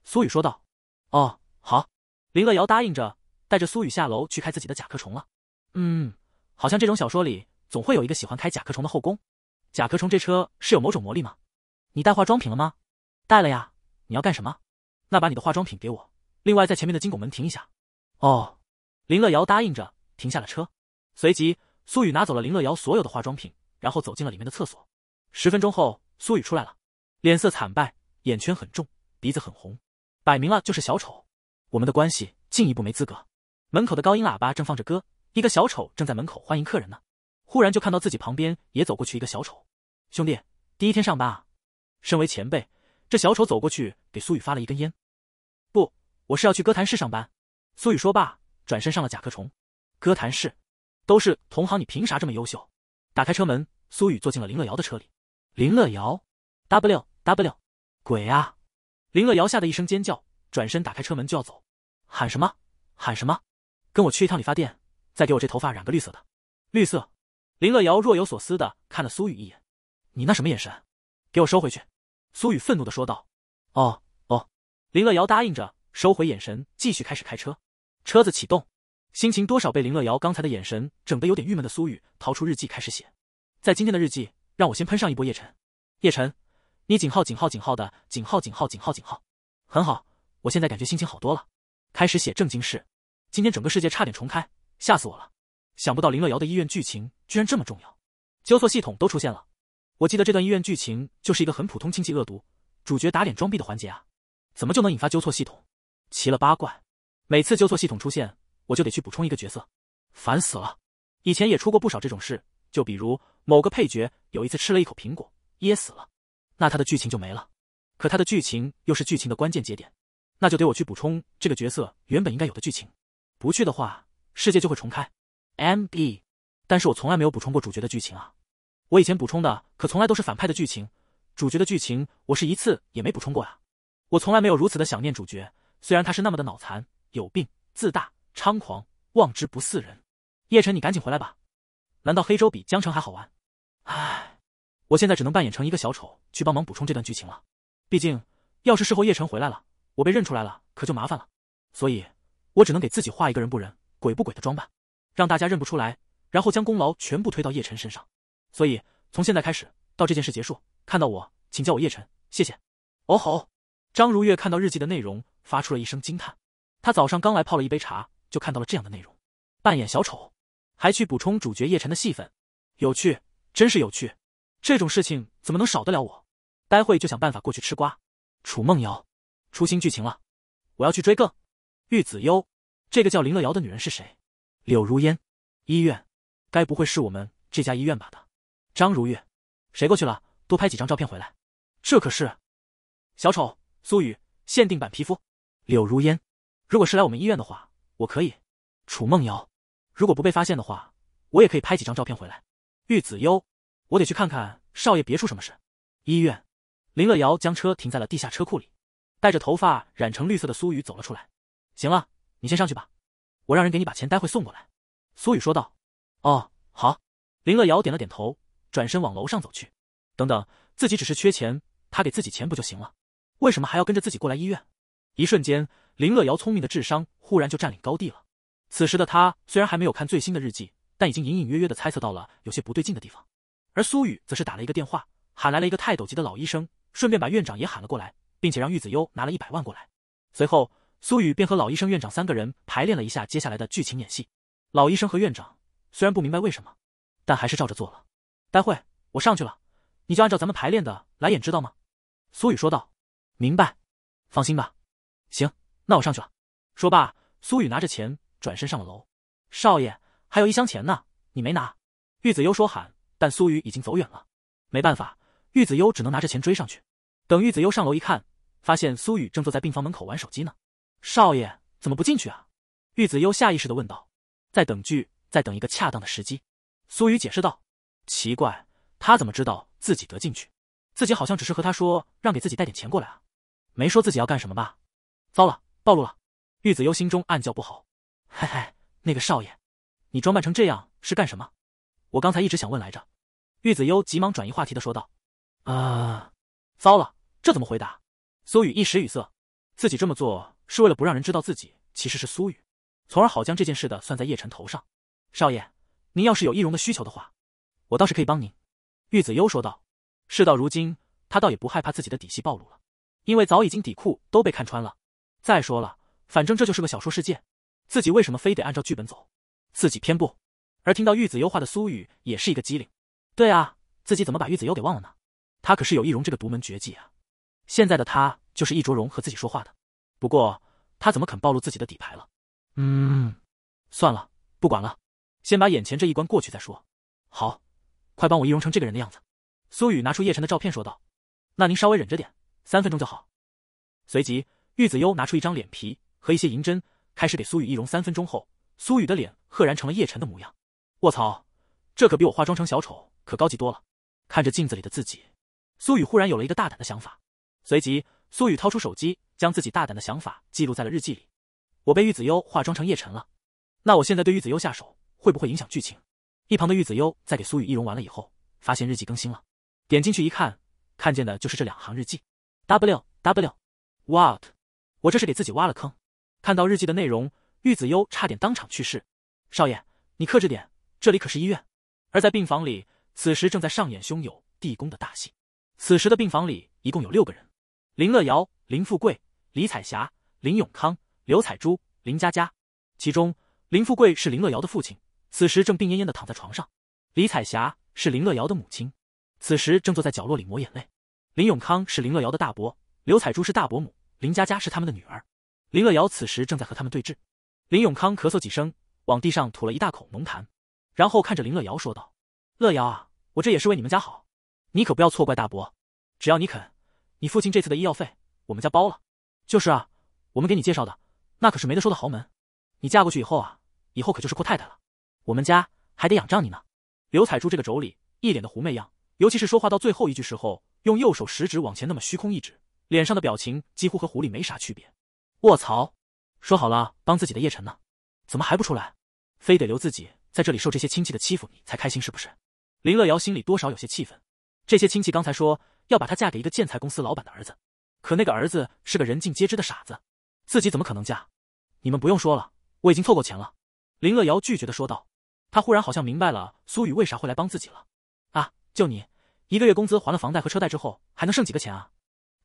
苏雨说道。“哦，好。”林乐瑶答应着，带着苏雨下楼去开自己的甲壳虫了。“嗯，好像这种小说里总会有一个喜欢开甲壳虫的后宫。甲壳虫这车是有某种魔力吗？你带化妆品了吗？带了呀。你要干什么？那把你的化妆品给我。另外，在前面的金拱门停一下。”哦，林乐瑶答应着停下了车。随即，苏雨拿走了林乐瑶所有的化妆品，然后走进了里面的厕所。十分钟后，苏雨出来了，脸色惨败。眼圈很重，鼻子很红，摆明了就是小丑。我们的关系进一步没资格。门口的高音喇叭正放着歌，一个小丑正在门口欢迎客人呢。忽然就看到自己旁边也走过去一个小丑。兄弟，第一天上班啊？身为前辈，这小丑走过去给苏雨发了一根烟。不，我是要去歌坛市上班。苏雨说罢，转身上了甲壳虫。歌坛市，都是同行，你凭啥这么优秀？打开车门，苏雨坐进了林乐瑶的车里。林乐瑶，W W。鬼啊！林乐瑶吓得一声尖叫，转身打开车门就要走，喊什么喊什么，跟我去一趟理发店，再给我这头发染个绿色的。绿色。林乐瑶若有所思的看了苏雨一眼，你那什么眼神，给我收回去。苏雨愤怒的说道。哦哦，林乐瑶答应着收回眼神，继续开始开车。车子启动，心情多少被林乐瑶刚才的眼神整得有点郁闷的苏雨掏出日记开始写，在今天的日记让我先喷上一波叶晨，叶晨。你井号井号井号的井号井号井号井号，很好，我现在感觉心情好多了，开始写正经事。今天整个世界差点重开，吓死我了！想不到林乐瑶的医院剧情居然这么重要，纠错系统都出现了。我记得这段医院剧情就是一个很普通亲戚恶毒主角打脸装逼的环节啊，怎么就能引发纠错系统？奇了八怪！每次纠错系统出现，我就得去补充一个角色，烦死了。以前也出过不少这种事，就比如某个配角有一次吃了一口苹果噎死了。那他的剧情就没了，可他的剧情又是剧情的关键节点，那就得我去补充这个角色原本应该有的剧情。不去的话，世界就会重开。MB，但是我从来没有补充过主角的剧情啊，我以前补充的可从来都是反派的剧情，主角的剧情我是一次也没补充过啊。我从来没有如此的想念主角，虽然他是那么的脑残、有病、自大、猖狂、望之不似人。叶晨，你赶紧回来吧。难道黑州比江城还好玩？唉。我现在只能扮演成一个小丑去帮忙补充这段剧情了，毕竟要是事后叶晨回来了，我被认出来了，可就麻烦了。所以，我只能给自己画一个人不人、鬼不鬼的装扮，让大家认不出来，然后将功劳全部推到叶晨身上。所以，从现在开始到这件事结束，看到我，请叫我叶晨，谢谢。哦吼！张如月看到日记的内容，发出了一声惊叹。他早上刚来泡了一杯茶，就看到了这样的内容：扮演小丑，还去补充主角叶晨的戏份，有趣，真是有趣。这种事情怎么能少得了我？待会就想办法过去吃瓜。楚梦瑶，出新剧情了，我要去追更。玉子悠，这个叫林乐瑶的女人是谁？柳如烟，医院，该不会是我们这家医院吧的？张如月，谁过去了？多拍几张照片回来。这可是小丑苏雨限定版皮肤。柳如烟，如果是来我们医院的话，我可以。楚梦瑶，如果不被发现的话，我也可以拍几张照片回来。玉子悠，我得去看看少爷，别出什么事。医院，林乐瑶将车停在了地下车库里，带着头发染成绿色的苏雨走了出来。行了，你先上去吧，我让人给你把钱待会送过来。苏雨说道。哦，好。林乐瑶点了点头，转身往楼上走去。等等，自己只是缺钱，他给自己钱不就行了？为什么还要跟着自己过来医院？一瞬间，林乐瑶聪明的智商忽然就占领高地了。此时的他虽然还没有看最新的日记，但已经隐隐约约的猜测到了有些不对劲的地方。而苏雨则是打了一个电话，喊来了一个泰斗级的老医生，顺便把院长也喊了过来，并且让玉子优拿了一百万过来。随后，苏雨便和老医生、院长三个人排练了一下接下来的剧情演戏。老医生和院长虽然不明白为什么，但还是照着做了。待会我上去了，你就按照咱们排练的来演，知道吗？”苏雨说道。“明白。放心吧。行，那我上去了。”说罢，苏雨拿着钱转身上了楼。“少爷，还有一箱钱呢，你没拿？”玉子优说喊。但苏雨已经走远了，没办法，玉子幽只能拿着钱追上去。等玉子幽上楼一看，发现苏雨正坐在病房门口玩手机呢。少爷怎么不进去啊？玉子幽下意识的问道。在等剧，在等一个恰当的时机，苏雨解释道。奇怪，他怎么知道自己得进去？自己好像只是和他说让给自己带点钱过来啊，没说自己要干什么吧？糟了，暴露了！玉子幽心中暗叫不好。嘿嘿，那个少爷，你装扮成这样是干什么？我刚才一直想问来着，玉子优急忙转移话题的说道：“啊，糟了，这怎么回答？”苏雨一时语塞，自己这么做是为了不让人知道自己其实是苏雨，从而好将这件事的算在叶晨头上。少爷，您要是有易容的需求的话，我倒是可以帮您。”玉子优说道。事到如今，他倒也不害怕自己的底细暴露了，因为早已经底裤都被看穿了。再说了，反正这就是个小说世界，自己为什么非得按照剧本走？自己偏不。而听到玉子幽话的苏雨也是一个机灵，对啊，自己怎么把玉子幽给忘了呢？他可是有易容这个独门绝技啊！现在的他就是易卓荣和自己说话的。不过他怎么肯暴露自己的底牌了？嗯，算了，不管了，先把眼前这一关过去再说。好，快帮我易容成这个人的样子。苏雨拿出叶晨的照片说道：“那您稍微忍着点，三分钟就好。”随即，玉子幽拿出一张脸皮和一些银针，开始给苏雨易容。三分钟后，苏雨的脸赫然成了叶晨的模样。卧槽，这可比我化妆成小丑可高级多了！看着镜子里的自己，苏雨忽然有了一个大胆的想法。随即，苏雨掏出手机，将自己大胆的想法记录在了日记里。我被玉子优化妆成叶晨了，那我现在对玉子优下手会不会影响剧情？一旁的玉子优在给苏雨易容完了以后，发现日记更新了，点进去一看，看见的就是这两行日记：W W What？我这是给自己挖了坑！看到日记的内容，玉子优差点当场去世。少爷，你克制点。这里可是医院，而在病房里，此时正在上演兄友弟恭的大戏。此时的病房里一共有六个人：林乐瑶、林富贵、李彩霞、林永康、刘彩珠、林佳佳。其中，林富贵是林乐瑶的父亲，此时正病恹恹的躺在床上；李彩霞是林乐瑶的母亲，此时正坐在角落里抹眼泪；林永康是林乐瑶的大伯，刘彩珠是大伯母，林佳佳是他们的女儿。林乐瑶此时正在和他们对峙。林永康咳嗽几声，往地上吐了一大口浓痰。然后看着林乐瑶说道：“乐瑶啊，我这也是为你们家好，你可不要错怪大伯。只要你肯，你父亲这次的医药费我们家包了。就是啊，我们给你介绍的那可是没得说的豪门，你嫁过去以后啊，以后可就是阔太太了。我们家还得仰仗你呢。”刘彩珠这个妯娌一脸的狐媚样，尤其是说话到最后一句时候，用右手食指往前那么虚空一指，脸上的表情几乎和狐狸没啥区别。卧槽！说好了帮自己的叶晨呢，怎么还不出来？非得留自己？在这里受这些亲戚的欺负，你才开心是不是？林乐瑶心里多少有些气愤。这些亲戚刚才说要把她嫁给一个建材公司老板的儿子，可那个儿子是个人尽皆知的傻子，自己怎么可能嫁？你们不用说了，我已经凑够钱了。林乐瑶拒绝的说道。她忽然好像明白了苏雨为啥会来帮自己了。啊，就你一个月工资还了房贷和车贷之后，还能剩几个钱啊？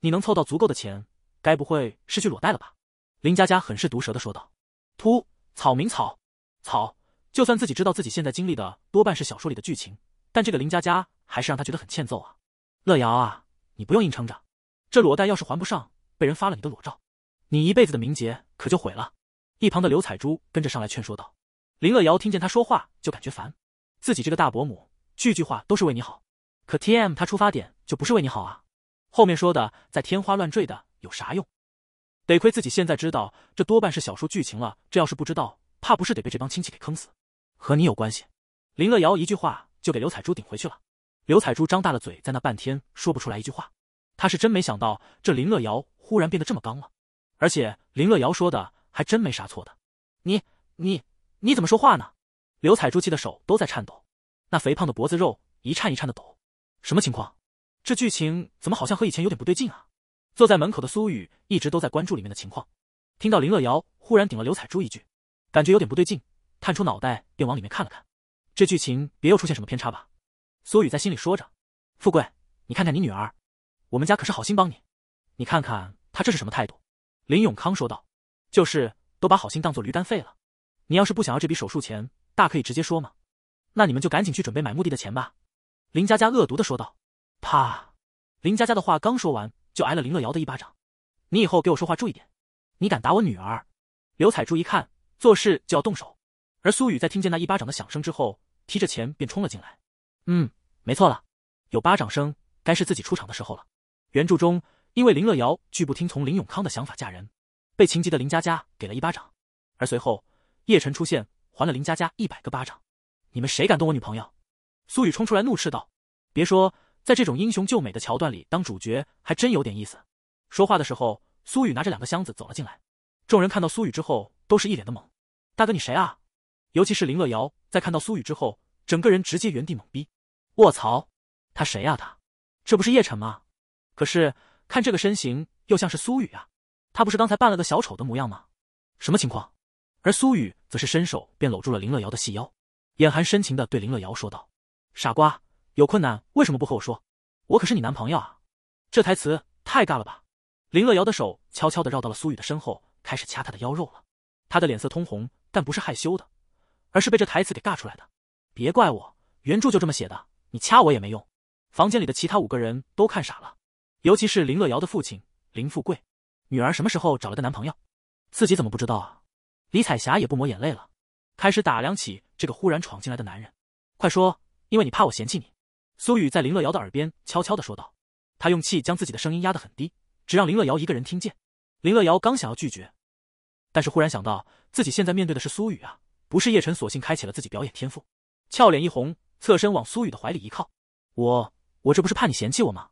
你能凑到足够的钱，该不会是去裸贷了吧？林佳佳很是毒舌的说道。突草民草草。就算自己知道自己现在经历的多半是小说里的剧情，但这个林佳佳还是让他觉得很欠揍啊！乐瑶啊，你不用硬撑着，这裸贷要是还不上，被人发了你的裸照，你一辈子的名节可就毁了。一旁的刘彩珠跟着上来劝说道：“林乐瑶，听见他说话就感觉烦，自己这个大伯母句句话都是为你好，可 T M 他出发点就不是为你好啊！后面说的再天花乱坠的有啥用？得亏自己现在知道这多半是小说剧情了，这要是不知道，怕不是得被这帮亲戚给坑死。”和你有关系？林乐瑶一句话就给刘彩珠顶回去了。刘彩珠张大了嘴，在那半天说不出来一句话。他是真没想到，这林乐瑶忽然变得这么刚了。而且林乐瑶说的还真没啥错的。你你你怎么说话呢？刘彩珠气的手都在颤抖，那肥胖的脖子肉一颤一颤的抖。什么情况？这剧情怎么好像和以前有点不对劲啊？坐在门口的苏雨一直都在关注里面的情况，听到林乐瑶忽然顶了刘彩珠一句，感觉有点不对劲。探出脑袋便往里面看了看，这剧情别又出现什么偏差吧。苏雨在心里说着。富贵，你看看你女儿，我们家可是好心帮你，你看看她这是什么态度？林永康说道。就是都把好心当做驴肝肺了。你要是不想要这笔手术钱，大可以直接说嘛。那你们就赶紧去准备买墓地的钱吧。林佳佳恶毒的说道。啪！林佳佳的话刚说完，就挨了林乐瑶的一巴掌。你以后给我说话注意点，你敢打我女儿！刘彩珠一看做事就要动手。而苏雨在听见那一巴掌的响声之后，提着钱便冲了进来。嗯，没错了，有巴掌声，该是自己出场的时候了。原著中，因为林乐瑶拒不听从林永康的想法嫁人，被情急的林佳佳给了一巴掌，而随后叶晨出现，还了林佳佳一百个巴掌。你们谁敢动我女朋友？苏雨冲出来怒斥道。别说，在这种英雄救美的桥段里当主角，还真有点意思。说话的时候，苏雨拿着两个箱子走了进来，众人看到苏雨之后，都是一脸的懵。大哥，你谁啊？尤其是林乐瑶在看到苏雨之后，整个人直接原地懵逼。卧槽，他谁啊他？这不是叶辰吗？可是看这个身形，又像是苏雨啊。他不是刚才扮了个小丑的模样吗？什么情况？而苏雨则是伸手便搂住了林乐瑶的细腰，眼含深情的对林乐瑶说道：“傻瓜，有困难为什么不和我说？我可是你男朋友啊。”这台词太尬了吧？林乐瑶的手悄悄的绕到了苏雨的身后，开始掐他的腰肉了。他的脸色通红，但不是害羞的。而是被这台词给尬出来的，别怪我，原著就这么写的。你掐我也没用。房间里的其他五个人都看傻了，尤其是林乐瑶的父亲林富贵，女儿什么时候找了个男朋友，自己怎么不知道啊？李彩霞也不抹眼泪了，开始打量起这个忽然闯进来的男人。快说，因为你怕我嫌弃你。苏雨在林乐瑶的耳边悄悄地说道，他用气将自己的声音压得很低，只让林乐瑶一个人听见。林乐瑶刚想要拒绝，但是忽然想到自己现在面对的是苏雨啊。不是叶晨，索性开启了自己表演天赋，俏脸一红，侧身往苏雨的怀里一靠。我我这不是怕你嫌弃我吗？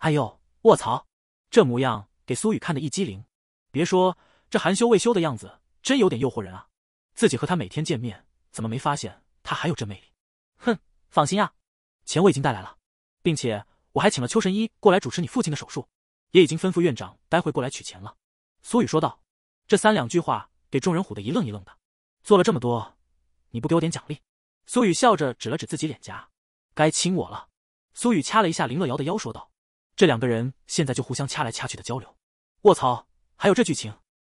哎呦，卧槽！这模样给苏雨看的一激灵，别说这含羞未羞的样子，真有点诱惑人啊！自己和他每天见面，怎么没发现他还有这魅力？哼，放心啊，钱我已经带来了，并且我还请了邱神医过来主持你父亲的手术，也已经吩咐院长待会过来取钱了。苏雨说道，这三两句话给众人唬得一愣一愣的。做了这么多，你不给我点奖励？苏雨笑着指了指自己脸颊，该亲我了。苏雨掐了一下林乐瑶的腰，说道：“这两个人现在就互相掐来掐去的交流。”卧槽！还有这剧情，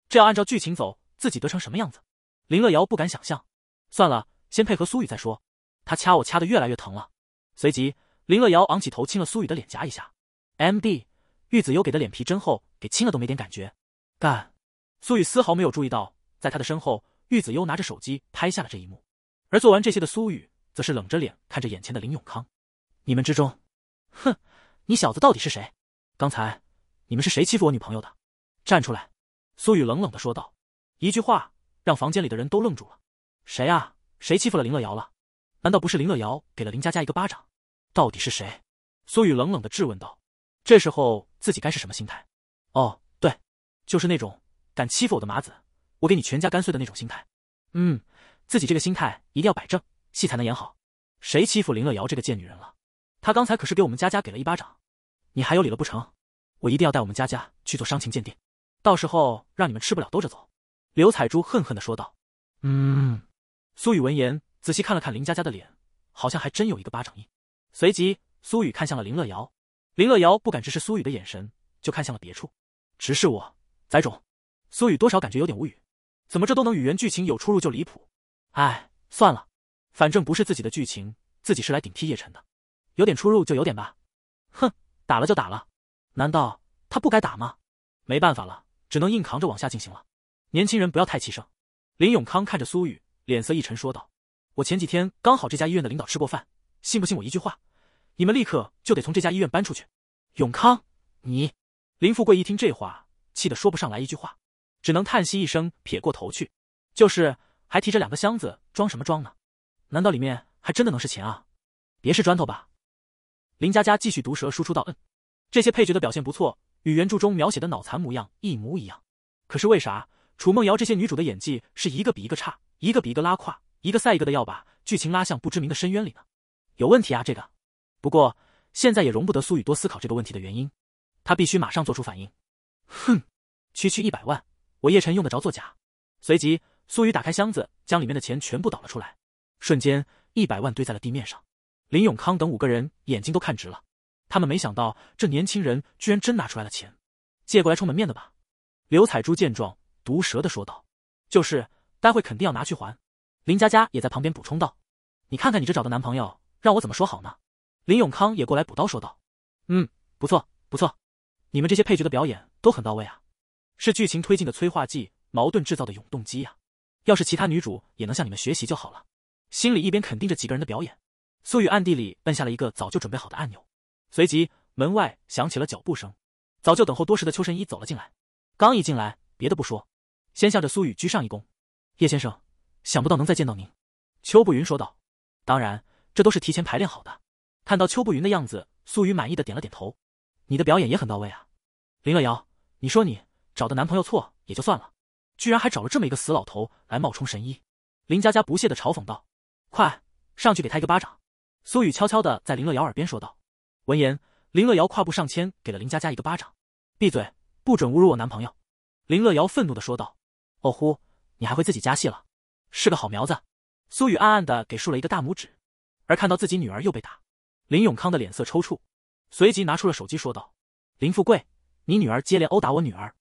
这要按照剧情走，自己得成什么样子？林乐瑶不敢想象。算了，先配合苏雨再说。他掐我掐的越来越疼了。随即，林乐瑶昂起头亲了苏雨的脸颊一下。M D，玉子优给的脸皮真厚，给亲了都没点感觉。干！苏雨丝毫没有注意到，在他的身后。玉子优拿着手机拍下了这一幕，而做完这些的苏雨则是冷着脸看着眼前的林永康：“你们之中，哼，你小子到底是谁？刚才你们是谁欺负我女朋友的？站出来！”苏雨冷冷的说道，一句话让房间里的人都愣住了：“谁啊？谁欺负了林乐瑶了？难道不是林乐瑶给了林佳佳一个巴掌？到底是谁？”苏雨冷冷的质问道。这时候自己该是什么心态？哦，对，就是那种敢欺负我的马子。我给你全家干碎的那种心态，嗯，自己这个心态一定要摆正，戏才能演好。谁欺负林乐瑶这个贱女人了？她刚才可是给我们佳佳给了一巴掌，你还有理了不成？我一定要带我们佳佳去做伤情鉴定，到时候让你们吃不了兜着走。刘彩珠恨恨的说道。嗯。苏雨闻言，仔细看了看林佳佳的脸，好像还真有一个巴掌印。随即，苏雨看向了林乐瑶，林乐瑶不敢直视苏雨的眼神，就看向了别处。直视我，崽种。苏雨多少感觉有点无语。怎么这都能与原剧情有出入就离谱？哎，算了，反正不是自己的剧情，自己是来顶替叶晨的，有点出入就有点吧。哼，打了就打了，难道他不该打吗？没办法了，只能硬扛着往下进行了。年轻人不要太气盛。林永康看着苏雨，脸色一沉，说道：“我前几天刚好这家医院的领导吃过饭，信不信我一句话，你们立刻就得从这家医院搬出去。”永康，你……林富贵一听这话，气得说不上来一句话。只能叹息一声，撇过头去。就是，还提着两个箱子，装什么装呢？难道里面还真的能是钱啊？别是砖头吧？林佳佳继续毒舌输出道：“嗯，这些配角的表现不错，与原著中描写的脑残模样一模一样。可是为啥楚梦瑶这些女主的演技是一个比一个差，一个比一个拉胯，一个赛一个的要把剧情拉向不知名的深渊里呢？有问题啊这个。不过现在也容不得苏雨多思考这个问题的原因，他必须马上做出反应。哼，区区一百万。”我叶晨用得着做假？随即，苏雨打开箱子，将里面的钱全部倒了出来，瞬间一百万堆在了地面上。林永康等五个人眼睛都看直了，他们没想到这年轻人居然真拿出来了钱，借过来充门面的吧？刘彩珠见状，毒舌的说道：“就是，待会肯定要拿去还。”林佳佳也在旁边补充道：“你看看你这找的男朋友，让我怎么说好呢？”林永康也过来补刀说道：“嗯，不错不错，你们这些配角的表演都很到位啊。”是剧情推进的催化剂，矛盾制造的永动机呀！要是其他女主也能向你们学习就好了。心里一边肯定着几个人的表演，苏雨暗地里摁下了一个早就准备好的按钮。随即门外响起了脚步声，早就等候多时的邱神医走了进来。刚一进来，别的不说，先向着苏雨鞠上一躬：“叶先生，想不到能再见到您。”邱步云说道：“当然，这都是提前排练好的。”看到邱步云的样子，苏雨满意的点了点头：“你的表演也很到位啊。”林乐瑶，你说你。找的男朋友错也就算了，居然还找了这么一个死老头来冒充神医！林佳佳不屑的嘲讽道：“快上去给他一个巴掌！”苏雨悄悄的在林乐瑶耳边说道。闻言，林乐瑶跨步上前，给了林佳佳一个巴掌：“闭嘴，不准侮辱我男朋友！”林乐瑶愤怒的说道：“哦呼，你还会自己加戏了，是个好苗子。”苏雨暗暗的给竖了一个大拇指。而看到自己女儿又被打，林永康的脸色抽搐，随即拿出了手机说道：“林富贵，你女儿接连殴打我女儿。”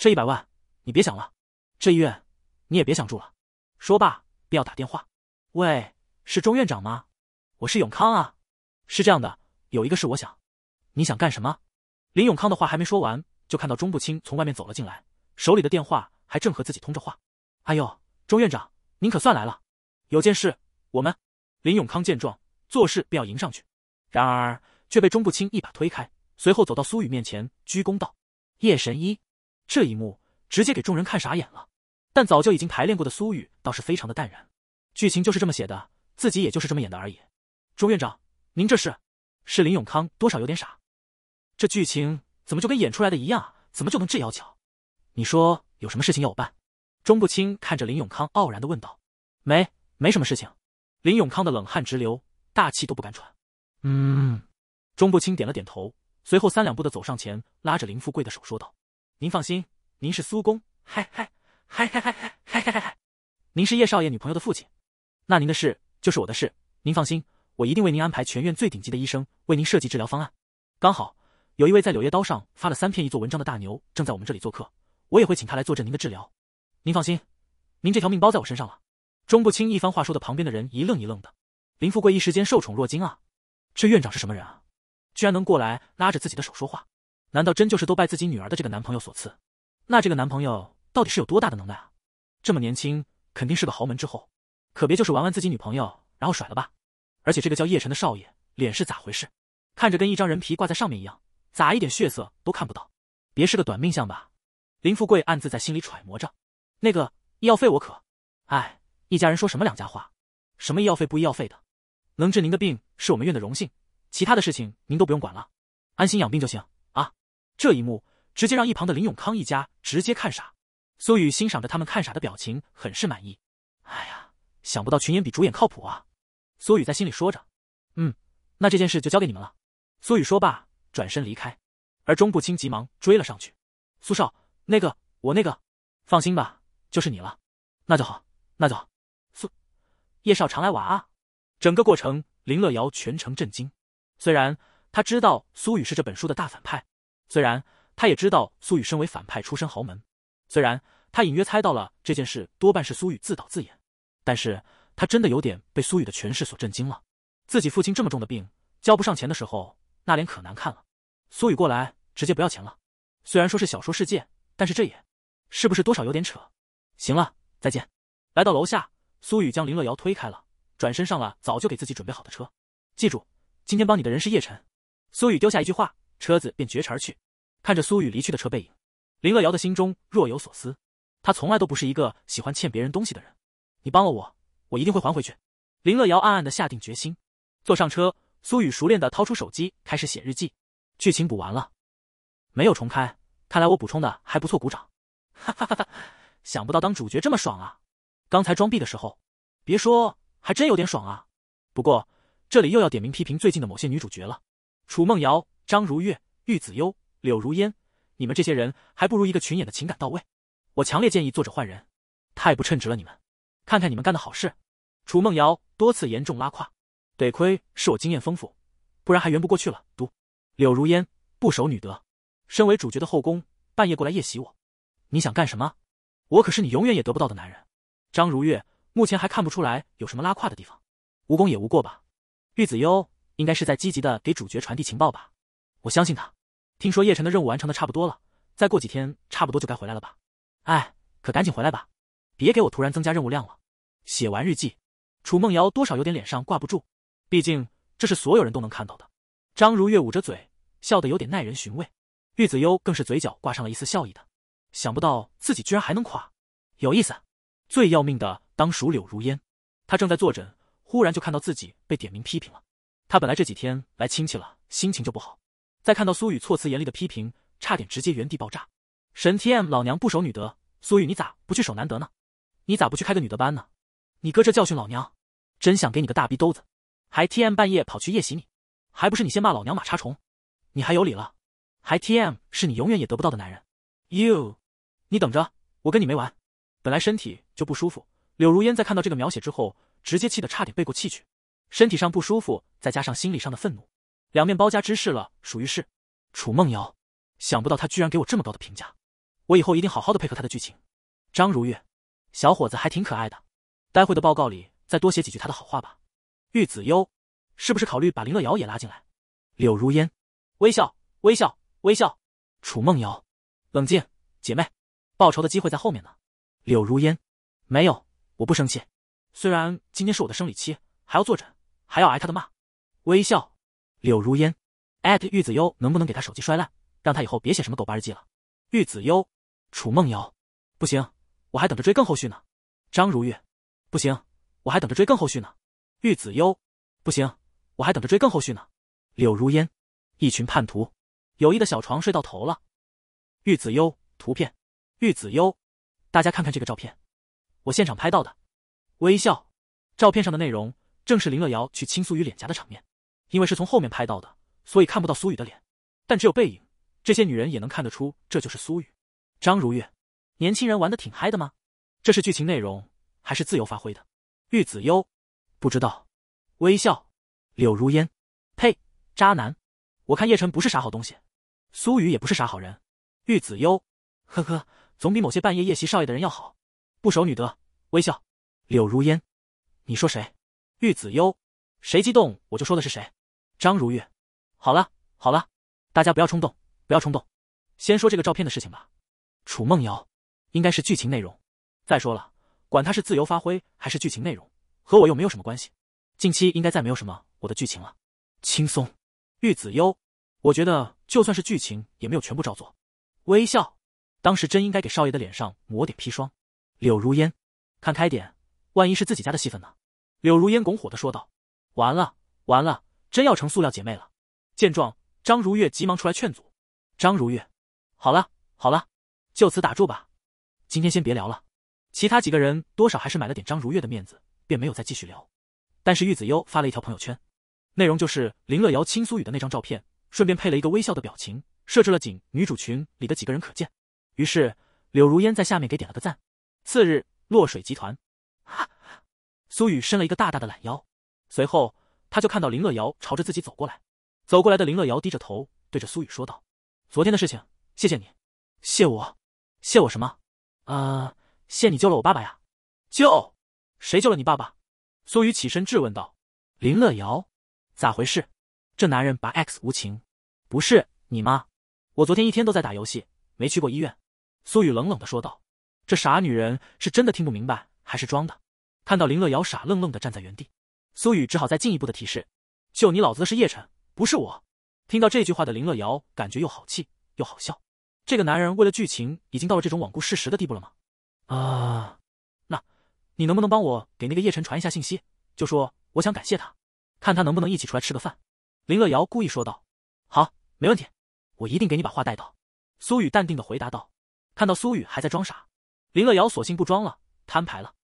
这一百万你别想了，这医院你也别想住了。说罢便要打电话。喂，是钟院长吗？我是永康啊。是这样的，有一个事我想，你想干什么？林永康的话还没说完，就看到钟步青从外面走了进来，手里的电话还正和自己通着话。哎呦，钟院长您可算来了，有件事我们……林永康见状，做事便要迎上去，然而却被钟步青一把推开，随后走到苏雨面前，鞠躬道：“叶神医。”这一幕直接给众人看傻眼了，但早就已经排练过的苏雨倒是非常的淡然。剧情就是这么写的，自己也就是这么演的而已。钟院长，您这是？是林永康多少有点傻，这剧情怎么就跟演出来的一样啊？怎么就能这要巧？你说有什么事情要我办？钟步清看着林永康傲然的问道：“没，没什么事情。”林永康的冷汗直流，大气都不敢喘。嗯，钟步清点了点头，随后三两步的走上前，拉着林富贵的手说道。您放心，您是苏公，嗨嗨嗨嗨嗨嗨嗨嗨，您是叶少爷女朋友的父亲，那您的事就是我的事。您放心，我一定为您安排全院最顶级的医生，为您设计治疗方案。刚好有一位在《柳叶刀》上发了三篇一作文章的大牛正在我们这里做客，我也会请他来坐镇您的治疗。您放心，您这条命包在我身上了。钟步清一番话说的旁边的人一愣一愣的，林富贵一时间受宠若惊啊，这院长是什么人啊，居然能过来拉着自己的手说话。难道真就是都拜自己女儿的这个男朋友所赐？那这个男朋友到底是有多大的能耐啊？这么年轻，肯定是个豪门之后，可别就是玩玩自己女朋友然后甩了吧！而且这个叫叶晨的少爷脸是咋回事？看着跟一张人皮挂在上面一样，咋一点血色都看不到？别是个短命相吧？林富贵暗自在心里揣摩着。那个医药费我可……哎，一家人说什么两家话？什么医药费不医药费的？能治您的病是我们院的荣幸，其他的事情您都不用管了，安心养病就行。这一幕直接让一旁的林永康一家直接看傻。苏雨欣赏着他们看傻的表情，很是满意。哎呀，想不到群演比主演靠谱啊！苏雨在心里说着。嗯，那这件事就交给你们了。苏雨说罢，转身离开。而钟步清急忙追了上去：“苏少，那个，我那个……放心吧，就是你了。那就好，那就好。”苏叶少常来玩啊！整个过程，林乐瑶全程震惊。虽然他知道苏雨是这本书的大反派。虽然他也知道苏雨身为反派出身豪门，虽然他隐约猜到了这件事多半是苏雨自导自演，但是他真的有点被苏雨的权势所震惊了。自己父亲这么重的病，交不上钱的时候，那脸可难看了。苏雨过来直接不要钱了，虽然说是小说世界，但是这也，是不是多少有点扯？行了，再见。来到楼下，苏雨将林乐瑶推开了，转身上了早就给自己准备好的车。记住，今天帮你的人是叶晨。苏雨丢下一句话。车子便绝尘而去，看着苏雨离去的车背影，林乐瑶的心中若有所思。他从来都不是一个喜欢欠别人东西的人，你帮了我，我一定会还回去。林乐瑶暗暗的下定决心，坐上车。苏雨熟练的掏出手机，开始写日记。剧情补完了，没有重开，看来我补充的还不错，鼓掌。哈哈哈哈，想不到当主角这么爽啊！刚才装逼的时候，别说，还真有点爽啊。不过这里又要点名批评最近的某些女主角了，楚梦瑶。张如月、玉子优、柳如烟，你们这些人还不如一个群演的情感到位。我强烈建议作者换人，太不称职了！你们，看看你们干的好事。楚梦瑶多次严重拉胯，得亏是我经验丰富，不然还圆不过去了。读柳如烟不守女德，身为主角的后宫半夜过来夜袭我，你想干什么？我可是你永远也得不到的男人。张如月目前还看不出来有什么拉胯的地方，无功也无过吧。玉子优应该是在积极的给主角传递情报吧。我相信他，听说叶晨的任务完成的差不多了，再过几天差不多就该回来了吧？哎，可赶紧回来吧，别给我突然增加任务量了。写完日记，楚梦瑶多少有点脸上挂不住，毕竟这是所有人都能看到的。张如月捂着嘴，笑得有点耐人寻味。玉子优更是嘴角挂上了一丝笑意的，想不到自己居然还能垮，有意思。最要命的当属柳如烟，她正在坐诊，忽然就看到自己被点名批评了。她本来这几天来亲戚了，心情就不好。再看到苏雨措辞严厉的批评，差点直接原地爆炸。神 T M 老娘不守女德，苏雨你咋不去守男德呢？你咋不去开个女德班呢？你搁这教训老娘，真想给你个大逼兜子！还 T M 半夜跑去夜袭你，还不是你先骂老娘马叉虫？你还有理了？还 T M 是你永远也得不到的男人？You，你等着，我跟你没完！本来身体就不舒服，柳如烟在看到这个描写之后，直接气得差点背过气去。身体上不舒服，再加上心理上的愤怒。两面包夹之事了，属于是。楚梦瑶，想不到他居然给我这么高的评价，我以后一定好好的配合他的剧情。张如月，小伙子还挺可爱的，待会的报告里再多写几句他的好话吧。玉子优，是不是考虑把林乐瑶也拉进来？柳如烟，微笑，微笑，微笑。楚梦瑶，冷静，姐妹，报仇的机会在后面呢。柳如烟，没有，我不生气。虽然今天是我的生理期，还要坐诊，还要挨他的骂。微笑。柳如烟，@玉子优能不能给他手机摔烂，让他以后别写什么狗巴日记了。玉子优，楚梦瑶，不行，我还等着追更后续呢。张如月，不行，我还等着追更后续呢。玉子优，不行，我还等着追更后续呢。柳如烟，一群叛徒，友谊的小床睡到头了。玉子优，图片，玉子优，大家看看这个照片，我现场拍到的。微笑，照片上的内容正是林乐瑶去倾诉于脸颊的场面。因为是从后面拍到的，所以看不到苏雨的脸，但只有背影。这些女人也能看得出，这就是苏雨。张如月，年轻人玩的挺嗨的吗？这是剧情内容还是自由发挥的？玉子优，不知道。微笑，柳如烟，呸，渣男！我看叶晨不是啥好东西，苏雨也不是啥好人。玉子优，呵呵，总比某些半夜夜袭少爷的人要好。不守女德，微笑，柳如烟，你说谁？玉子优，谁激动我就说的是谁。张如月，好了好了，大家不要冲动，不要冲动，先说这个照片的事情吧。楚梦瑶，应该是剧情内容。再说了，管他是自由发挥还是剧情内容，和我又没有什么关系。近期应该再没有什么我的剧情了，轻松。玉子悠，我觉得就算是剧情，也没有全部照做。微笑，当时真应该给少爷的脸上抹点砒霜。柳如烟，看开点，万一是自己家的戏份呢？柳如烟拱火的说道。完了完了。真要成塑料姐妹了！见状，张如月急忙出来劝阻：“张如月，好了好了，就此打住吧，今天先别聊了。”其他几个人多少还是买了点张如月的面子，便没有再继续聊。但是玉子悠发了一条朋友圈，内容就是林乐瑶亲苏雨的那张照片，顺便配了一个微笑的表情，设置了仅女主群里的几个人可见。于是柳如烟在下面给点了个赞。次日，落水集团，哈，苏雨伸了一个大大的懒腰，随后。他就看到林乐瑶朝着自己走过来，走过来的林乐瑶低着头，对着苏雨说道：“昨天的事情，谢谢你，谢我，谢我什么？啊，谢你救了我爸爸呀！救？谁救了你爸爸？”苏雨起身质问道：“林乐瑶，咋回事？这男人把 X 无情，不是你吗？我昨天一天都在打游戏，没去过医院。”苏雨冷冷的说道：“这傻女人是真的听不明白，还是装的？”看到林乐瑶傻愣愣的站在原地。苏雨只好再进一步的提示：“救你老子的是叶辰，不是我。”听到这句话的林乐瑶感觉又好气又好笑。这个男人为了剧情，已经到了这种罔顾事实的地步了吗？啊，那你能不能帮我给那个叶晨传一下信息，就说我想感谢他，看他能不能一起出来吃个饭？林乐瑶故意说道：“好，没问题，我一定给你把话带到。”苏雨淡定的回答道。看到苏雨还在装傻，林乐瑶索性不装了，摊牌了：“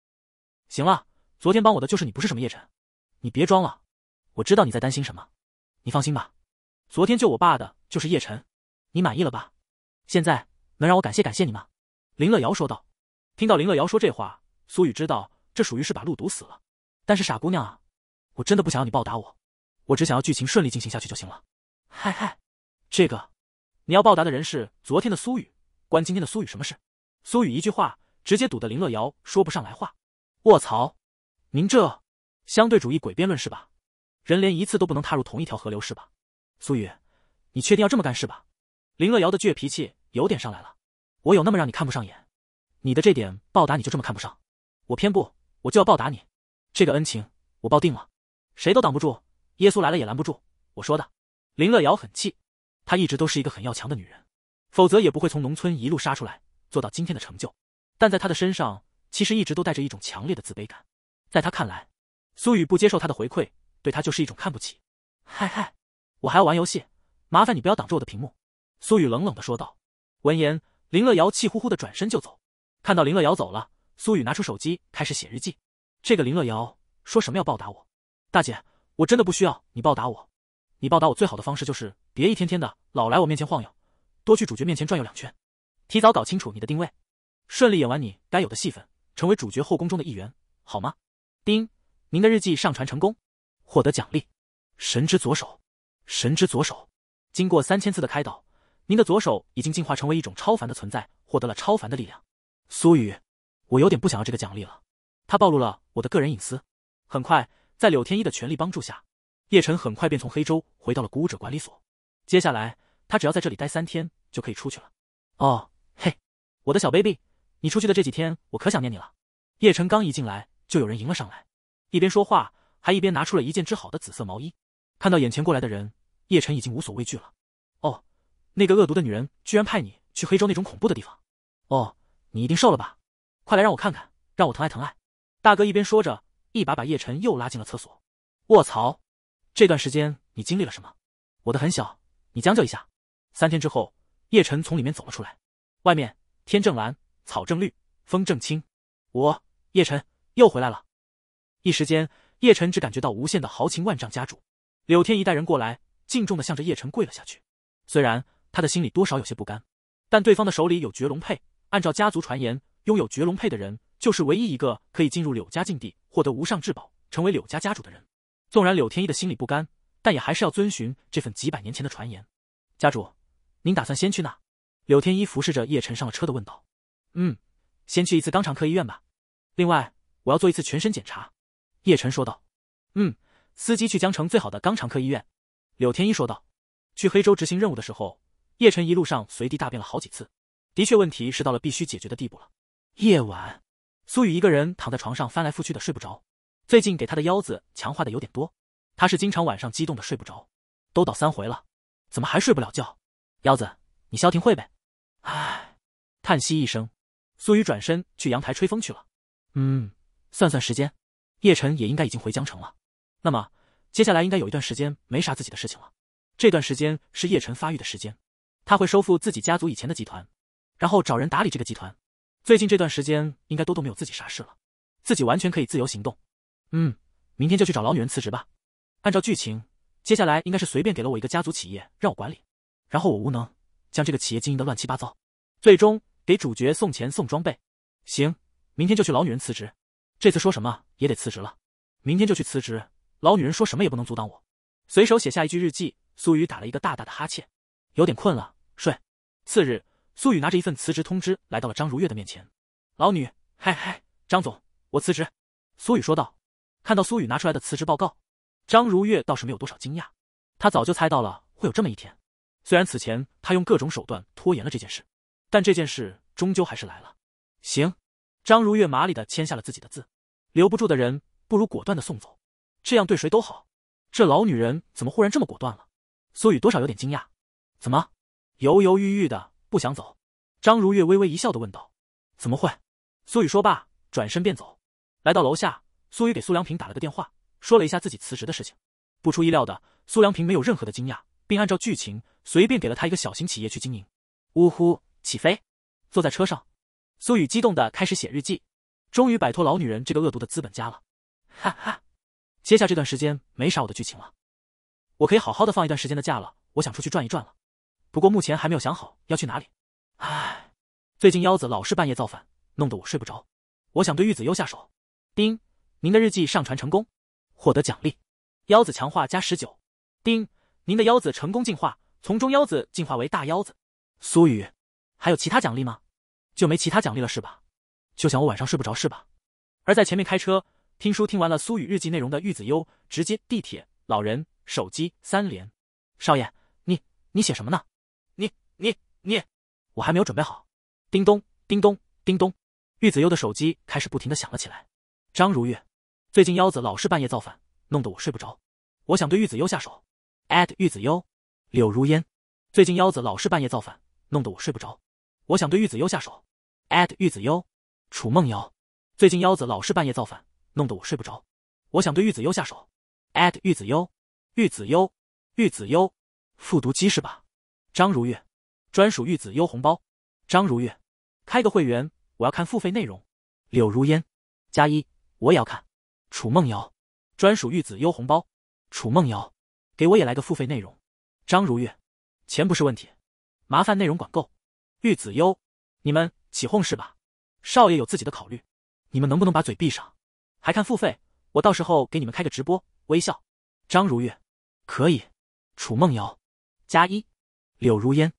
行了，昨天帮我的就是你，不是什么叶辰。你别装了，我知道你在担心什么。你放心吧，昨天救我爸的就是叶晨，你满意了吧？现在能让我感谢感谢你吗？林乐瑶说道。听到林乐瑶说这话，苏雨知道这属于是把路堵死了。但是傻姑娘啊，我真的不想要你报答我，我只想要剧情顺利进行下去就行了。嗨嗨，这个，你要报答的人是昨天的苏雨，关今天的苏雨什么事？苏雨一句话直接堵得林乐瑶说不上来话。卧槽，您这。相对主义诡辩论是吧？人连一次都不能踏入同一条河流是吧？苏雨，你确定要这么干是吧？林乐瑶的倔脾气有点上来了。我有那么让你看不上眼？你的这点报答你就这么看不上？我偏不，我就要报答你，这个恩情我报定了，谁都挡不住，耶稣来了也拦不住。我说的。林乐瑶很气，她一直都是一个很要强的女人，否则也不会从农村一路杀出来，做到今天的成就。但在她的身上，其实一直都带着一种强烈的自卑感，在她看来。苏雨不接受他的回馈，对他就是一种看不起。嗨嗨，我还要玩游戏，麻烦你不要挡着我的屏幕。苏雨冷冷的说道。闻言，林乐瑶气呼呼的转身就走。看到林乐瑶走了，苏雨拿出手机开始写日记。这个林乐瑶说什么要报答我？大姐，我真的不需要你报答我。你报答我最好的方式就是别一天天的老来我面前晃悠，多去主角面前转悠两圈，提早搞清楚你的定位，顺利演完你该有的戏份，成为主角后宫中的一员，好吗？丁。您的日记上传成功，获得奖励，神之左手，神之左手，经过三千次的开导，您的左手已经进化成为一种超凡的存在，获得了超凡的力量。苏雨，我有点不想要这个奖励了，它暴露了我的个人隐私。很快，在柳天一的全力帮助下，叶晨很快便从黑州回到了鼓舞者管理所。接下来，他只要在这里待三天，就可以出去了。哦，嘿，我的小 baby，你出去的这几天，我可想念你了。叶晨刚一进来，就有人迎了上来。一边说话，还一边拿出了一件织好的紫色毛衣。看到眼前过来的人，叶晨已经无所畏惧了。哦，那个恶毒的女人居然派你去黑州那种恐怖的地方。哦，你一定瘦了吧？快来让我看看，让我疼爱疼爱。大哥一边说着，一把把叶晨又拉进了厕所。卧槽！这段时间你经历了什么？我的很小，你将就一下。三天之后，叶晨从里面走了出来。外面天正蓝，草正绿，风正轻。我叶晨又回来了。一时间，叶晨只感觉到无限的豪情万丈。家主柳天一带人过来，敬重的向着叶晨跪了下去。虽然他的心里多少有些不甘，但对方的手里有绝龙佩。按照家族传言，拥有绝龙佩的人，就是唯一一个可以进入柳家禁地，获得无上至宝，成为柳家家主的人。纵然柳天一的心里不甘，但也还是要遵循这份几百年前的传言。家主，您打算先去哪？柳天一服侍着叶晨上了车的问道。嗯，先去一次肛肠科医院吧。另外，我要做一次全身检查。叶晨说道：“嗯，司机去江城最好的肛肠科医院。”柳天一说道：“去黑州执行任务的时候，叶晨一路上随地大便了好几次，的确问题是到了必须解决的地步了。”夜晚，苏雨一个人躺在床上翻来覆去的睡不着。最近给他的腰子强化的有点多，他是经常晚上激动的睡不着，都倒三回了，怎么还睡不了觉？腰子，你消停会呗。唉，叹息一声，苏雨转身去阳台吹风去了。嗯，算算时间。叶晨也应该已经回江城了，那么接下来应该有一段时间没啥自己的事情了。这段时间是叶晨发育的时间，他会收复自己家族以前的集团，然后找人打理这个集团。最近这段时间应该多都没有自己啥事了，自己完全可以自由行动。嗯，明天就去找老女人辞职吧。按照剧情，接下来应该是随便给了我一个家族企业让我管理，然后我无能将这个企业经营的乱七八糟，最终给主角送钱送装备。行，明天就去老女人辞职。这次说什么也得辞职了，明天就去辞职。老女人说什么也不能阻挡我。随手写下一句日记，苏雨打了一个大大的哈欠，有点困了，睡。次日，苏雨拿着一份辞职通知来到了张如月的面前。老女，嗨嗨，张总，我辞职。苏雨说道。看到苏雨拿出来的辞职报告，张如月倒是没有多少惊讶，他早就猜到了会有这么一天。虽然此前他用各种手段拖延了这件事，但这件事终究还是来了。行。张如月麻利的签下了自己的字，留不住的人，不如果断的送走，这样对谁都好。这老女人怎么忽然这么果断了？苏雨多少有点惊讶，怎么犹犹豫豫的不想走？张如月微微一笑的问道：“怎么会？”苏雨说罢，转身便走，来到楼下，苏雨给苏良平打了个电话，说了一下自己辞职的事情。不出意料的，苏良平没有任何的惊讶，并按照剧情随便给了他一个小型企业去经营。呜呼，起飞！坐在车上。苏雨激动的开始写日记，终于摆脱老女人这个恶毒的资本家了，哈哈！接下这段时间没啥我的剧情了，我可以好好的放一段时间的假了，我想出去转一转了。不过目前还没有想好要去哪里。唉，最近腰子老是半夜造反，弄得我睡不着。我想对玉子优下手。丁，您的日记上传成功，获得奖励，腰子强化加十九。丁，您的腰子成功进化，从中腰子进化为大腰子。苏雨，还有其他奖励吗？就没其他奖励了是吧？就想我晚上睡不着是吧？而在前面开车听书听完了苏雨日记内容的玉子优，直接地铁老人手机三连。少爷，你你写什么呢？你你你，我还没有准备好。叮咚，叮咚，叮咚，玉子优的手机开始不停的响了起来。张如月，最近腰子老是半夜造反，弄得我睡不着。我想对玉子优下手。玉子优，柳如烟，最近腰子老是半夜造反，弄得我睡不着。我想对玉子优下手，@玉子优，楚梦瑶，最近腰子老是半夜造反，弄得我睡不着。我想对玉子优下手，@玉子优，玉子优，玉子优，复读机是吧？张如月，专属玉子优红包，张如月，开个会员，我要看付费内容。柳如烟，加一，我也要看。楚梦瑶，专属玉子优红包，楚梦瑶，给我也来个付费内容。张如月，钱不是问题，麻烦内容管够。玉子优，你们起哄是吧？少爷有自己的考虑，你们能不能把嘴闭上？还看付费？我到时候给你们开个直播。微笑，张如月，可以。楚梦瑶，加一。柳如烟，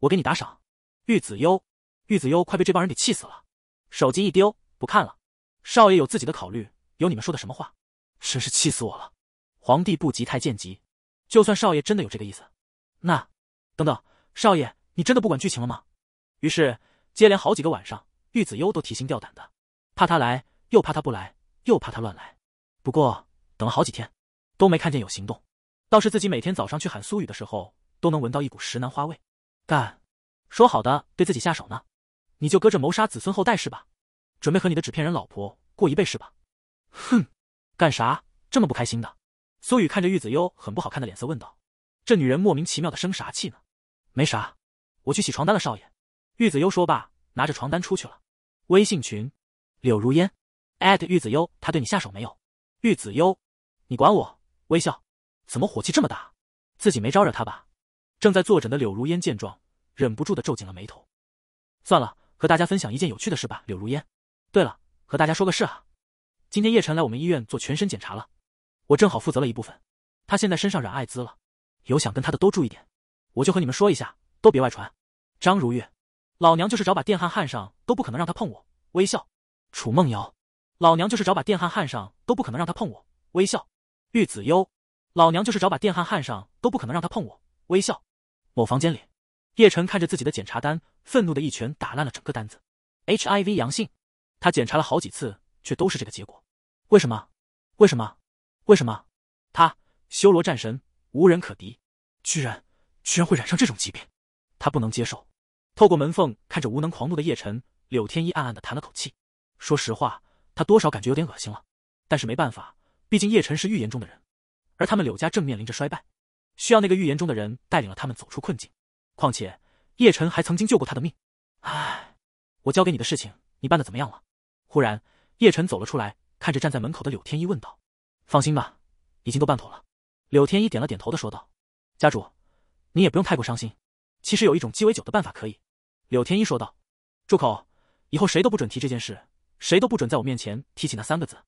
我给你打赏。玉子优，玉子优快被这帮人给气死了，手机一丢，不看了。少爷有自己的考虑，有你们说的什么话，真是气死我了。皇帝不急太监急，就算少爷真的有这个意思，那等等，少爷，你真的不管剧情了吗？于是，接连好几个晚上，玉子优都提心吊胆的，怕他来，又怕他不来，又怕他乱来。不过等了好几天，都没看见有行动。倒是自己每天早上去喊苏雨的时候，都能闻到一股石楠花味。干，说好的对自己下手呢？你就搁这谋杀子孙后代是吧？准备和你的纸片人老婆过一辈子是吧？哼，干啥这么不开心的？苏雨看着玉子优很不好看的脸色问道：“这女人莫名其妙的生啥气呢？”“没啥，我去洗床单了，少爷。”玉子优说罢，拿着床单出去了。微信群，柳如烟，@玉子优，他对你下手没有？玉子优，你管我？微笑，怎么火气这么大？自己没招惹他吧？正在坐诊的柳如烟见状，忍不住的皱紧了眉头。算了，和大家分享一件有趣的事吧。柳如烟，对了，和大家说个事啊，今天叶晨来我们医院做全身检查了，我正好负责了一部分。他现在身上染艾滋了，有想跟他的都注意点。我就和你们说一下，都别外传。张如月。老娘就是找把电焊焊上，都不可能让他碰我。微笑，楚梦瑶。老娘就是找把电焊焊上，都不可能让他碰我。微笑，玉子优。老娘就是找把电焊焊上，都不可能让他碰我。微笑。某房间里，叶晨看着自己的检查单，愤怒的一拳打烂了整个单子。HIV 阳性，他检查了好几次，却都是这个结果。为什么？为什么？为什么？他修罗战神，无人可敌，居然居然会染上这种疾病，他不能接受。透过门缝看着无能狂怒的叶晨，柳天一暗暗的叹了口气。说实话，他多少感觉有点恶心了。但是没办法，毕竟叶晨是预言中的人，而他们柳家正面临着衰败，需要那个预言中的人带领了他们走出困境。况且叶晨还曾经救过他的命。唉，我交给你的事情，你办的怎么样了？忽然，叶晨走了出来，看着站在门口的柳天一问道：“放心吧，已经都办妥了。”柳天一点了点头的说道：“家主，你也不用太过伤心。其实有一种鸡尾酒的办法可以。”柳天一说道：“住口！以后谁都不准提这件事，谁都不准在我面前提起那三个字。”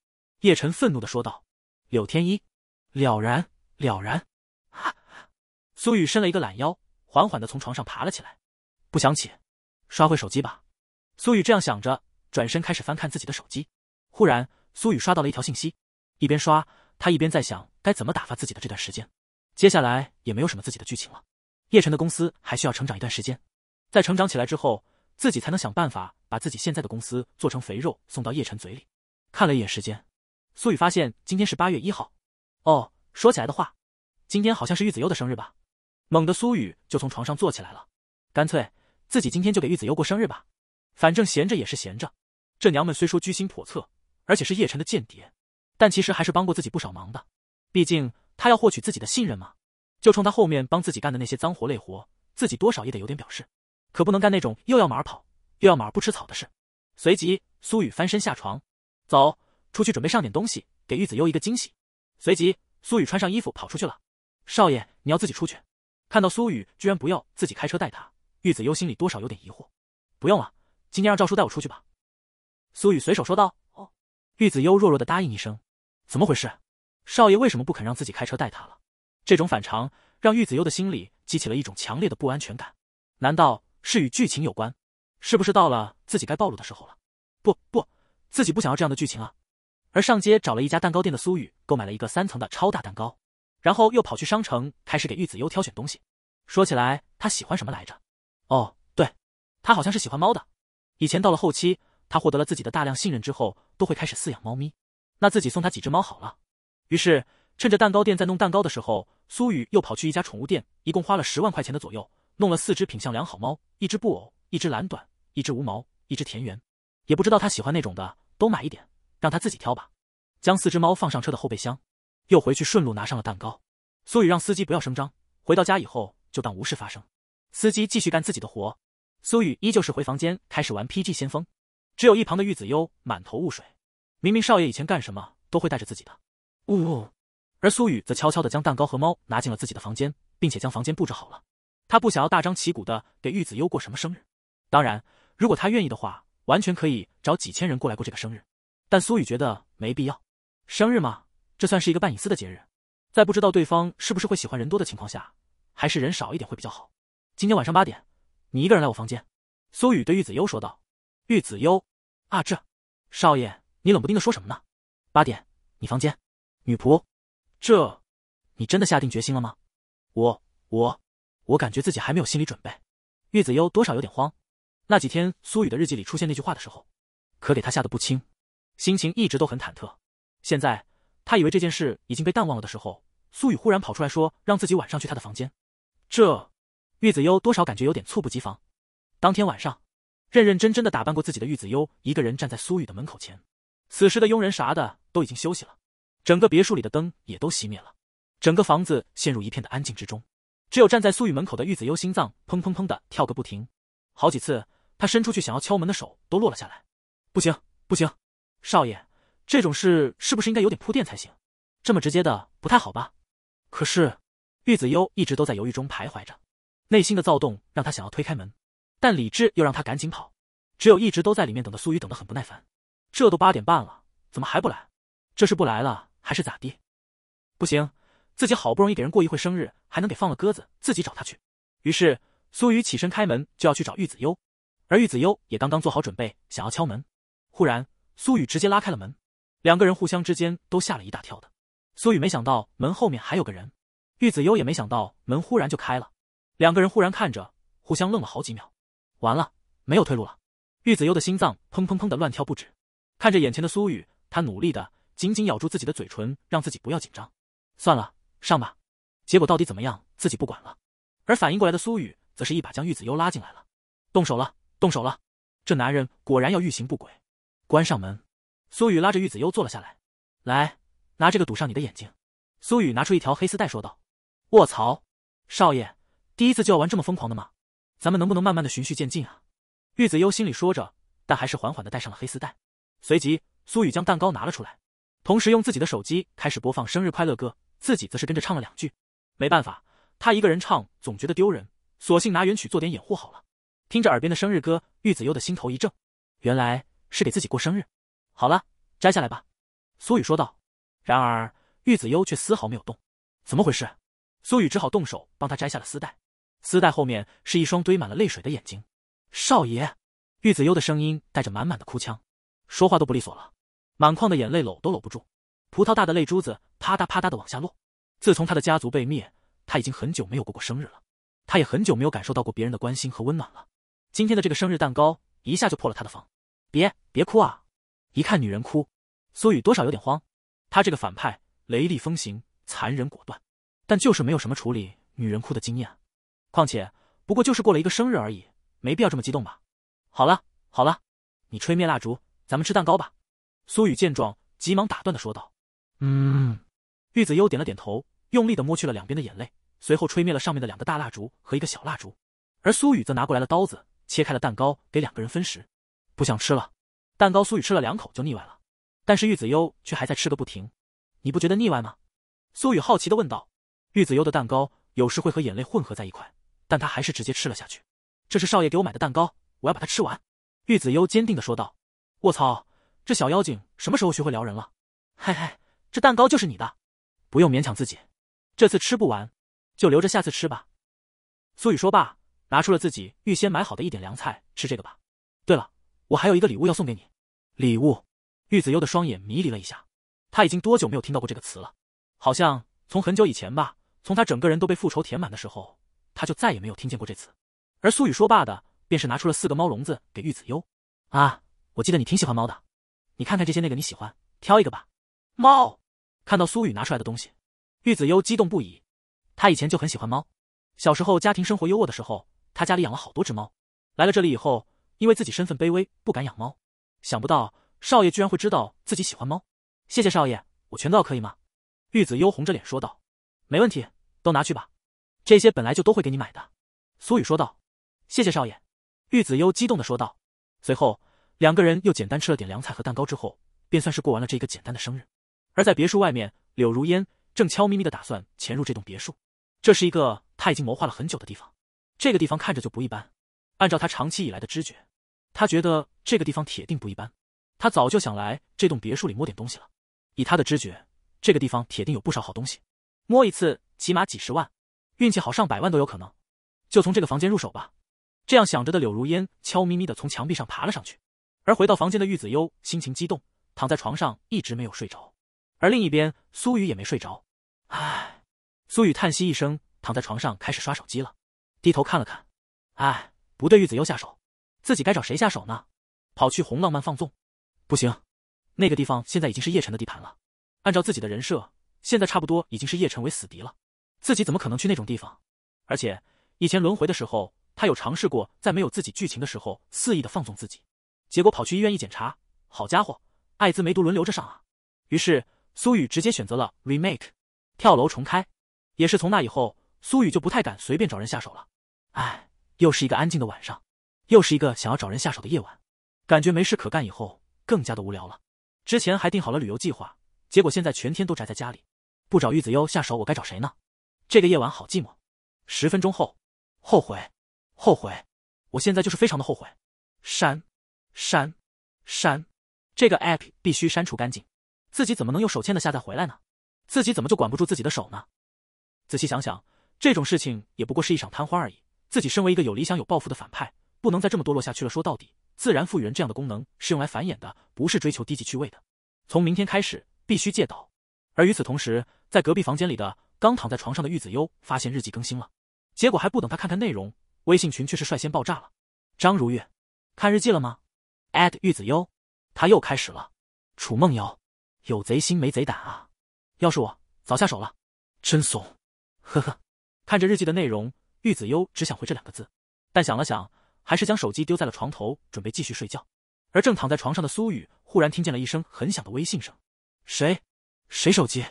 叶晨愤怒的说道。柳天一了然了然，哈哈。苏雨伸了一个懒腰，缓缓的从床上爬了起来，不想起，刷会手机吧。苏雨这样想着，转身开始翻看自己的手机。忽然，苏雨刷到了一条信息，一边刷，他一边在想该怎么打发自己的这段时间。接下来也没有什么自己的剧情了，叶晨的公司还需要成长一段时间。在成长起来之后，自己才能想办法把自己现在的公司做成肥肉，送到叶晨嘴里。看了一眼时间，苏雨发现今天是八月一号。哦，说起来的话，今天好像是玉子优的生日吧？猛地，苏雨就从床上坐起来了。干脆，自己今天就给玉子优过生日吧。反正闲着也是闲着。这娘们虽说居心叵测，而且是叶晨的间谍，但其实还是帮过自己不少忙的。毕竟，他要获取自己的信任嘛。就冲他后面帮自己干的那些脏活累活，自己多少也得有点表示。可不能干那种又要马儿跑又要马儿不吃草的事。随即，苏雨翻身下床，走出去准备上点东西给玉子优一个惊喜。随即，苏雨穿上衣服跑出去了。少爷，你要自己出去？看到苏雨居然不要自己开车带他，玉子优心里多少有点疑惑。不用了，今天让赵叔带我出去吧。苏雨随手说道。哦。玉子优弱弱的答应一声。怎么回事？少爷为什么不肯让自己开车带他了？这种反常让玉子优的心里激起了一种强烈的不安全感。难道？是与剧情有关，是不是到了自己该暴露的时候了？不不，自己不想要这样的剧情啊！而上街找了一家蛋糕店的苏雨，购买了一个三层的超大蛋糕，然后又跑去商城开始给玉子优挑选东西。说起来，他喜欢什么来着？哦，对，他好像是喜欢猫的。以前到了后期，他获得了自己的大量信任之后，都会开始饲养猫咪。那自己送他几只猫好了。于是，趁着蛋糕店在弄蛋糕的时候，苏雨又跑去一家宠物店，一共花了十万块钱的左右。弄了四只品相良好猫，一只布偶，一只蓝短，一只无毛，一只田园，也不知道他喜欢那种的，都买一点，让他自己挑吧。将四只猫放上车的后备箱，又回去顺路拿上了蛋糕。苏雨让司机不要声张，回到家以后就当无事发生。司机继续干自己的活，苏雨依旧是回房间开始玩 PG 先锋，只有一旁的玉子优满头雾水，明明少爷以前干什么都会带着自己的。呜，而苏雨则悄悄地将蛋糕和猫拿进了自己的房间，并且将房间布置好了。他不想要大张旗鼓的给玉子优过什么生日，当然，如果他愿意的话，完全可以找几千人过来过这个生日。但苏雨觉得没必要，生日嘛，这算是一个半隐私的节日，在不知道对方是不是会喜欢人多的情况下，还是人少一点会比较好。今天晚上八点，你一个人来我房间。苏雨对玉子优说道。玉子优，啊这，少爷，你冷不丁的说什么呢？八点，你房间，女仆，这，你真的下定决心了吗？我我。我感觉自己还没有心理准备，玉子优多少有点慌。那几天苏雨的日记里出现那句话的时候，可给他吓得不轻，心情一直都很忐忑。现在他以为这件事已经被淡忘了的时候，苏雨忽然跑出来说让自己晚上去他的房间。这，玉子优多少感觉有点猝不及防。当天晚上，认认真真的打扮过自己的玉子优一个人站在苏雨的门口前。此时的佣人啥的都已经休息了，整个别墅里的灯也都熄灭了，整个房子陷入一片的安静之中。只有站在苏雨门口的玉子优心脏砰砰砰的跳个不停，好几次他伸出去想要敲门的手都落了下来。不行不行，少爷，这种事是不是应该有点铺垫才行？这么直接的不太好吧？可是玉子优一直都在犹豫中徘徊着，内心的躁动让他想要推开门，但理智又让他赶紧跑。只有一直都在里面等的苏雨等得很不耐烦，这都八点半了，怎么还不来？这是不来了还是咋地？不行。自己好不容易给人过一会生日，还能给放了鸽子，自己找他去。于是苏雨起身开门，就要去找玉子优，而玉子优也刚刚做好准备，想要敲门。忽然，苏雨直接拉开了门，两个人互相之间都吓了一大跳的。苏雨没想到门后面还有个人，玉子优也没想到门忽然就开了。两个人忽然看着，互相愣了好几秒。完了，没有退路了。玉子优的心脏砰砰砰的乱跳不止，看着眼前的苏雨，他努力的紧紧咬住自己的嘴唇，让自己不要紧张。算了。上吧，结果到底怎么样自己不管了。而反应过来的苏雨则是一把将玉子优拉进来了，动手了，动手了！这男人果然要欲行不轨。关上门，苏雨拉着玉子优坐了下来，来，拿这个堵上你的眼睛。苏雨拿出一条黑丝带说道：“卧槽，少爷，第一次就要玩这么疯狂的吗？咱们能不能慢慢的循序渐进啊？”玉子优心里说着，但还是缓缓的戴上了黑丝带。随即，苏雨将蛋糕拿了出来，同时用自己的手机开始播放生日快乐歌。自己则是跟着唱了两句，没办法，他一个人唱总觉得丢人，索性拿原曲做点掩护好了。听着耳边的生日歌，玉子优的心头一震，原来是给自己过生日。好了，摘下来吧，苏雨说道。然而玉子优却丝毫没有动，怎么回事？苏雨只好动手帮他摘下了丝带。丝带后面是一双堆满了泪水的眼睛。少爷，玉子优的声音带着满满的哭腔，说话都不利索了，满眶的眼泪搂都搂不住，葡萄大的泪珠子。啪嗒啪嗒的往下落。自从他的家族被灭，他已经很久没有过过生日了。他也很久没有感受到过别人的关心和温暖了。今天的这个生日蛋糕一下就破了他的防。别别哭啊！一看女人哭，苏雨多少有点慌。他这个反派雷厉风行、残忍果断，但就是没有什么处理女人哭的经验况且不过就是过了一个生日而已，没必要这么激动吧？好了好了，你吹灭蜡烛，咱们吃蛋糕吧。苏雨见状，急忙打断的说道：“嗯。”玉子优点了点头，用力地摸去了两边的眼泪，随后吹灭了上面的两个大蜡烛和一个小蜡烛。而苏雨则拿过来了刀子，切开了蛋糕，给两个人分食。不想吃了，蛋糕苏雨吃了两口就腻歪了，但是玉子优却还在吃个不停。你不觉得腻歪吗？苏雨好奇的问道。玉子优的蛋糕有时会和眼泪混合在一块，但他还是直接吃了下去。这是少爷给我买的蛋糕，我要把它吃完。玉子优坚定的说道。卧槽，这小妖精什么时候学会撩人了？嘿嘿，这蛋糕就是你的。不用勉强自己，这次吃不完，就留着下次吃吧。苏雨说罢，拿出了自己预先买好的一点凉菜，吃这个吧。对了，我还有一个礼物要送给你。礼物？玉子悠的双眼迷离了一下，他已经多久没有听到过这个词了？好像从很久以前吧，从他整个人都被复仇填满的时候，他就再也没有听见过这词。而苏雨说罢的，便是拿出了四个猫笼子给玉子悠。啊，我记得你挺喜欢猫的，你看看这些，那个你喜欢，挑一个吧。猫。看到苏雨拿出来的东西，玉子优激动不已。他以前就很喜欢猫，小时候家庭生活优渥的时候，他家里养了好多只猫。来了这里以后，因为自己身份卑微，不敢养猫。想不到少爷居然会知道自己喜欢猫，谢谢少爷，我全都要可以吗？玉子优红着脸说道。没问题，都拿去吧，这些本来就都会给你买的。苏雨说道。谢谢少爷。玉子优激动的说道。随后两个人又简单吃了点凉菜和蛋糕之后，便算是过完了这个简单的生日。而在别墅外面，柳如烟正悄咪咪的打算潜入这栋别墅。这是一个他已经谋划了很久的地方。这个地方看着就不一般。按照他长期以来的知觉，他觉得这个地方铁定不一般。他早就想来这栋别墅里摸点东西了。以他的知觉，这个地方铁定有不少好东西。摸一次起码几十万，运气好上百万都有可能。就从这个房间入手吧。这样想着的柳如烟悄咪咪的从墙壁上爬了上去。而回到房间的玉子优心情激动，躺在床上一直没有睡着。而另一边，苏雨也没睡着。唉，苏雨叹息一声，躺在床上开始刷手机了。低头看了看，唉，不对，玉子又下手，自己该找谁下手呢？跑去红浪漫放纵，不行，那个地方现在已经是叶辰的地盘了。按照自己的人设，现在差不多已经是叶辰为死敌了。自己怎么可能去那种地方？而且以前轮回的时候，他有尝试过在没有自己剧情的时候肆意的放纵自己，结果跑去医院一检查，好家伙，艾滋梅毒轮流着上啊！于是。苏雨直接选择了 remake，跳楼重开。也是从那以后，苏雨就不太敢随便找人下手了。唉，又是一个安静的晚上，又是一个想要找人下手的夜晚。感觉没事可干以后，更加的无聊了。之前还定好了旅游计划，结果现在全天都宅在家里。不找玉子优下手，我该找谁呢？这个夜晚好寂寞。十分钟后，后悔，后悔。我现在就是非常的后悔。删，删，删，这个 app 必须删除干净。自己怎么能用手欠的下载回来呢？自己怎么就管不住自己的手呢？仔细想想，这种事情也不过是一场贪欢而已。自己身为一个有理想有抱负的反派，不能再这么堕落下去了。说到底，自然赋予人这样的功能是用来繁衍的，不是追求低级趣味的。从明天开始，必须戒导。而与此同时，在隔壁房间里的刚躺在床上的玉子优发现日记更新了，结果还不等他看看内容，微信群却是率先爆炸了。张如月，看日记了吗？@玉子优，他又开始了。楚梦瑶。有贼心没贼胆啊！要是我早下手了，真怂。呵呵，看着日记的内容，玉子优只想回这两个字，但想了想，还是将手机丢在了床头，准备继续睡觉。而正躺在床上的苏雨忽然听见了一声很响的微信声：“谁？谁手机？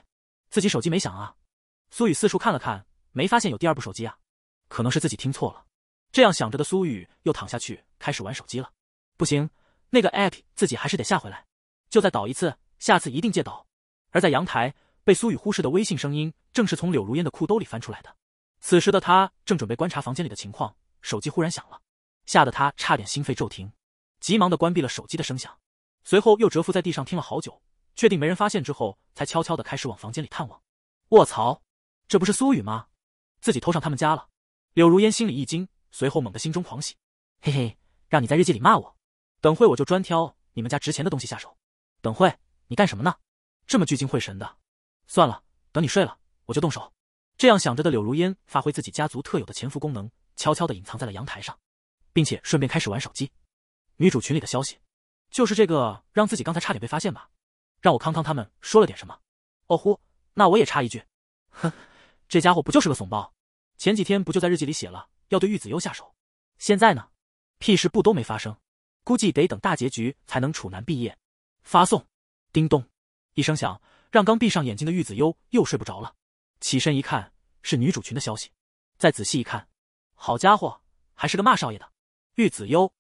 自己手机没响啊？”苏雨四处看了看，没发现有第二部手机啊，可能是自己听错了。这样想着的苏雨又躺下去开始玩手机了。不行，那个 APP 自己还是得下回来，就再倒一次。下次一定借到。而在阳台被苏雨忽视的微信声音，正是从柳如烟的裤兜里翻出来的。此时的她正准备观察房间里的情况，手机忽然响了，吓得她差点心肺骤停，急忙的关闭了手机的声响，随后又蛰伏在地上听了好久，确定没人发现之后，才悄悄的开始往房间里探望。卧槽，这不是苏雨吗？自己偷上他们家了！柳如烟心里一惊，随后猛地心中狂喜，嘿嘿，让你在日记里骂我，等会我就专挑你们家值钱的东西下手，等会。你干什么呢？这么聚精会神的。算了，等你睡了我就动手。这样想着的柳如烟发挥自己家族特有的潜伏功能，悄悄的隐藏在了阳台上，并且顺便开始玩手机。女主群里的消息，就是这个让自己刚才差点被发现吧。让我康康他们说了点什么。哦呼，那我也插一句。哼，这家伙不就是个怂包？前几天不就在日记里写了要对玉子优下手？现在呢？屁事不都没发生？估计得等大结局才能处男毕业。发送。叮咚，一声响，让刚闭上眼睛的玉子优又睡不着了。起身一看，是女主群的消息。再仔细一看，好家伙，还是个骂少爷的。玉子优，@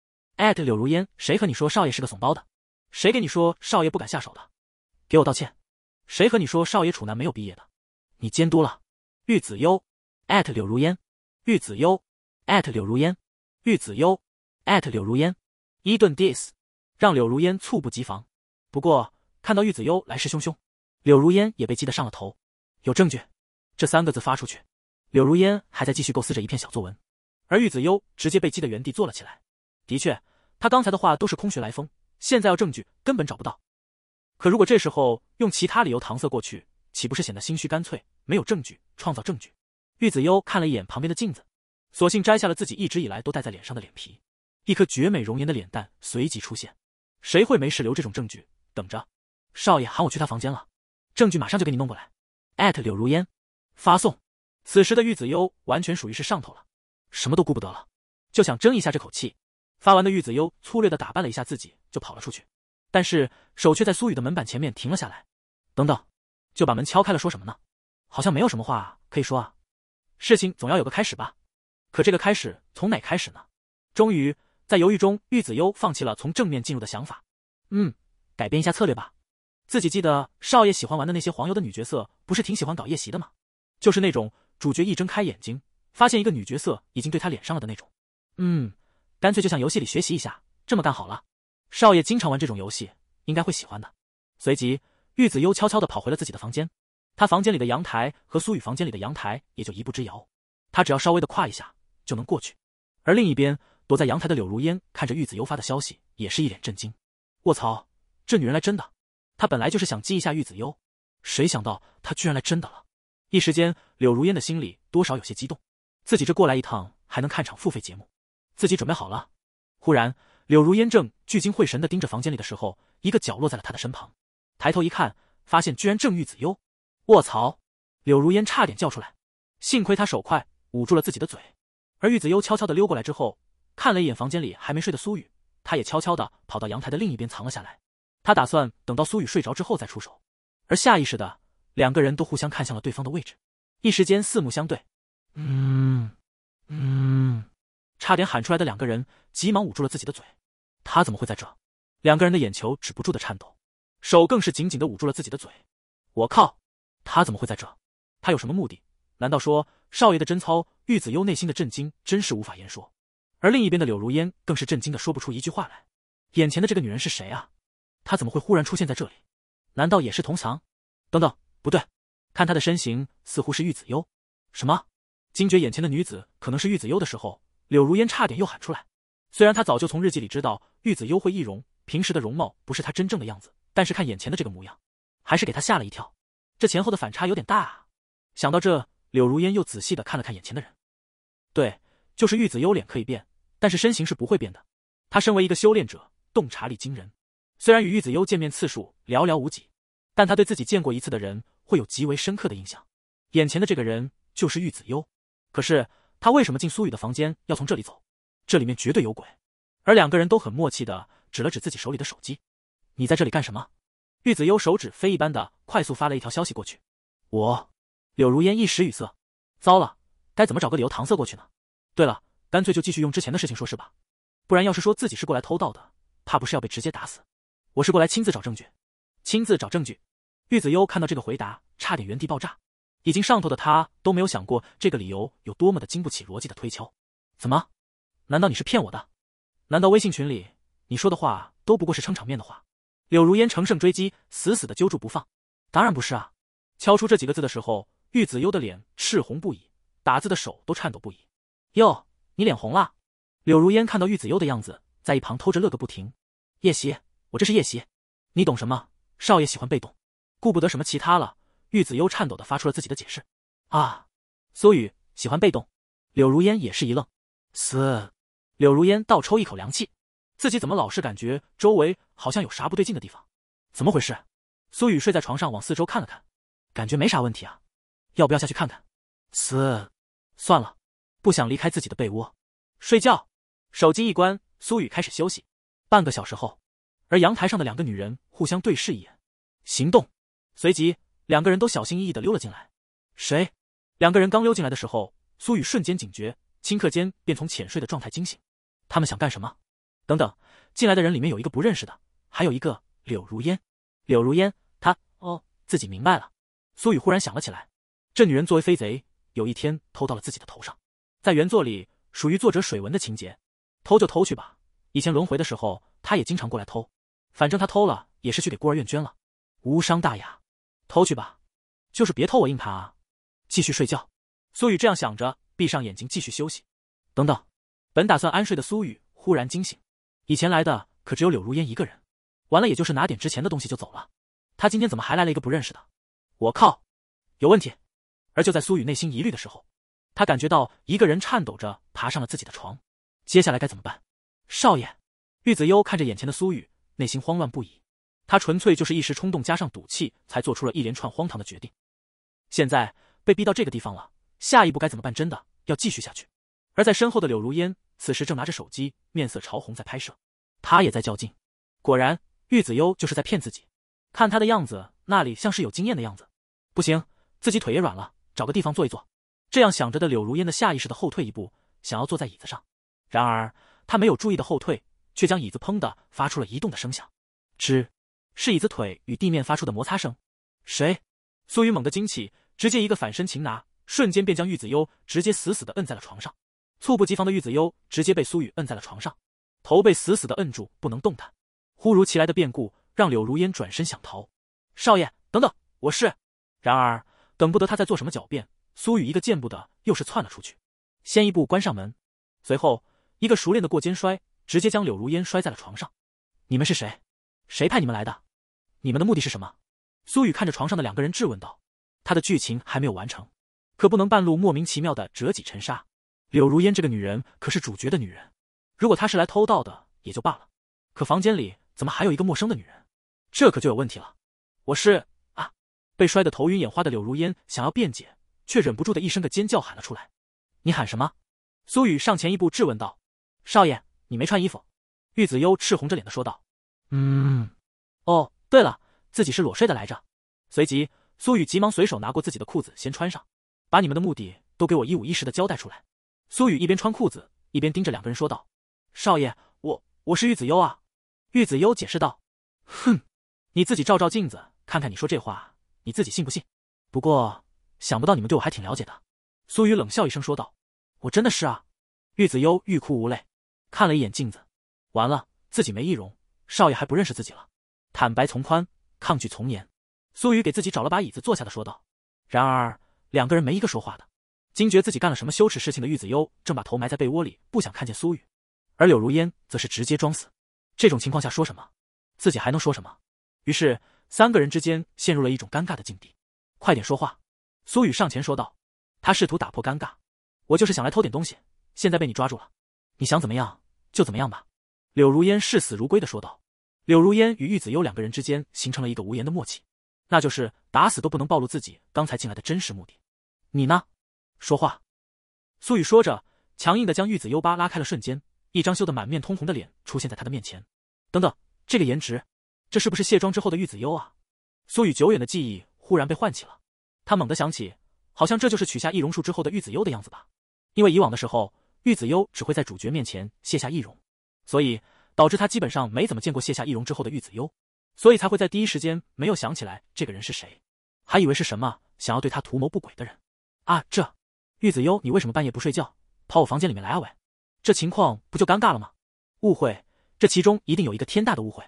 柳如烟，谁和你说少爷是个怂包的？谁给你说少爷不敢下手的？给我道歉！谁和你说少爷处男没有毕业的？你监督了。玉子优，@柳如烟，玉子优，@柳如烟，玉子优，@柳如烟，一顿 dis，让柳如烟猝不及防。不过。看到玉子优来势汹汹，柳如烟也被激得上了头。有证据，这三个字发出去。柳如烟还在继续构思着一篇小作文，而玉子优直接被激得原地坐了起来。的确，他刚才的话都是空穴来风，现在要证据根本找不到。可如果这时候用其他理由搪塞过去，岂不是显得心虚？干脆没有证据，创造证据。玉子优看了一眼旁边的镜子，索性摘下了自己一直以来都戴在脸上的脸皮，一颗绝美容颜的脸蛋随即出现。谁会没事留这种证据？等着。少爷喊我去他房间了，证据马上就给你弄过来。艾特柳如烟，发送。此时的玉子优完全属于是上头了，什么都顾不得了，就想争一下这口气。发完的玉子优粗略的打扮了一下自己，就跑了出去，但是手却在苏雨的门板前面停了下来。等等，就把门敲开了，说什么呢？好像没有什么话可以说啊。事情总要有个开始吧，可这个开始从哪开始呢？终于在犹豫中，玉子优放弃了从正面进入的想法。嗯，改变一下策略吧。自己记得少爷喜欢玩的那些黄油的女角色，不是挺喜欢搞夜袭的吗？就是那种主角一睁开眼睛，发现一个女角色已经对他脸上了的那种。嗯，干脆就像游戏里学习一下，这么干好了。少爷经常玩这种游戏，应该会喜欢的。随即，玉子悠悄悄地跑回了自己的房间。他房间里的阳台和苏雨房间里的阳台也就一步之遥，他只要稍微的跨一下就能过去。而另一边躲在阳台的柳如烟看着玉子悠发的消息，也是一脸震惊。卧槽，这女人来真的！他本来就是想激一下玉子优，谁想到他居然来真的了。一时间，柳如烟的心里多少有些激动，自己这过来一趟还能看场付费节目，自己准备好了。忽然，柳如烟正聚精会神地盯着房间里的时候，一个脚落在了他的身旁。抬头一看，发现居然正玉子优。卧槽！柳如烟差点叫出来，幸亏他手快，捂住了自己的嘴。而玉子优悄悄地溜过来之后，看了一眼房间里还没睡的苏雨，他也悄悄地跑到阳台的另一边藏了下来。他打算等到苏雨睡着之后再出手，而下意识的两个人都互相看向了对方的位置，一时间四目相对。嗯，嗯，差点喊出来的两个人急忙捂住了自己的嘴。他怎么会在这？两个人的眼球止不住的颤抖，手更是紧紧的捂住了自己的嘴。我靠，他怎么会在这？他有什么目的？难道说少爷的贞操？玉子幽内心的震惊真是无法言说，而另一边的柳如烟更是震惊的说不出一句话来。眼前的这个女人是谁啊？他怎么会忽然出现在这里？难道也是同祥？等等，不对，看他的身形，似乎是玉子幽。什么？惊觉眼前的女子可能是玉子幽的时候，柳如烟差点又喊出来。虽然她早就从日记里知道玉子幽会易容，平时的容貌不是她真正的样子，但是看眼前的这个模样，还是给她吓了一跳。这前后的反差有点大啊！想到这，柳如烟又仔细的看了看眼前的人。对，就是玉子幽，脸可以变，但是身形是不会变的。她身为一个修炼者，洞察力惊人。虽然与玉子优见面次数寥寥无几，但他对自己见过一次的人会有极为深刻的印象。眼前的这个人就是玉子优，可是他为什么进苏雨的房间要从这里走？这里面绝对有鬼。而两个人都很默契的指了指自己手里的手机：“你在这里干什么？”玉子优手指飞一般的快速发了一条消息过去：“我。”柳如烟一时语塞，糟了，该怎么找个理由搪塞过去呢？对了，干脆就继续用之前的事情说事吧，不然要是说自己是过来偷盗的，怕不是要被直接打死。我是过来亲自找证据，亲自找证据。玉子优看到这个回答，差点原地爆炸。已经上头的他都没有想过这个理由有多么的经不起逻辑的推敲。怎么？难道你是骗我的？难道微信群里你说的话都不过是撑场面的话？柳如烟乘胜追击，死死的揪住不放。当然不是啊！敲出这几个字的时候，玉子优的脸赤红不已，打字的手都颤抖不已。哟，你脸红了。柳如烟看到玉子优的样子，在一旁偷着乐个不停。夜袭。我这是夜袭，你懂什么？少爷喜欢被动，顾不得什么其他了。玉子幽颤抖的发出了自己的解释。啊，苏雨喜欢被动。柳如烟也是一愣。嘶，柳如烟倒抽一口凉气，自己怎么老是感觉周围好像有啥不对劲的地方？怎么回事？苏雨睡在床上往四周看了看，感觉没啥问题啊，要不要下去看看？嘶，算了，不想离开自己的被窝，睡觉。手机一关，苏雨开始休息。半个小时后。而阳台上的两个女人互相对视一眼，行动。随即，两个人都小心翼翼的溜了进来。谁？两个人刚溜进来的时候，苏雨瞬间警觉，顷刻间便从浅睡的状态惊醒。他们想干什么？等等，进来的人里面有一个不认识的，还有一个柳如烟。柳如烟，她……哦，自己明白了。苏雨忽然想了起来，这女人作为飞贼，有一天偷到了自己的头上，在原作里属于作者水文的情节。偷就偷去吧，以前轮回的时候，她也经常过来偷。反正他偷了也是去给孤儿院捐了，无伤大雅，偷去吧，就是别偷我硬盘啊！继续睡觉。苏雨这样想着，闭上眼睛继续休息。等等，本打算安睡的苏雨忽然惊醒，以前来的可只有柳如烟一个人，完了也就是拿点值钱的东西就走了。他今天怎么还来了一个不认识的？我靠，有问题！而就在苏雨内心疑虑的时候，他感觉到一个人颤抖着爬上了自己的床。接下来该怎么办？少爷，玉子幽看着眼前的苏雨。内心慌乱不已，他纯粹就是一时冲动加上赌气才做出了一连串荒唐的决定，现在被逼到这个地方了，下一步该怎么办？真的要继续下去？而在身后的柳如烟此时正拿着手机，面色潮红在拍摄，他也在较劲。果然，玉子优就是在骗自己，看他的样子，那里像是有经验的样子。不行，自己腿也软了，找个地方坐一坐。这样想着的柳如烟的下意识的后退一步，想要坐在椅子上，然而他没有注意的后退。却将椅子砰的发出了移动的声响，吱，是椅子腿与地面发出的摩擦声。谁？苏雨猛地惊起，直接一个反身擒拿，瞬间便将玉子优直接死死的摁在了床上。猝不及防的玉子优直接被苏雨摁在了床上，头被死死的摁住，不能动弹。忽如其来的变故让柳如烟转身想逃，少爷，等等，我是。然而等不得他在做什么狡辩，苏雨一个箭步的又是窜了出去，先一步关上门，随后一个熟练的过肩摔。直接将柳如烟摔在了床上，你们是谁？谁派你们来的？你们的目的是什么？苏雨看着床上的两个人质问道。他的剧情还没有完成，可不能半路莫名其妙的折戟沉沙。柳如烟这个女人可是主角的女人，如果她是来偷盗的也就罢了，可房间里怎么还有一个陌生的女人？这可就有问题了。我是啊，被摔得头晕眼花的柳如烟想要辩解，却忍不住的一声的尖叫喊了出来。你喊什么？苏雨上前一步质问道。少爷。你没穿衣服，玉子优赤红着脸的说道。嗯，哦，对了，自己是裸睡的来着。随即，苏雨急忙随手拿过自己的裤子先穿上，把你们的目的都给我一五一十的交代出来。苏雨一边穿裤子一边盯着两个人说道：“少爷，我我是玉子优啊。”玉子优解释道。哼，你自己照照镜子看看，你说这话你自己信不信？不过，想不到你们对我还挺了解的。苏雨冷笑一声说道：“我真的是啊。”玉子优欲哭无泪。看了一眼镜子，完了，自己没易容，少爷还不认识自己了。坦白从宽，抗拒从严。苏雨给自己找了把椅子坐下，的说道。然而两个人没一个说话的。惊觉自己干了什么羞耻事情的玉子优正把头埋在被窝里，不想看见苏雨。而柳如烟则是直接装死。这种情况下说什么，自己还能说什么？于是三个人之间陷入了一种尴尬的境地。快点说话！苏雨上前说道，他试图打破尴尬。我就是想来偷点东西，现在被你抓住了，你想怎么样？就怎么样吧，柳如烟视死如归的说道。柳如烟与玉子优两个人之间形成了一个无言的默契，那就是打死都不能暴露自己刚才进来的真实目的。你呢？说话。苏雨说着，强硬的将玉子优扒拉开了，瞬间一张羞得满面通红的脸出现在他的面前。等等，这个颜值，这是不是卸妆之后的玉子优啊？苏雨久远的记忆忽然被唤起了，他猛地想起，好像这就是取下易容术之后的玉子优的样子吧？因为以往的时候。玉子优只会在主角面前卸下易容，所以导致他基本上没怎么见过卸下易容之后的玉子优，所以才会在第一时间没有想起来这个人是谁，还以为是什么想要对他图谋不轨的人。啊，这玉子优，你为什么半夜不睡觉跑我房间里面来啊？喂，这情况不就尴尬了吗？误会，这其中一定有一个天大的误会。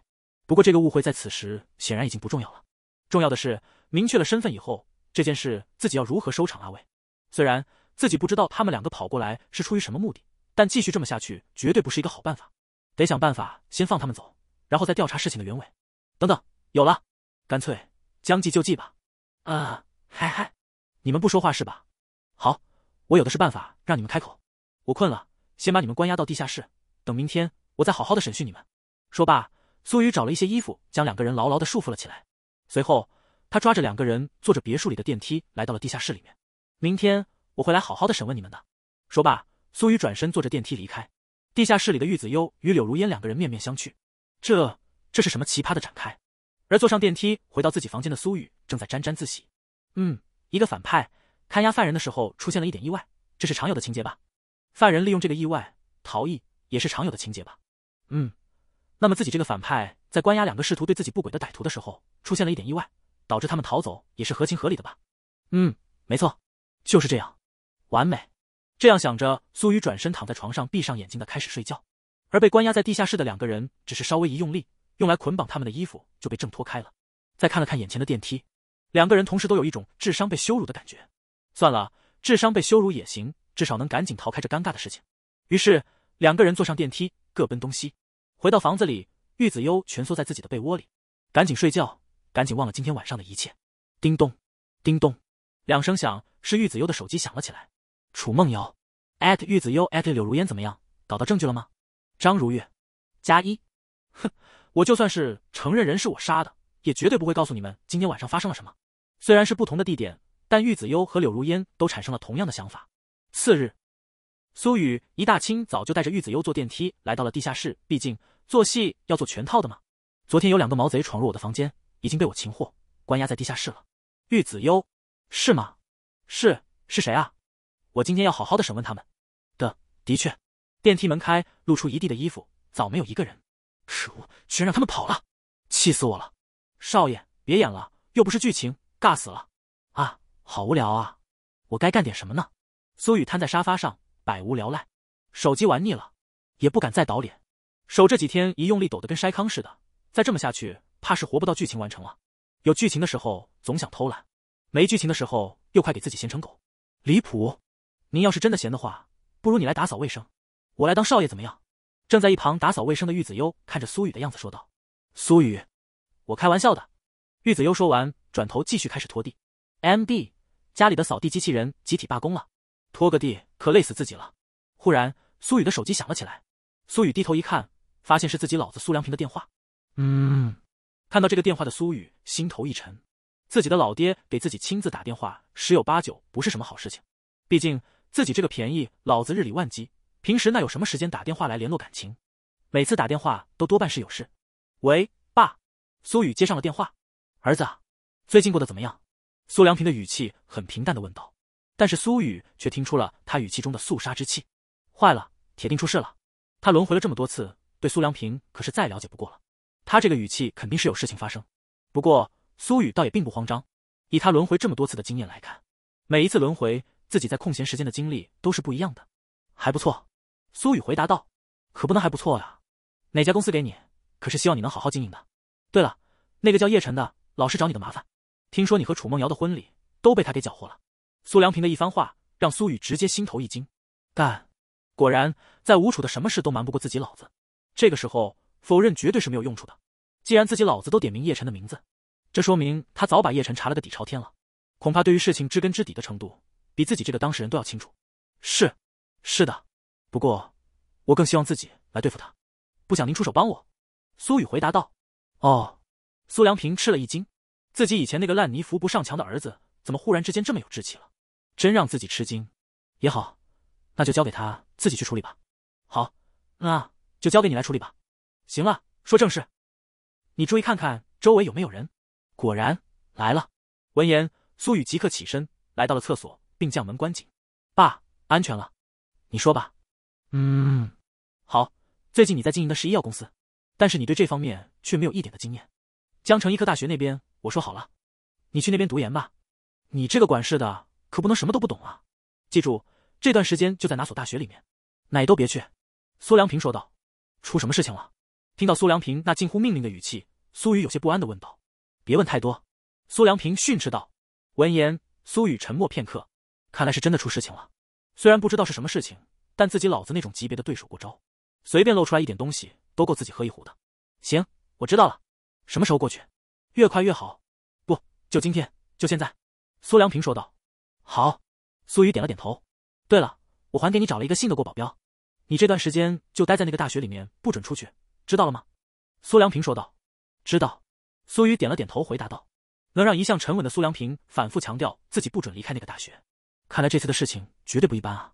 不过这个误会在此时显然已经不重要了，重要的是明确了身份以后，这件事自己要如何收场啊？喂，虽然。自己不知道他们两个跑过来是出于什么目的，但继续这么下去绝对不是一个好办法，得想办法先放他们走，然后再调查事情的原委。等等，有了，干脆将计就计吧。啊，嗨嗨，你们不说话是吧？好，我有的是办法让你们开口。我困了，先把你们关押到地下室，等明天我再好好的审讯你们。说罢，苏雨找了一些衣服，将两个人牢牢的束缚了起来。随后，他抓着两个人坐着别墅里的电梯来到了地下室里面。明天。我会来好好的审问你们的。说罢，苏雨转身坐着电梯离开。地下室里的玉子优与柳如烟两个人面面相觑，这这是什么奇葩的展开？而坐上电梯回到自己房间的苏雨正在沾沾自喜。嗯，一个反派看押犯人的时候出现了一点意外，这是常有的情节吧？犯人利用这个意外逃逸也是常有的情节吧？嗯，那么自己这个反派在关押两个试图对自己不轨的歹徒的时候出现了一点意外，导致他们逃走也是合情合理的吧？嗯，没错，就是这样。完美，这样想着，苏雨转身躺在床上，闭上眼睛的开始睡觉。而被关押在地下室的两个人，只是稍微一用力，用来捆绑他们的衣服就被挣脱开了。再看了看眼前的电梯，两个人同时都有一种智商被羞辱的感觉。算了，智商被羞辱也行，至少能赶紧逃开这尴尬的事情。于是两个人坐上电梯，各奔东西。回到房子里，玉子优蜷缩在自己的被窝里，赶紧睡觉，赶紧忘了今天晚上的一切。叮咚，叮咚，两声响，是玉子优的手机响了起来。楚梦瑶，@玉子优柳如烟怎么样？搞到证据了吗？张如月，加一。哼，我就算是承认人是我杀的，也绝对不会告诉你们今天晚上发生了什么。虽然是不同的地点，但玉子优和柳如烟都产生了同样的想法。次日，苏雨一大清早就带着玉子优坐电梯来到了地下室。毕竟做戏要做全套的嘛。昨天有两个毛贼闯入我的房间，已经被我擒获，关押在地下室了。玉子优，是吗？是是谁啊？我今天要好好的审问他们，的的确，电梯门开，露出一地的衣服，早没有一个人，可恶，居然让他们跑了，气死我了！少爷，别演了，又不是剧情，尬死了啊，好无聊啊，我该干点什么呢？苏雨瘫在沙发上，百无聊赖，手机玩腻了，也不敢再倒脸，手这几天一用力抖得跟筛糠似的，再这么下去，怕是活不到剧情完成了。有剧情的时候总想偷懒，没剧情的时候又快给自己闲成狗，离谱。您要是真的闲的话，不如你来打扫卫生，我来当少爷怎么样？正在一旁打扫卫生的玉子优看着苏雨的样子说道：“苏雨，我开玩笑的。”玉子优说完，转头继续开始拖地。M b 家里的扫地机器人集体罢工了，拖个地可累死自己了。忽然，苏雨的手机响了起来。苏雨低头一看，发现是自己老子苏良平的电话。嗯，看到这个电话的苏雨心头一沉，自己的老爹给自己亲自打电话，十有八九不是什么好事情，毕竟。自己这个便宜，老子日理万机，平时那有什么时间打电话来联络感情？每次打电话都多半是有事。喂，爸。苏雨接上了电话，儿子，最近过得怎么样？苏良平的语气很平淡的问道，但是苏雨却听出了他语气中的肃杀之气。坏了，铁定出事了。他轮回了这么多次，对苏良平可是再了解不过了。他这个语气肯定是有事情发生。不过苏雨倒也并不慌张，以他轮回这么多次的经验来看，每一次轮回。自己在空闲时间的经历都是不一样的，还不错。苏雨回答道：“可不能还不错呀！哪家公司给你？可是希望你能好好经营的。对了，那个叫叶晨的，老是找你的麻烦，听说你和楚梦瑶的婚礼都被他给搅和了。”苏良平的一番话让苏雨直接心头一惊，干！果然，在吴楚的什么事都瞒不过自己老子。这个时候否认绝对是没有用处的。既然自己老子都点名叶晨的名字，这说明他早把叶晨查了个底朝天了，恐怕对于事情知根知底的程度。比自己这个当事人都要清楚，是，是的，不过我更希望自己来对付他，不想您出手帮我。”苏雨回答道。“哦。”苏良平吃了一惊，自己以前那个烂泥扶不上墙的儿子，怎么忽然之间这么有志气了？真让自己吃惊。也好，那就交给他自己去处理吧。好，那就交给你来处理吧。行了，说正事，你注意看看周围有没有人。果然来了。闻言，苏雨即刻起身，来到了厕所。并将门关紧，爸，安全了。你说吧，嗯，好。最近你在经营的是医药公司，但是你对这方面却没有一点的经验。江城医科大学那边，我说好了，你去那边读研吧。你这个管事的可不能什么都不懂啊！记住，这段时间就在哪所大学里面，哪都别去。苏良平说道。出什么事情了？听到苏良平那近乎命令的语气，苏雨有些不安的问道。别问太多，苏良平训斥道。闻言，苏雨沉默片刻。看来是真的出事情了，虽然不知道是什么事情，但自己老子那种级别的对手过招，随便露出来一点东西都够自己喝一壶的。行，我知道了，什么时候过去？越快越好。不，就今天，就现在。苏良平说道。好。苏雨点了点头。对了，我还给你找了一个信得过保镖，你这段时间就待在那个大学里面，不准出去，知道了吗？苏良平说道。知道。苏雨点了点头回答道。能让一向沉稳的苏良平反复强调自己不准离开那个大学。看来这次的事情绝对不一般啊！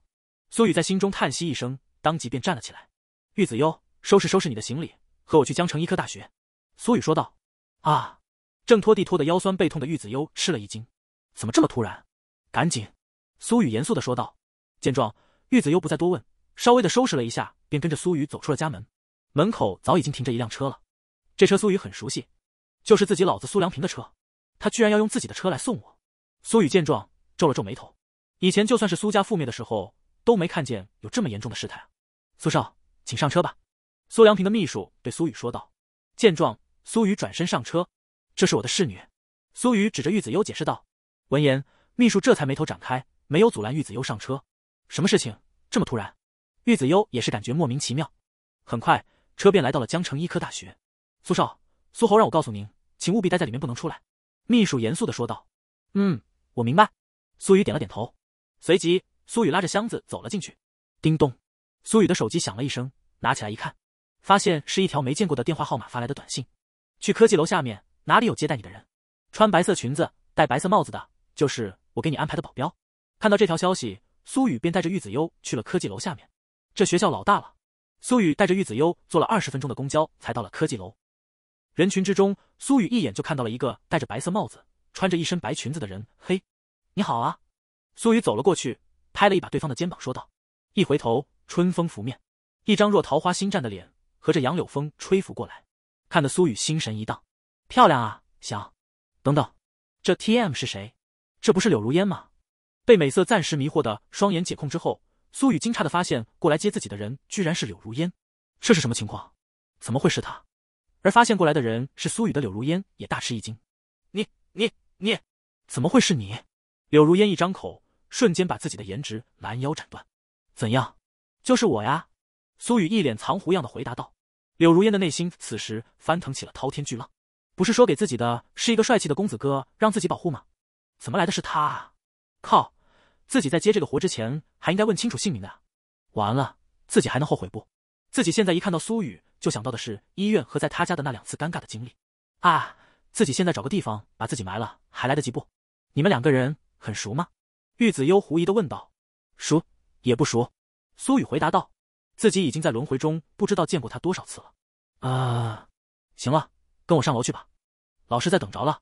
苏雨在心中叹息一声，当即便站了起来。玉子优，收拾收拾你的行李，和我去江城医科大学。”苏雨说道。啊！正拖地拖得腰酸背痛的玉子优吃了一惊，怎么这么突然？赶紧！”苏雨严肃的说道。见状，玉子优不再多问，稍微的收拾了一下，便跟着苏雨走出了家门。门口早已经停着一辆车了，这车苏雨很熟悉，就是自己老子苏良平的车。他居然要用自己的车来送我！苏雨见状，皱了皱眉头。以前就算是苏家覆灭的时候，都没看见有这么严重的事态。啊。苏少，请上车吧。苏良平的秘书对苏雨说道。见状，苏雨转身上车。这是我的侍女。苏雨指着玉子优解释道。闻言，秘书这才眉头展开，没有阻拦玉子优上车。什么事情这么突然？玉子优也是感觉莫名其妙。很快，车便来到了江城医科大学。苏少，苏侯让我告诉您，请务必待在里面，不能出来。秘书严肃的说道。嗯，我明白。苏雨点了点头。随即，苏雨拉着箱子走了进去。叮咚，苏雨的手机响了一声，拿起来一看，发现是一条没见过的电话号码发来的短信：“去科技楼下面，哪里有接待你的人？穿白色裙子、戴白色帽子的，就是我给你安排的保镖。”看到这条消息，苏雨便带着玉子优去了科技楼下面。这学校老大了，苏雨带着玉子优坐了二十分钟的公交才到了科技楼。人群之中，苏雨一眼就看到了一个戴着白色帽子、穿着一身白裙子的人。“嘿，你好啊。”苏雨走了过去，拍了一把对方的肩膀，说道：“一回头，春风拂面，一张若桃花新绽的脸，和着杨柳风吹拂过来，看得苏雨心神一荡。漂亮啊！想……等等，这 T M 是谁？这不是柳如烟吗？”被美色暂时迷惑的双眼解控之后，苏雨惊诧的发现，过来接自己的人居然是柳如烟。这是什么情况？怎么会是他？而发现过来的人是苏雨的柳如烟也大吃一惊：“你、你、你，怎么会是你？”柳如烟一张口，瞬间把自己的颜值拦腰斩断。怎样？就是我呀！苏雨一脸藏狐样的回答道。柳如烟的内心此时翻腾起了滔天巨浪。不是说给自己的是一个帅气的公子哥让自己保护吗？怎么来的是他？啊？靠！自己在接这个活之前还应该问清楚姓名的啊！完了，自己还能后悔不？自己现在一看到苏雨，就想到的是医院和在他家的那两次尴尬的经历啊！自己现在找个地方把自己埋了还来得及不？你们两个人。很熟吗？玉子幽狐疑的问道。熟也不熟，苏雨回答道。自己已经在轮回中不知道见过他多少次了。啊，行了，跟我上楼去吧。老师在等着了。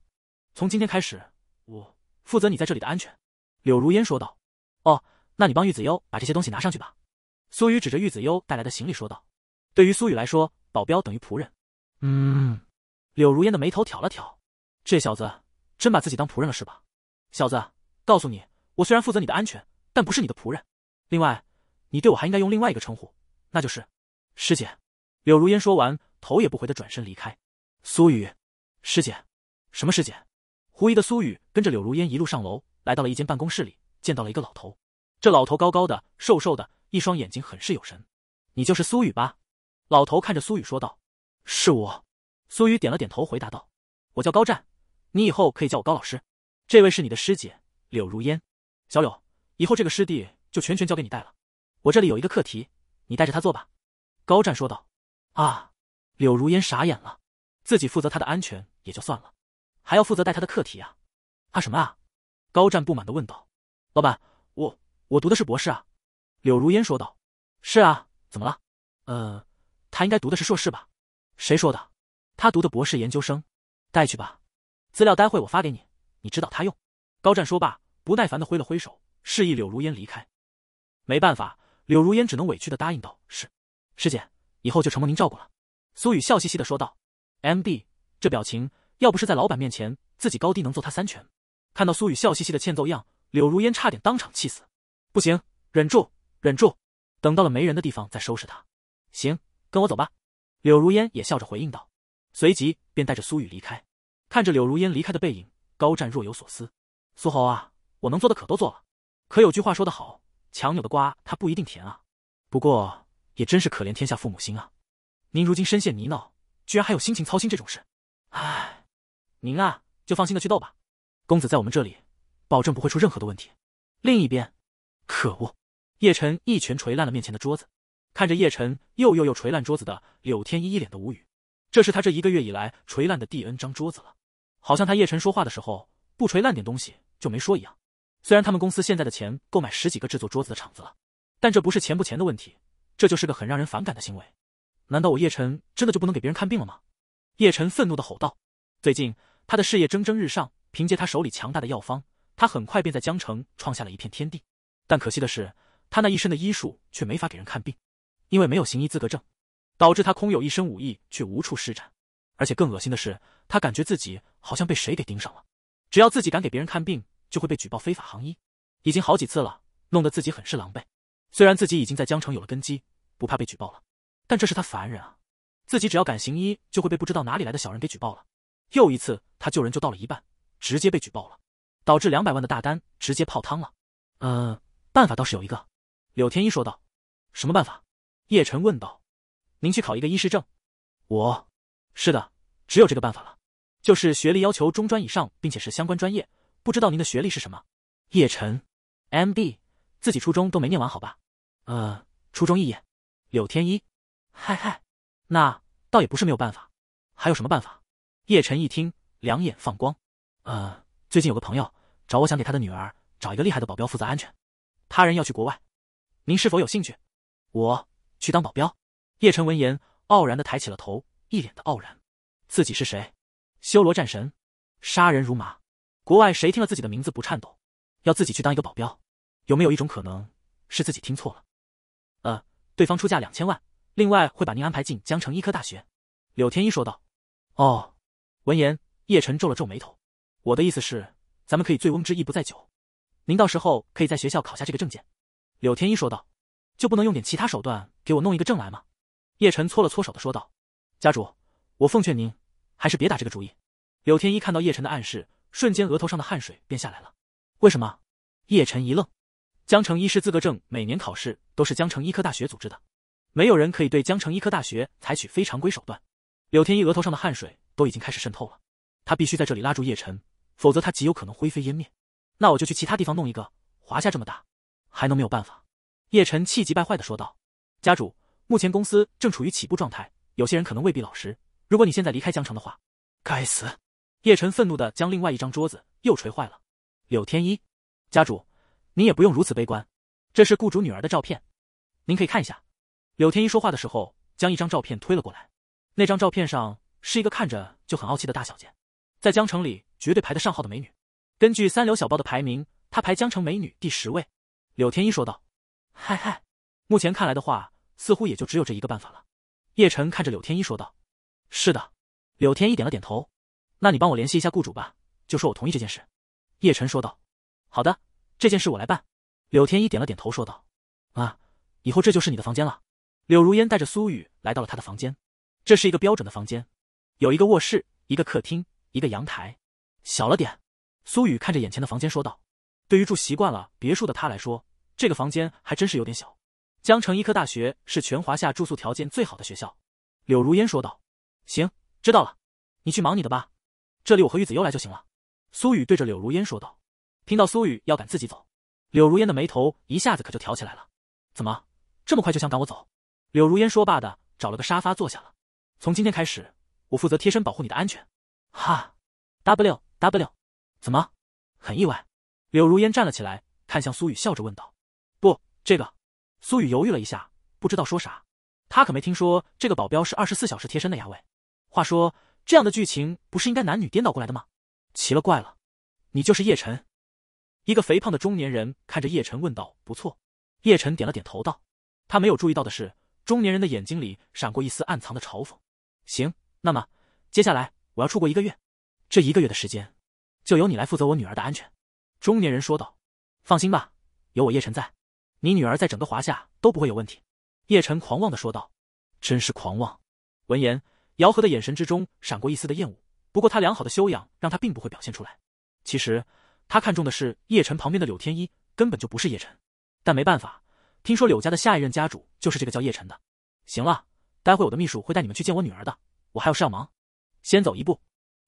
从今天开始，我负责你在这里的安全。柳如烟说道。哦，那你帮玉子幽把这些东西拿上去吧。苏雨指着玉子幽带来的行李说道。对于苏雨来说，保镖等于仆人。嗯。柳如烟的眉头挑了挑，这小子真把自己当仆人了是吧？小子。告诉你，我虽然负责你的安全，但不是你的仆人。另外，你对我还应该用另外一个称呼，那就是师姐。柳如烟说完，头也不回的转身离开。苏雨，师姐，什么师姐？狐疑的苏雨跟着柳如烟一路上楼，来到了一间办公室里，见到了一个老头。这老头高高的，瘦瘦的，一双眼睛很是有神。你就是苏雨吧？老头看着苏雨说道。是我。苏雨点了点头，回答道：“我叫高湛，你以后可以叫我高老师。这位是你的师姐。”柳如烟，小柳，以后这个师弟就全权交给你带了。我这里有一个课题，你带着他做吧。高湛说道。啊！柳如烟傻眼了，自己负责他的安全也就算了，还要负责带他的课题啊！啊什么啊？高湛不满的问道。老板，我我读的是博士啊。柳如烟说道。是啊，怎么了？呃，他应该读的是硕士吧？谁说的？他读的博士研究生。带去吧，资料待会我发给你，你指导他用。高湛说罢，不耐烦的挥了挥手，示意柳如烟离开。没办法，柳如烟只能委屈的答应道：“是，师姐，以后就承蒙您照顾了。”苏雨笑嘻嘻的说道：“M D，这表情，要不是在老板面前，自己高低能揍他三拳。”看到苏雨笑嘻嘻的欠揍样，柳如烟差点当场气死。不行，忍住，忍住，等到了没人的地方再收拾他。行，跟我走吧。”柳如烟也笑着回应道，随即便带着苏雨离开。看着柳如烟离开的背影，高湛若有所思。苏侯啊，我能做的可都做了。可有句话说得好，强扭的瓜它不一定甜啊。不过也真是可怜天下父母心啊。您如今深陷泥淖，居然还有心情操心这种事。唉，您啊，就放心的去斗吧。公子在我们这里，保证不会出任何的问题。另一边，可恶！叶晨一拳锤烂了面前的桌子。看着叶晨又又又捶烂桌子的柳天一一脸的无语。这是他这一个月以来捶烂的第 n 张桌子了。好像他叶晨说话的时候不锤烂点东西。就没说一样，虽然他们公司现在的钱够买十几个制作桌子的厂子了，但这不是钱不钱的问题，这就是个很让人反感的行为。难道我叶晨真的就不能给别人看病了吗？叶晨愤怒的吼道。最近他的事业蒸蒸日上，凭借他手里强大的药方，他很快便在江城创下了一片天地。但可惜的是，他那一身的医术却没法给人看病，因为没有行医资格证，导致他空有一身武艺却无处施展。而且更恶心的是，他感觉自己好像被谁给盯上了。只要自己敢给别人看病，就会被举报非法行医，已经好几次了，弄得自己很是狼狈。虽然自己已经在江城有了根基，不怕被举报了，但这是他凡人啊，自己只要敢行医，就会被不知道哪里来的小人给举报了。又一次，他救人就到了一半，直接被举报了，导致两百万的大单直接泡汤了。嗯，办法倒是有一个，柳天一说道。什么办法？叶晨问道。您去考一个医师证。我，是的，只有这个办法了。就是学历要求中专以上，并且是相关专业。不知道您的学历是什么？叶晨，M D，自己初中都没念完，好吧？呃，初中肄业。柳天一，嗨嗨，那倒也不是没有办法。还有什么办法？叶晨一听，两眼放光。呃，最近有个朋友找我，想给他的女儿找一个厉害的保镖负责安全，他人要去国外，您是否有兴趣？我去当保镖。叶晨闻言，傲然的抬起了头，一脸的傲然。自己是谁？修罗战神，杀人如麻，国外谁听了自己的名字不颤抖？要自己去当一个保镖？有没有一种可能是自己听错了？呃，对方出价两千万，另外会把您安排进江城医科大学。柳天一说道。哦。闻言，叶晨皱了皱眉头。我的意思是，咱们可以醉翁之意不在酒，您到时候可以在学校考下这个证件。柳天一说道。就不能用点其他手段给我弄一个证来吗？叶晨搓了搓手的说道。家主，我奉劝您。还是别打这个主意。柳天一看到叶晨的暗示，瞬间额头上的汗水便下来了。为什么？叶晨一愣。江城医师资格证每年考试都是江城医科大学组织的，没有人可以对江城医科大学采取非常规手段。柳天一额头上的汗水都已经开始渗透了，他必须在这里拉住叶晨，否则他极有可能灰飞烟灭。那我就去其他地方弄一个。华夏这么大，还能没有办法？叶晨气急败坏的说道。家主，目前公司正处于起步状态，有些人可能未必老实。如果你现在离开江城的话，该死！叶晨愤怒的将另外一张桌子又捶坏了。柳天一家主，您也不用如此悲观。这是雇主女儿的照片，您可以看一下。柳天一说话的时候，将一张照片推了过来。那张照片上是一个看着就很傲气的大小姐，在江城里绝对排得上号的美女。根据三流小报的排名，她排江城美女第十位。柳天一说道。嗨嗨，目前看来的话，似乎也就只有这一个办法了。叶晨看着柳天一说道。是的，柳天一点了点头。那你帮我联系一下雇主吧，就说我同意这件事。”叶晨说道。“好的，这件事我来办。”柳天一点了点头说道。“啊，以后这就是你的房间了。”柳如烟带着苏雨来到了他的房间。这是一个标准的房间，有一个卧室，一个客厅，一个阳台。小了点。”苏雨看着眼前的房间说道。“对于住习惯了别墅的他来说，这个房间还真是有点小。”江城医科大学是全华夏住宿条件最好的学校。”柳如烟说道。行，知道了，你去忙你的吧，这里我和玉子悠来就行了。”苏雨对着柳如烟说道。听到苏雨要赶自己走，柳如烟的眉头一下子可就挑起来了。“怎么这么快就想赶我走？”柳如烟说罢的找了个沙发坐下了。从今天开始，我负责贴身保护你的安全。”哈，W W，怎么很意外？”柳如烟站了起来，看向苏雨，笑着问道。“不，这个。”苏雨犹豫了一下，不知道说啥。他可没听说这个保镖是二十四小时贴身的呀喂。话说，这样的剧情不是应该男女颠倒过来的吗？奇了怪了，你就是叶晨？一个肥胖的中年人看着叶晨问道。不错，叶晨点了点头道。他没有注意到的是，中年人的眼睛里闪过一丝暗藏的嘲讽。行，那么接下来我要出国一个月，这一个月的时间就由你来负责我女儿的安全。中年人说道。放心吧，有我叶晨在，你女儿在整个华夏都不会有问题。叶晨狂妄的说道。真是狂妄！闻言。姚和的眼神之中闪过一丝的厌恶，不过他良好的修养让他并不会表现出来。其实他看中的是叶晨旁边的柳天一，根本就不是叶晨。但没办法，听说柳家的下一任家主就是这个叫叶晨的。行了，待会我的秘书会带你们去见我女儿的，我还有事要忙，先走一步。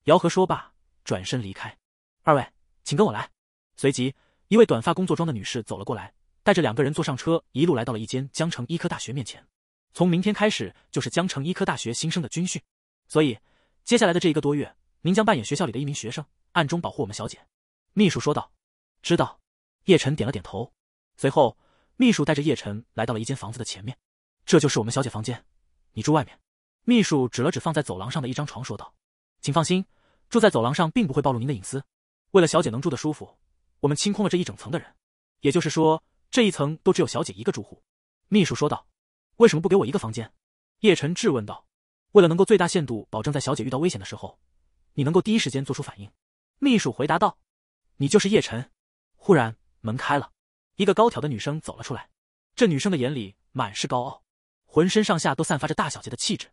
姚和说罢，转身离开。二位，请跟我来。随即，一位短发工作装的女士走了过来，带着两个人坐上车，一路来到了一间江城医科大学面前。从明天开始就是江城医科大学新生的军训，所以接下来的这一个多月，您将扮演学校里的一名学生，暗中保护我们小姐。”秘书说道。知道。叶晨点了点头。随后，秘书带着叶晨来到了一间房子的前面，这就是我们小姐房间，你住外面。”秘书指了指放在走廊上的一张床，说道：“请放心，住在走廊上并不会暴露您的隐私。为了小姐能住得舒服，我们清空了这一整层的人，也就是说，这一层都只有小姐一个住户。”秘书说道。为什么不给我一个房间？叶晨质问道。为了能够最大限度保证在小姐遇到危险的时候，你能够第一时间做出反应，秘书回答道。你就是叶晨。忽然门开了，一个高挑的女生走了出来。这女生的眼里满是高傲，浑身上下都散发着大小姐的气质。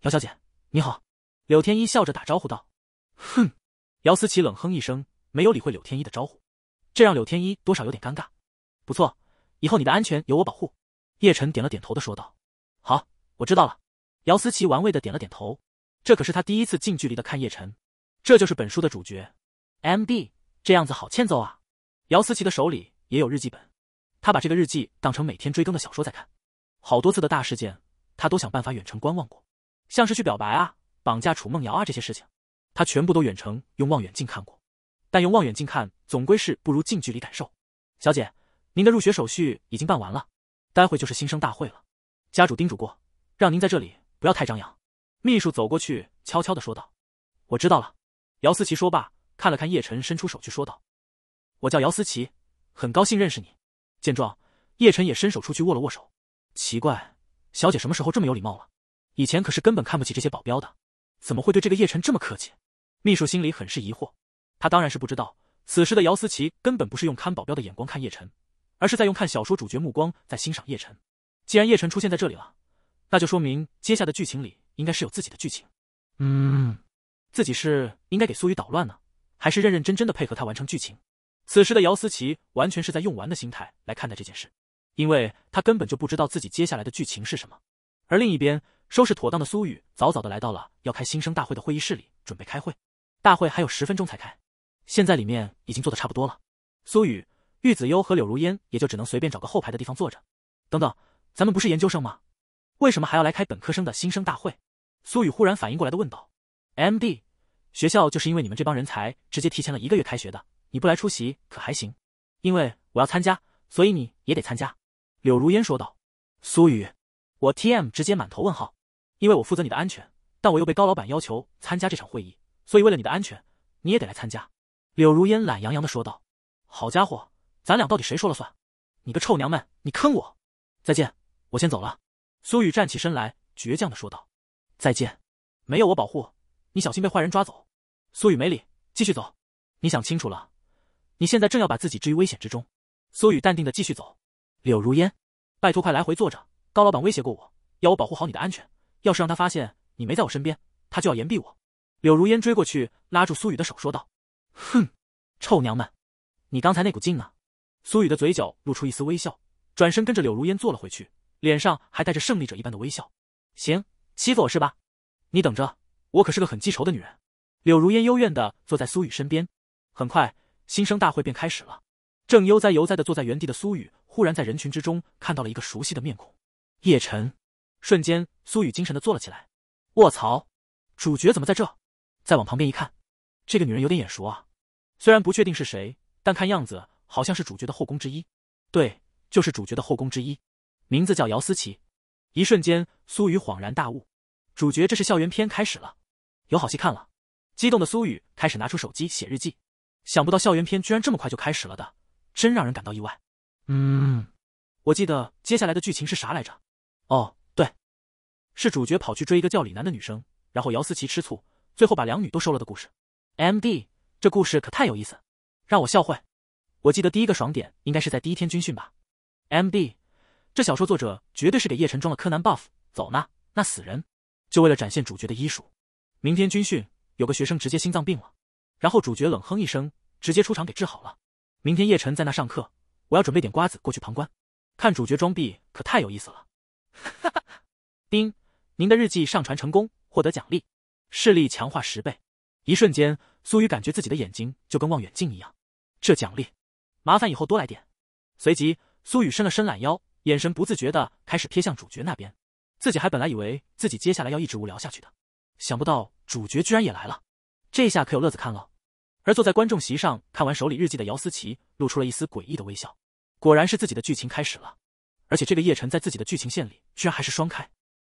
姚小姐，你好。柳天一笑着打招呼道。哼，姚思琪冷哼一声，没有理会柳天一的招呼，这让柳天一多少有点尴尬。不错，以后你的安全由我保护。叶晨点了点头的说道：“好，我知道了。”姚思琪玩味的点了点头，这可是他第一次近距离的看叶晨，这就是本书的主角 m B，这样子好欠揍啊！姚思琪的手里也有日记本，他把这个日记当成每天追更的小说在看，好多次的大事件，他都想办法远程观望过，像是去表白啊，绑架楚梦瑶啊这些事情，他全部都远程用望远镜看过，但用望远镜看总归是不如近距离感受。小姐，您的入学手续已经办完了。待会就是新生大会了，家主叮嘱过，让您在这里不要太张扬。秘书走过去，悄悄地说道：“我知道了。”姚思琪说罢，看了看叶晨，伸出手去说道：“我叫姚思琪，很高兴认识你。”见状，叶晨也伸手出去握了握手。奇怪，小姐什么时候这么有礼貌了？以前可是根本看不起这些保镖的，怎么会对这个叶晨这么客气？秘书心里很是疑惑。他当然是不知道，此时的姚思琪根本不是用看保镖的眼光看叶晨。而是在用看小说主角目光在欣赏叶晨。既然叶晨出现在这里了，那就说明接下的剧情里应该是有自己的剧情。嗯，自己是应该给苏雨捣乱呢，还是认认真真的配合他完成剧情？此时的姚思琪完全是在用玩的心态来看待这件事，因为他根本就不知道自己接下来的剧情是什么。而另一边，收拾妥当的苏雨早早的来到了要开新生大会的会议室里，准备开会。大会还有十分钟才开，现在里面已经做的差不多了。苏雨。玉子幽和柳如烟也就只能随便找个后排的地方坐着。等等，咱们不是研究生吗？为什么还要来开本科生的新生大会？苏雨忽然反应过来的问道。M D，学校就是因为你们这帮人才直接提前了一个月开学的。你不来出席可还行？因为我要参加，所以你也得参加。柳如烟说道。苏雨，我 T M 直接满头问号。因为我负责你的安全，但我又被高老板要求参加这场会议，所以为了你的安全，你也得来参加。柳如烟懒洋洋的说道。好家伙！咱俩到底谁说了算？你个臭娘们，你坑我！再见，我先走了。苏雨站起身来，倔强的说道：“再见，没有我保护你，小心被坏人抓走。”苏雨没理，继续走。你想清楚了，你现在正要把自己置于危险之中。苏雨淡定的继续走。柳如烟，拜托，快来回坐着。高老板威胁过我，要我保护好你的安全。要是让他发现你没在我身边，他就要严毙我。柳如烟追过去，拉住苏雨的手，说道：“哼，臭娘们，你刚才那股劲呢？”苏雨的嘴角露出一丝微笑，转身跟着柳如烟坐了回去，脸上还带着胜利者一般的微笑。行，欺负我是吧？你等着，我可是个很记仇的女人。柳如烟幽怨的坐在苏雨身边。很快，新生大会便开始了。正悠哉悠哉的坐在原地的苏雨，忽然在人群之中看到了一个熟悉的面孔——叶晨。瞬间，苏雨精神的坐了起来。卧槽，主角怎么在这？再往旁边一看，这个女人有点眼熟啊。虽然不确定是谁，但看样子……好像是主角的后宫之一，对，就是主角的后宫之一，名字叫姚思琪。一瞬间，苏雨恍然大悟，主角这是校园片开始了，有好戏看了。激动的苏雨开始拿出手机写日记。想不到校园片居然这么快就开始了的，真让人感到意外。嗯，我记得接下来的剧情是啥来着？哦，对，是主角跑去追一个叫李楠的女生，然后姚思琪吃醋，最后把两女都收了的故事。MD，这故事可太有意思，让我笑会。我记得第一个爽点应该是在第一天军训吧，MD，这小说作者绝对是给叶晨装了柯南 buff。走呢，那死人就为了展现主角的医术。明天军训有个学生直接心脏病了，然后主角冷哼一声，直接出场给治好了。明天叶晨在那上课，我要准备点瓜子过去旁观，看主角装逼可太有意思了。哈哈，丁，您的日记上传成功，获得奖励，视力强化十倍。一瞬间，苏雨感觉自己的眼睛就跟望远镜一样。这奖励。麻烦以后多来点。随即，苏雨伸了伸懒腰，眼神不自觉的开始瞥向主角那边。自己还本来以为自己接下来要一直无聊下去的，想不到主角居然也来了，这下可有乐子看了。而坐在观众席上看完手里日记的姚思琪，露出了一丝诡异的微笑。果然是自己的剧情开始了，而且这个叶晨在自己的剧情线里居然还是双开，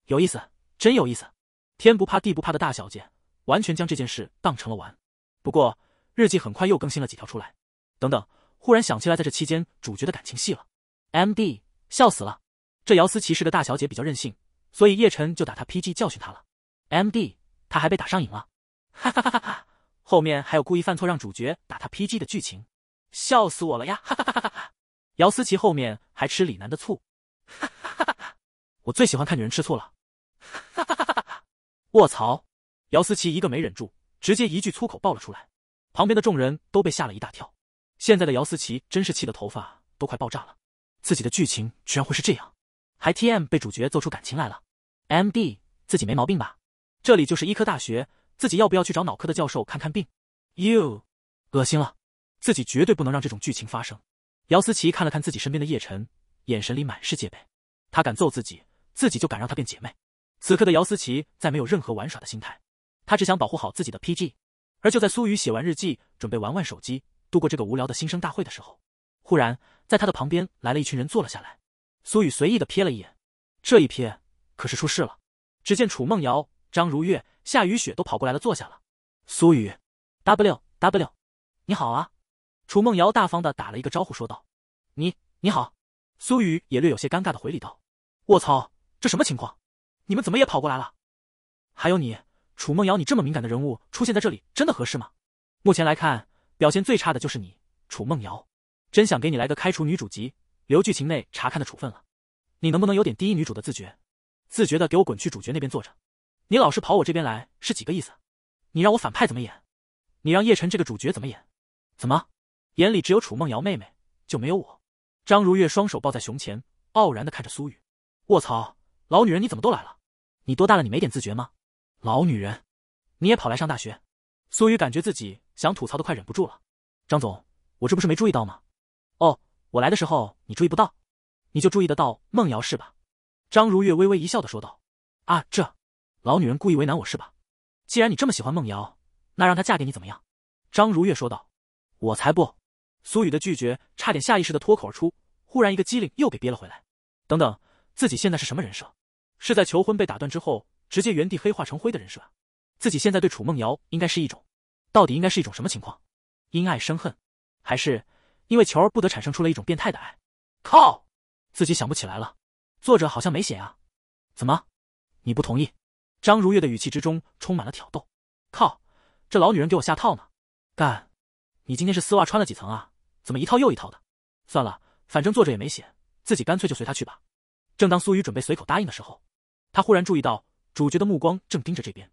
有意思，真有意思。天不怕地不怕的大小姐，完全将这件事当成了玩。不过日记很快又更新了几条出来，等等。忽然想起来，在这期间主角的感情戏了，MD 笑死了！这姚思琪是个大小姐，比较任性，所以叶晨就打她 PG 教训她了，MD 她还被打上瘾了，哈哈哈哈哈后面还有故意犯错让主角打他 PG 的剧情，笑死我了呀！哈哈哈哈哈姚思琪后面还吃李楠的醋，哈哈哈哈！我最喜欢看女人吃醋了，哈哈哈哈哈！卧槽！姚思琪一个没忍住，直接一句粗口爆了出来，旁边的众人都被吓了一大跳。现在的姚思琪真是气得头发都快爆炸了，自己的剧情居然会是这样，还 T M 被主角揍出感情来了，M D 自己没毛病吧？这里就是医科大学，自己要不要去找脑科的教授看看病？U，恶心了，自己绝对不能让这种剧情发生。姚思琪看了看自己身边的叶晨，眼神里满是戒备。他敢揍自己，自己就敢让他变姐妹。此刻的姚思琪再没有任何玩耍的心态，她只想保护好自己的 P G。而就在苏雨写完日记，准备玩玩手机。度过这个无聊的新生大会的时候，忽然在他的旁边来了一群人坐了下来。苏雨随意的瞥了一眼，这一瞥可是出事了。只见楚梦瑶、张如月、夏雨雪都跑过来了，坐下了。苏雨，W W，你好啊！楚梦瑶大方的打了一个招呼说道：“你你好。”苏雨也略有些尴尬的回礼道：“我操，这什么情况？你们怎么也跑过来了？还有你，楚梦瑶，你这么敏感的人物出现在这里，真的合适吗？目前来看。”表现最差的就是你，楚梦瑶，真想给你来个开除女主籍、留剧情内查看的处分了。你能不能有点第一女主的自觉？自觉的给我滚去主角那边坐着。你老是跑我这边来是几个意思？你让我反派怎么演？你让叶晨这个主角怎么演？怎么眼里只有楚梦瑶妹妹就没有我？张如月双手抱在胸前，傲然的看着苏雨。卧槽，老女人你怎么都来了？你多大了？你没点自觉吗？老女人，你也跑来上大学？苏雨感觉自己想吐槽的快忍不住了，张总，我这不是没注意到吗？哦，我来的时候你注意不到，你就注意得到梦瑶是吧？张如月微微一笑的说道。啊，这老女人故意为难我是吧？既然你这么喜欢梦瑶，那让她嫁给你怎么样？张如月说道。我才不！苏雨的拒绝差点下意识的脱口而出，忽然一个机灵又给憋了回来。等等，自己现在是什么人设？是在求婚被打断之后直接原地黑化成灰的人设？自己现在对楚梦瑶应该是一种，到底应该是一种什么情况？因爱生恨，还是因为求而不得产生出了一种变态的爱？靠，自己想不起来了，作者好像没写啊。怎么，你不同意？张如月的语气之中充满了挑逗。靠，这老女人给我下套呢？干，你今天是丝袜穿了几层啊？怎么一套又一套的？算了，反正作者也没写，自己干脆就随他去吧。正当苏雨准备随口答应的时候，他忽然注意到主角的目光正盯着这边。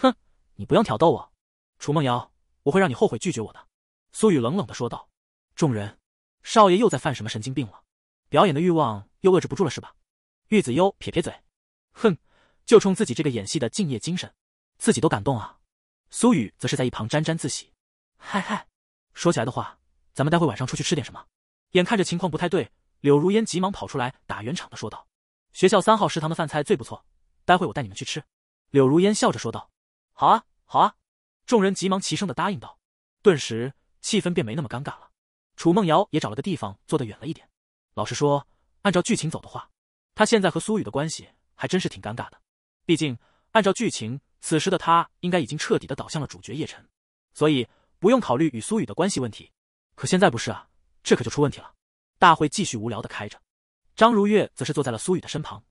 哼，你不用挑逗我，楚梦瑶，我会让你后悔拒绝我的。”苏雨冷冷的说道。众人，少爷又在犯什么神经病了？表演的欲望又遏制不住了是吧？”玉子幽撇撇嘴，哼，就冲自己这个演戏的敬业精神，自己都感动啊。”苏雨则是在一旁沾沾自喜，嗨嗨，说起来的话，咱们待会晚上出去吃点什么？眼看着情况不太对，柳如烟急忙跑出来打圆场的说道：“学校三号食堂的饭菜最不错，待会我带你们去吃。”柳如烟笑着说道。好啊，好啊！众人急忙齐声的答应道，顿时气氛便没那么尴尬了。楚梦瑶也找了个地方坐得远了一点。老实说，按照剧情走的话，他现在和苏雨的关系还真是挺尴尬的。毕竟按照剧情，此时的他应该已经彻底的倒向了主角叶晨，所以不用考虑与苏雨的关系问题。可现在不是啊，这可就出问题了。大会继续无聊的开着，张如月则是坐在了苏雨的身旁。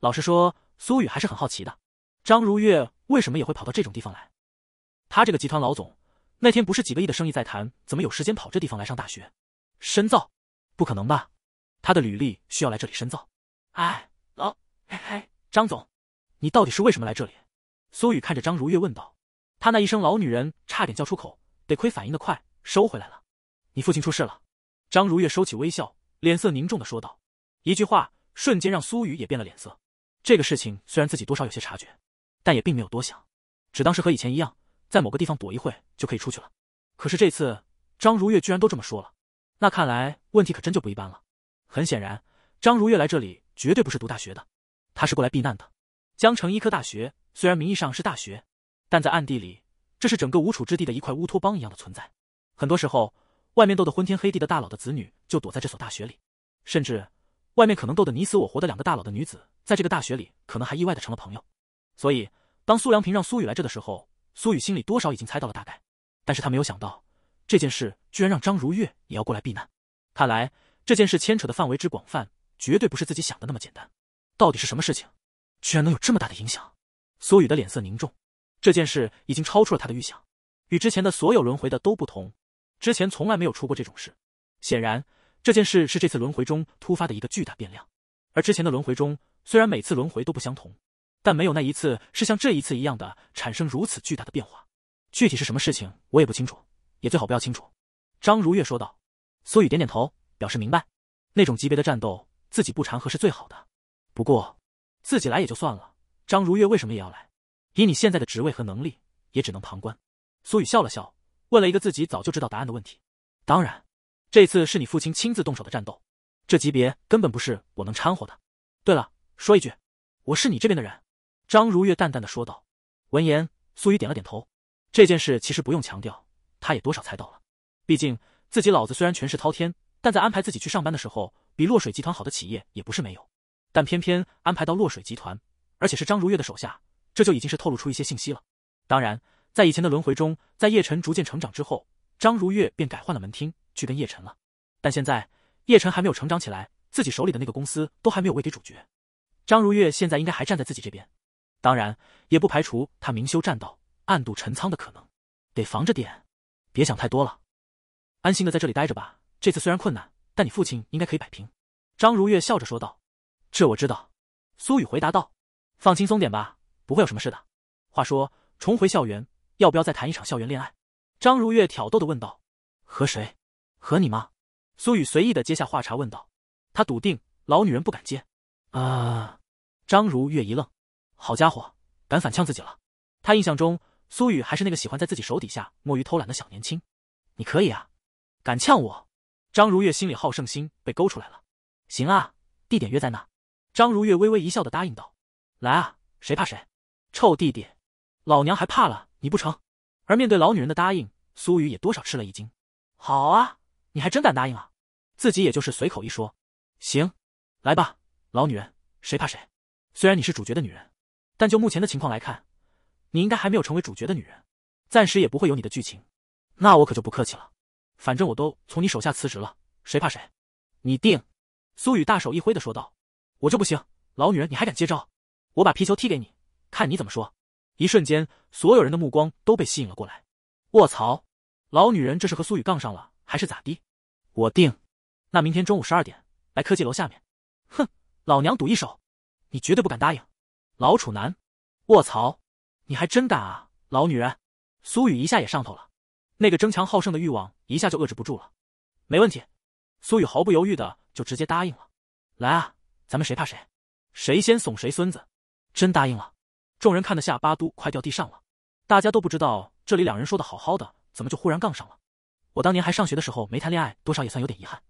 老实说，苏雨还是很好奇的，张如月。为什么也会跑到这种地方来？他这个集团老总，那天不是几个亿的生意在谈，怎么有时间跑这地方来上大学、深造？不可能吧？他的履历需要来这里深造？哎，老嘿嘿，张总，你到底是为什么来这里？苏雨看着张如月问道。他那一声老女人差点叫出口，得亏反应的快，收回来了。你父亲出事了？张如月收起微笑，脸色凝重的说道。一句话瞬间让苏雨也变了脸色。这个事情虽然自己多少有些察觉。但也并没有多想，只当是和以前一样，在某个地方躲一会就可以出去了。可是这次张如月居然都这么说了，那看来问题可真就不一般了。很显然，张如月来这里绝对不是读大学的，她是过来避难的。江城医科大学虽然名义上是大学，但在暗地里，这是整个吴楚之地的一块乌托邦一样的存在。很多时候，外面斗得昏天黑地的大佬的子女就躲在这所大学里，甚至，外面可能斗得你死我活的两个大佬的女子，在这个大学里可能还意外的成了朋友。所以，当苏良平让苏雨来这的时候，苏雨心里多少已经猜到了大概，但是他没有想到这件事居然让张如月也要过来避难。看来这件事牵扯的范围之广泛，绝对不是自己想的那么简单。到底是什么事情，居然能有这么大的影响？苏雨的脸色凝重，这件事已经超出了他的预想，与之前的所有轮回的都不同，之前从来没有出过这种事。显然，这件事是这次轮回中突发的一个巨大变量。而之前的轮回中，虽然每次轮回都不相同。但没有那一次是像这一次一样的产生如此巨大的变化，具体是什么事情我也不清楚，也最好不要清楚。”张如月说道。苏雨点点头，表示明白。那种级别的战斗，自己不掺和是最好的。不过，自己来也就算了，张如月为什么也要来？以你现在的职位和能力，也只能旁观。苏雨笑了笑，问了一个自己早就知道答案的问题：“当然，这次是你父亲亲自动手的战斗，这级别根本不是我能掺和的。对了，说一句，我是你这边的人。”张如月淡淡的说道。闻言，苏雨点了点头。这件事其实不用强调，他也多少猜到了。毕竟自己老子虽然权势滔天，但在安排自己去上班的时候，比落水集团好的企业也不是没有。但偏偏安排到落水集团，而且是张如月的手下，这就已经是透露出一些信息了。当然，在以前的轮回中，在叶晨逐渐成长之后，张如月便改换了门厅去跟叶晨了。但现在叶晨还没有成长起来，自己手里的那个公司都还没有喂给主角。张如月现在应该还站在自己这边。当然，也不排除他明修栈道、暗度陈仓的可能，得防着点，别想太多了，安心的在这里待着吧。这次虽然困难，但你父亲应该可以摆平。”张如月笑着说道。“这我知道。”苏雨回答道。“放轻松点吧，不会有什么事的。”话说，重回校园，要不要再谈一场校园恋爱？”张如月挑逗的问道。“和谁？和你吗？”苏雨随意的接下话茬问道。他笃定老女人不敢接。啊！”张如月一愣。好家伙，敢反呛自己了！他印象中苏雨还是那个喜欢在自己手底下摸鱼偷懒的小年轻。你可以啊，敢呛我！张如月心里好胜心被勾出来了。行啊，地点约在那。张如月微微一笑的答应道：“来啊，谁怕谁？臭弟弟，老娘还怕了你不成？”而面对老女人的答应，苏雨也多少吃了一惊。好啊，你还真敢答应啊！自己也就是随口一说。行，来吧，老女人，谁怕谁？虽然你是主角的女人。但就目前的情况来看，你应该还没有成为主角的女人，暂时也不会有你的剧情。那我可就不客气了，反正我都从你手下辞职了，谁怕谁？你定。苏雨大手一挥的说道：“我就不行，老女人你还敢接招？我把皮球踢给你，看你怎么说。”一瞬间，所有人的目光都被吸引了过来。卧槽，老女人这是和苏雨杠上了还是咋的？我定。那明天中午十二点来科技楼下面。哼，老娘赌一手，你绝对不敢答应。老处男，卧槽！你还真敢啊，老女人！苏雨一下也上头了，那个争强好胜的欲望一下就遏制不住了。没问题，苏雨毫不犹豫的就直接答应了。来啊，咱们谁怕谁？谁先怂谁孙子！真答应了，众人看得下巴都快掉地上了。大家都不知道这里两人说的好好的，怎么就忽然杠上了？我当年还上学的时候没谈恋爱，多少也算有点遗憾。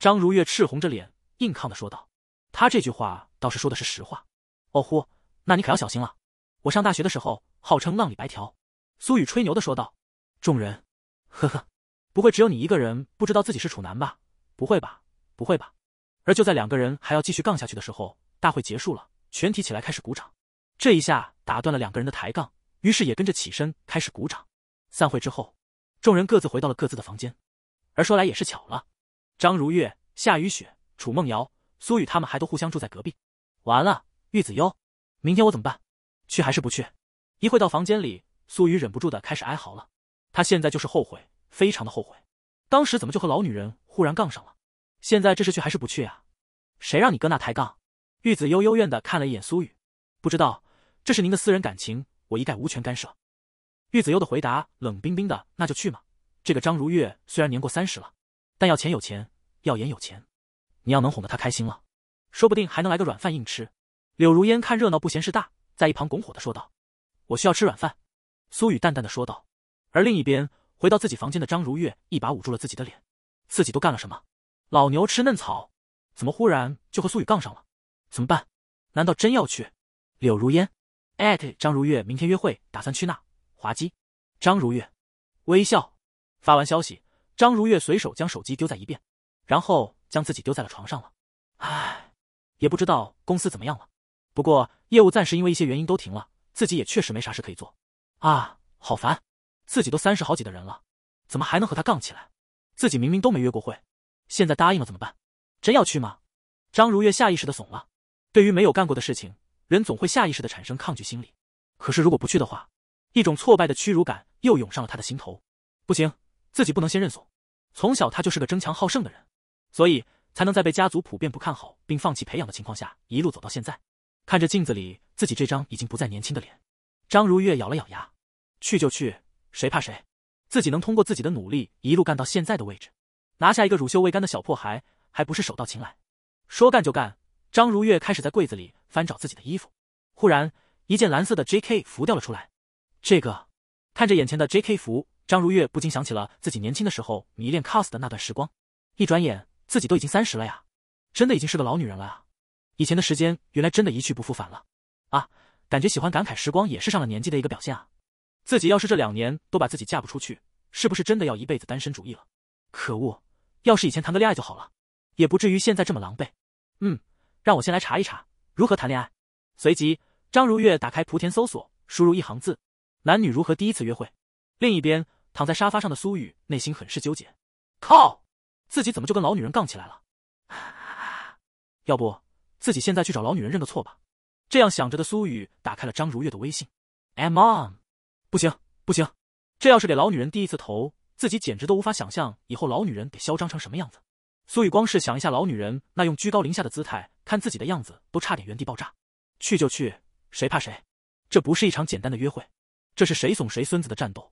张如月赤红着脸硬抗的说道，他这句话倒是说的是实话。哦呼！那你可要小心了。我上大学的时候号称浪里白条，苏雨吹牛的说道。众人，呵呵，不会只有你一个人不知道自己是处男吧？不会吧？不会吧？而就在两个人还要继续杠下去的时候，大会结束了，全体起来开始鼓掌。这一下打断了两个人的抬杠，于是也跟着起身开始鼓掌。散会之后，众人各自回到了各自的房间。而说来也是巧了，张如月、夏雨雪、楚梦瑶、苏雨他们还都互相住在隔壁。完了，玉子优，明天我怎么办？去还是不去？一会到房间里，苏雨忍不住的开始哀嚎了。她现在就是后悔，非常的后悔，当时怎么就和老女人忽然杠上了？现在这是去还是不去啊？谁让你搁那抬杠？玉子悠幽怨的看了一眼苏雨，不知道这是您的私人感情，我一概无权干涉。玉子悠的回答冷冰冰的，那就去嘛。这个张如月虽然年过三十了，但要钱有钱，要颜有钱，你要能哄得她开心了，说不定还能来个软饭硬吃。柳如烟看热闹不嫌事大，在一旁拱火的说道：“我需要吃软饭。”苏雨淡淡的说道。而另一边，回到自己房间的张如月一把捂住了自己的脸，自己都干了什么？老牛吃嫩草，怎么忽然就和苏雨杠上了？怎么办？难道真要去？柳如烟，艾特张如月，明天约会打算去那？滑稽。张如月，微笑。发完消息，张如月随手将手机丢在一边，然后将自己丢在了床上了。唉，也不知道公司怎么样了。不过业务暂时因为一些原因都停了，自己也确实没啥事可以做啊，好烦！自己都三十好几的人了，怎么还能和他杠起来？自己明明都没约过会，现在答应了怎么办？真要去吗？张如月下意识的怂了。对于没有干过的事情，人总会下意识的产生抗拒心理。可是如果不去的话，一种挫败的屈辱感又涌上了他的心头。不行，自己不能先认怂。从小他就是个争强好胜的人，所以才能在被家族普遍不看好并放弃培养的情况下，一路走到现在。看着镜子里自己这张已经不再年轻的脸，张如月咬了咬牙，去就去，谁怕谁？自己能通过自己的努力一路干到现在的位置，拿下一个乳臭未干的小破孩，还不是手到擒来？说干就干，张如月开始在柜子里翻找自己的衣服。忽然，一件蓝色的 J.K. 服掉了出来。这个，看着眼前的 J.K. 服，张如月不禁想起了自己年轻的时候迷恋 cos 的那段时光。一转眼，自己都已经三十了呀，真的已经是个老女人了啊！以前的时间原来真的一去不复返了啊！感觉喜欢感慨时光也是上了年纪的一个表现啊。自己要是这两年都把自己嫁不出去，是不是真的要一辈子单身主义了？可恶！要是以前谈个恋爱就好了，也不至于现在这么狼狈。嗯，让我先来查一查如何谈恋爱。随即，张如月打开莆田搜索，输入一行字：男女如何第一次约会。另一边，躺在沙发上的苏雨内心很是纠结。靠！自己怎么就跟老女人杠起来了？要不……自己现在去找老女人认个错吧，这样想着的苏雨打开了张如月的微信。哎妈，不行不行，这要是给老女人第一次头，自己简直都无法想象以后老女人得嚣张成什么样子。苏雨光是想一下老女人那用居高临下的姿态看自己的样子，都差点原地爆炸。去就去，谁怕谁？这不是一场简单的约会，这是谁怂谁孙子的战斗。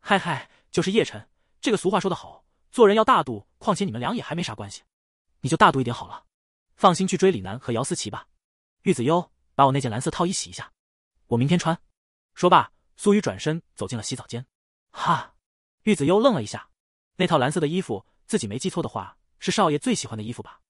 嗨嗨，就是叶晨。这个俗话说得好，做人要大度，况且你们俩也还没啥关系，你就大度一点好了。放心去追李楠和姚思琪吧，玉子优，把我那件蓝色套衣洗一下，我明天穿。说罢，苏雨转身走进了洗澡间。哈，玉子优愣了一下，那套蓝色的衣服，自己没记错的话，是少爷最喜欢的衣服吧？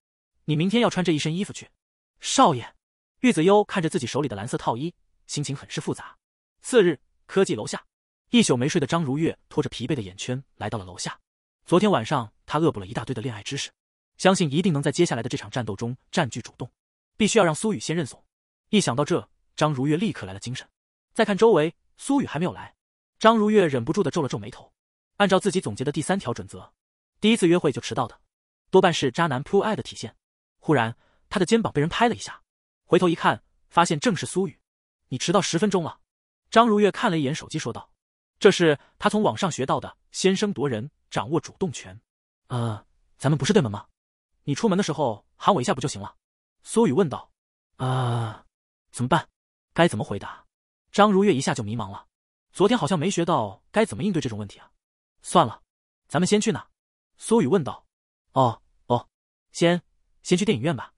你明天要穿这一身衣服去。少爷，玉子优看着自己手里的蓝色套衣，心情很是复杂。次日，科技楼下，一宿没睡的张如月拖着疲惫的眼圈来到了楼下。昨天晚上，他恶补了一大堆的恋爱知识。相信一定能在接下来的这场战斗中占据主动，必须要让苏雨先认怂。一想到这，张如月立刻来了精神。再看周围，苏雨还没有来，张如月忍不住的皱了皱眉头。按照自己总结的第三条准则，第一次约会就迟到的，多半是渣男 p 不爱的体现。忽然，他的肩膀被人拍了一下，回头一看，发现正是苏雨。你迟到十分钟了。张如月看了一眼手机，说道：“这是他从网上学到的，先声夺人，掌握主动权。”啊，咱们不是对门吗？你出门的时候喊我一下不就行了？苏雨问道。啊，怎么办？该怎么回答？张如月一下就迷茫了。昨天好像没学到该怎么应对这种问题啊。算了，咱们先去哪？苏雨问道。哦哦，先先去电影院吧。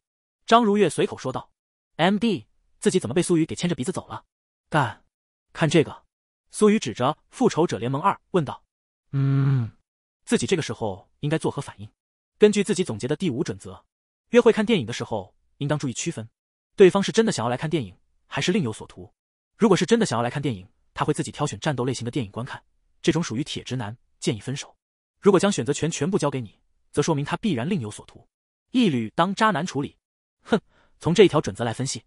张如月随口说道。M D，自己怎么被苏雨给牵着鼻子走了？干，看这个。苏雨指着《复仇者联盟二》问道。嗯，自己这个时候应该作何反应？根据自己总结的第五准则，约会看电影的时候应当注意区分，对方是真的想要来看电影，还是另有所图。如果是真的想要来看电影，他会自己挑选战斗类型的电影观看，这种属于铁直男，建议分手。如果将选择权全部交给你，则说明他必然另有所图，一律当渣男处理。哼，从这一条准则来分析，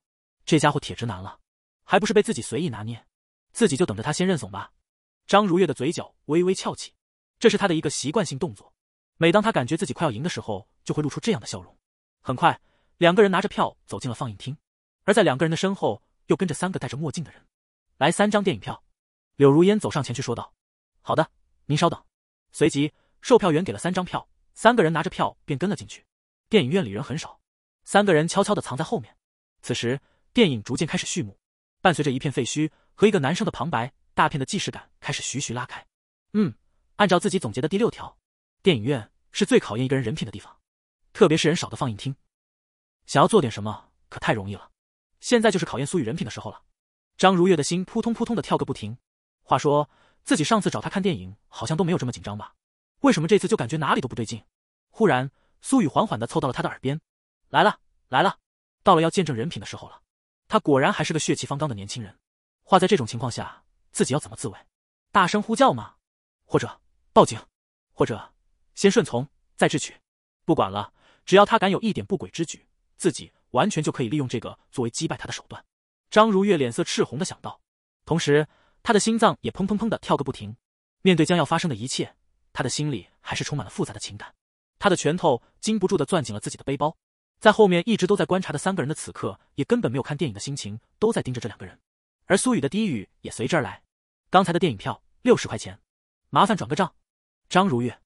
这家伙铁直男了，还不是被自己随意拿捏？自己就等着他先认怂吧。张如月的嘴角微微翘起，这是他的一个习惯性动作。每当他感觉自己快要赢的时候，就会露出这样的笑容。很快，两个人拿着票走进了放映厅，而在两个人的身后又跟着三个戴着墨镜的人。来三张电影票。柳如烟走上前去说道：“好的，您稍等。”随即，售票员给了三张票。三个人拿着票便跟了进去。电影院里人很少，三个人悄悄地藏在后面。此时，电影逐渐开始序幕，伴随着一片废墟和一个男生的旁白，大片的既视感开始徐徐拉开。嗯，按照自己总结的第六条。电影院是最考验一个人人品的地方，特别是人少的放映厅，想要做点什么可太容易了。现在就是考验苏雨人品的时候了。张如月的心扑通扑通的跳个不停。话说自己上次找他看电影好像都没有这么紧张吧？为什么这次就感觉哪里都不对劲？忽然，苏雨缓缓的凑到了他的耳边：“来了，来了，到了要见证人品的时候了。”他果然还是个血气方刚的年轻人。话在这种情况下，自己要怎么自卫？大声呼叫吗？或者报警？或者？先顺从，再智取。不管了，只要他敢有一点不轨之举，自己完全就可以利用这个作为击败他的手段。张如月脸色赤红的想到，同时他的心脏也砰砰砰的跳个不停。面对将要发生的一切，他的心里还是充满了复杂的情感。他的拳头禁不住的攥紧了自己的背包。在后面一直都在观察的三个人的此刻也根本没有看电影的心情，都在盯着这两个人。而苏雨的低语也随之而来：“刚才的电影票六十块钱，麻烦转个账。”张如月。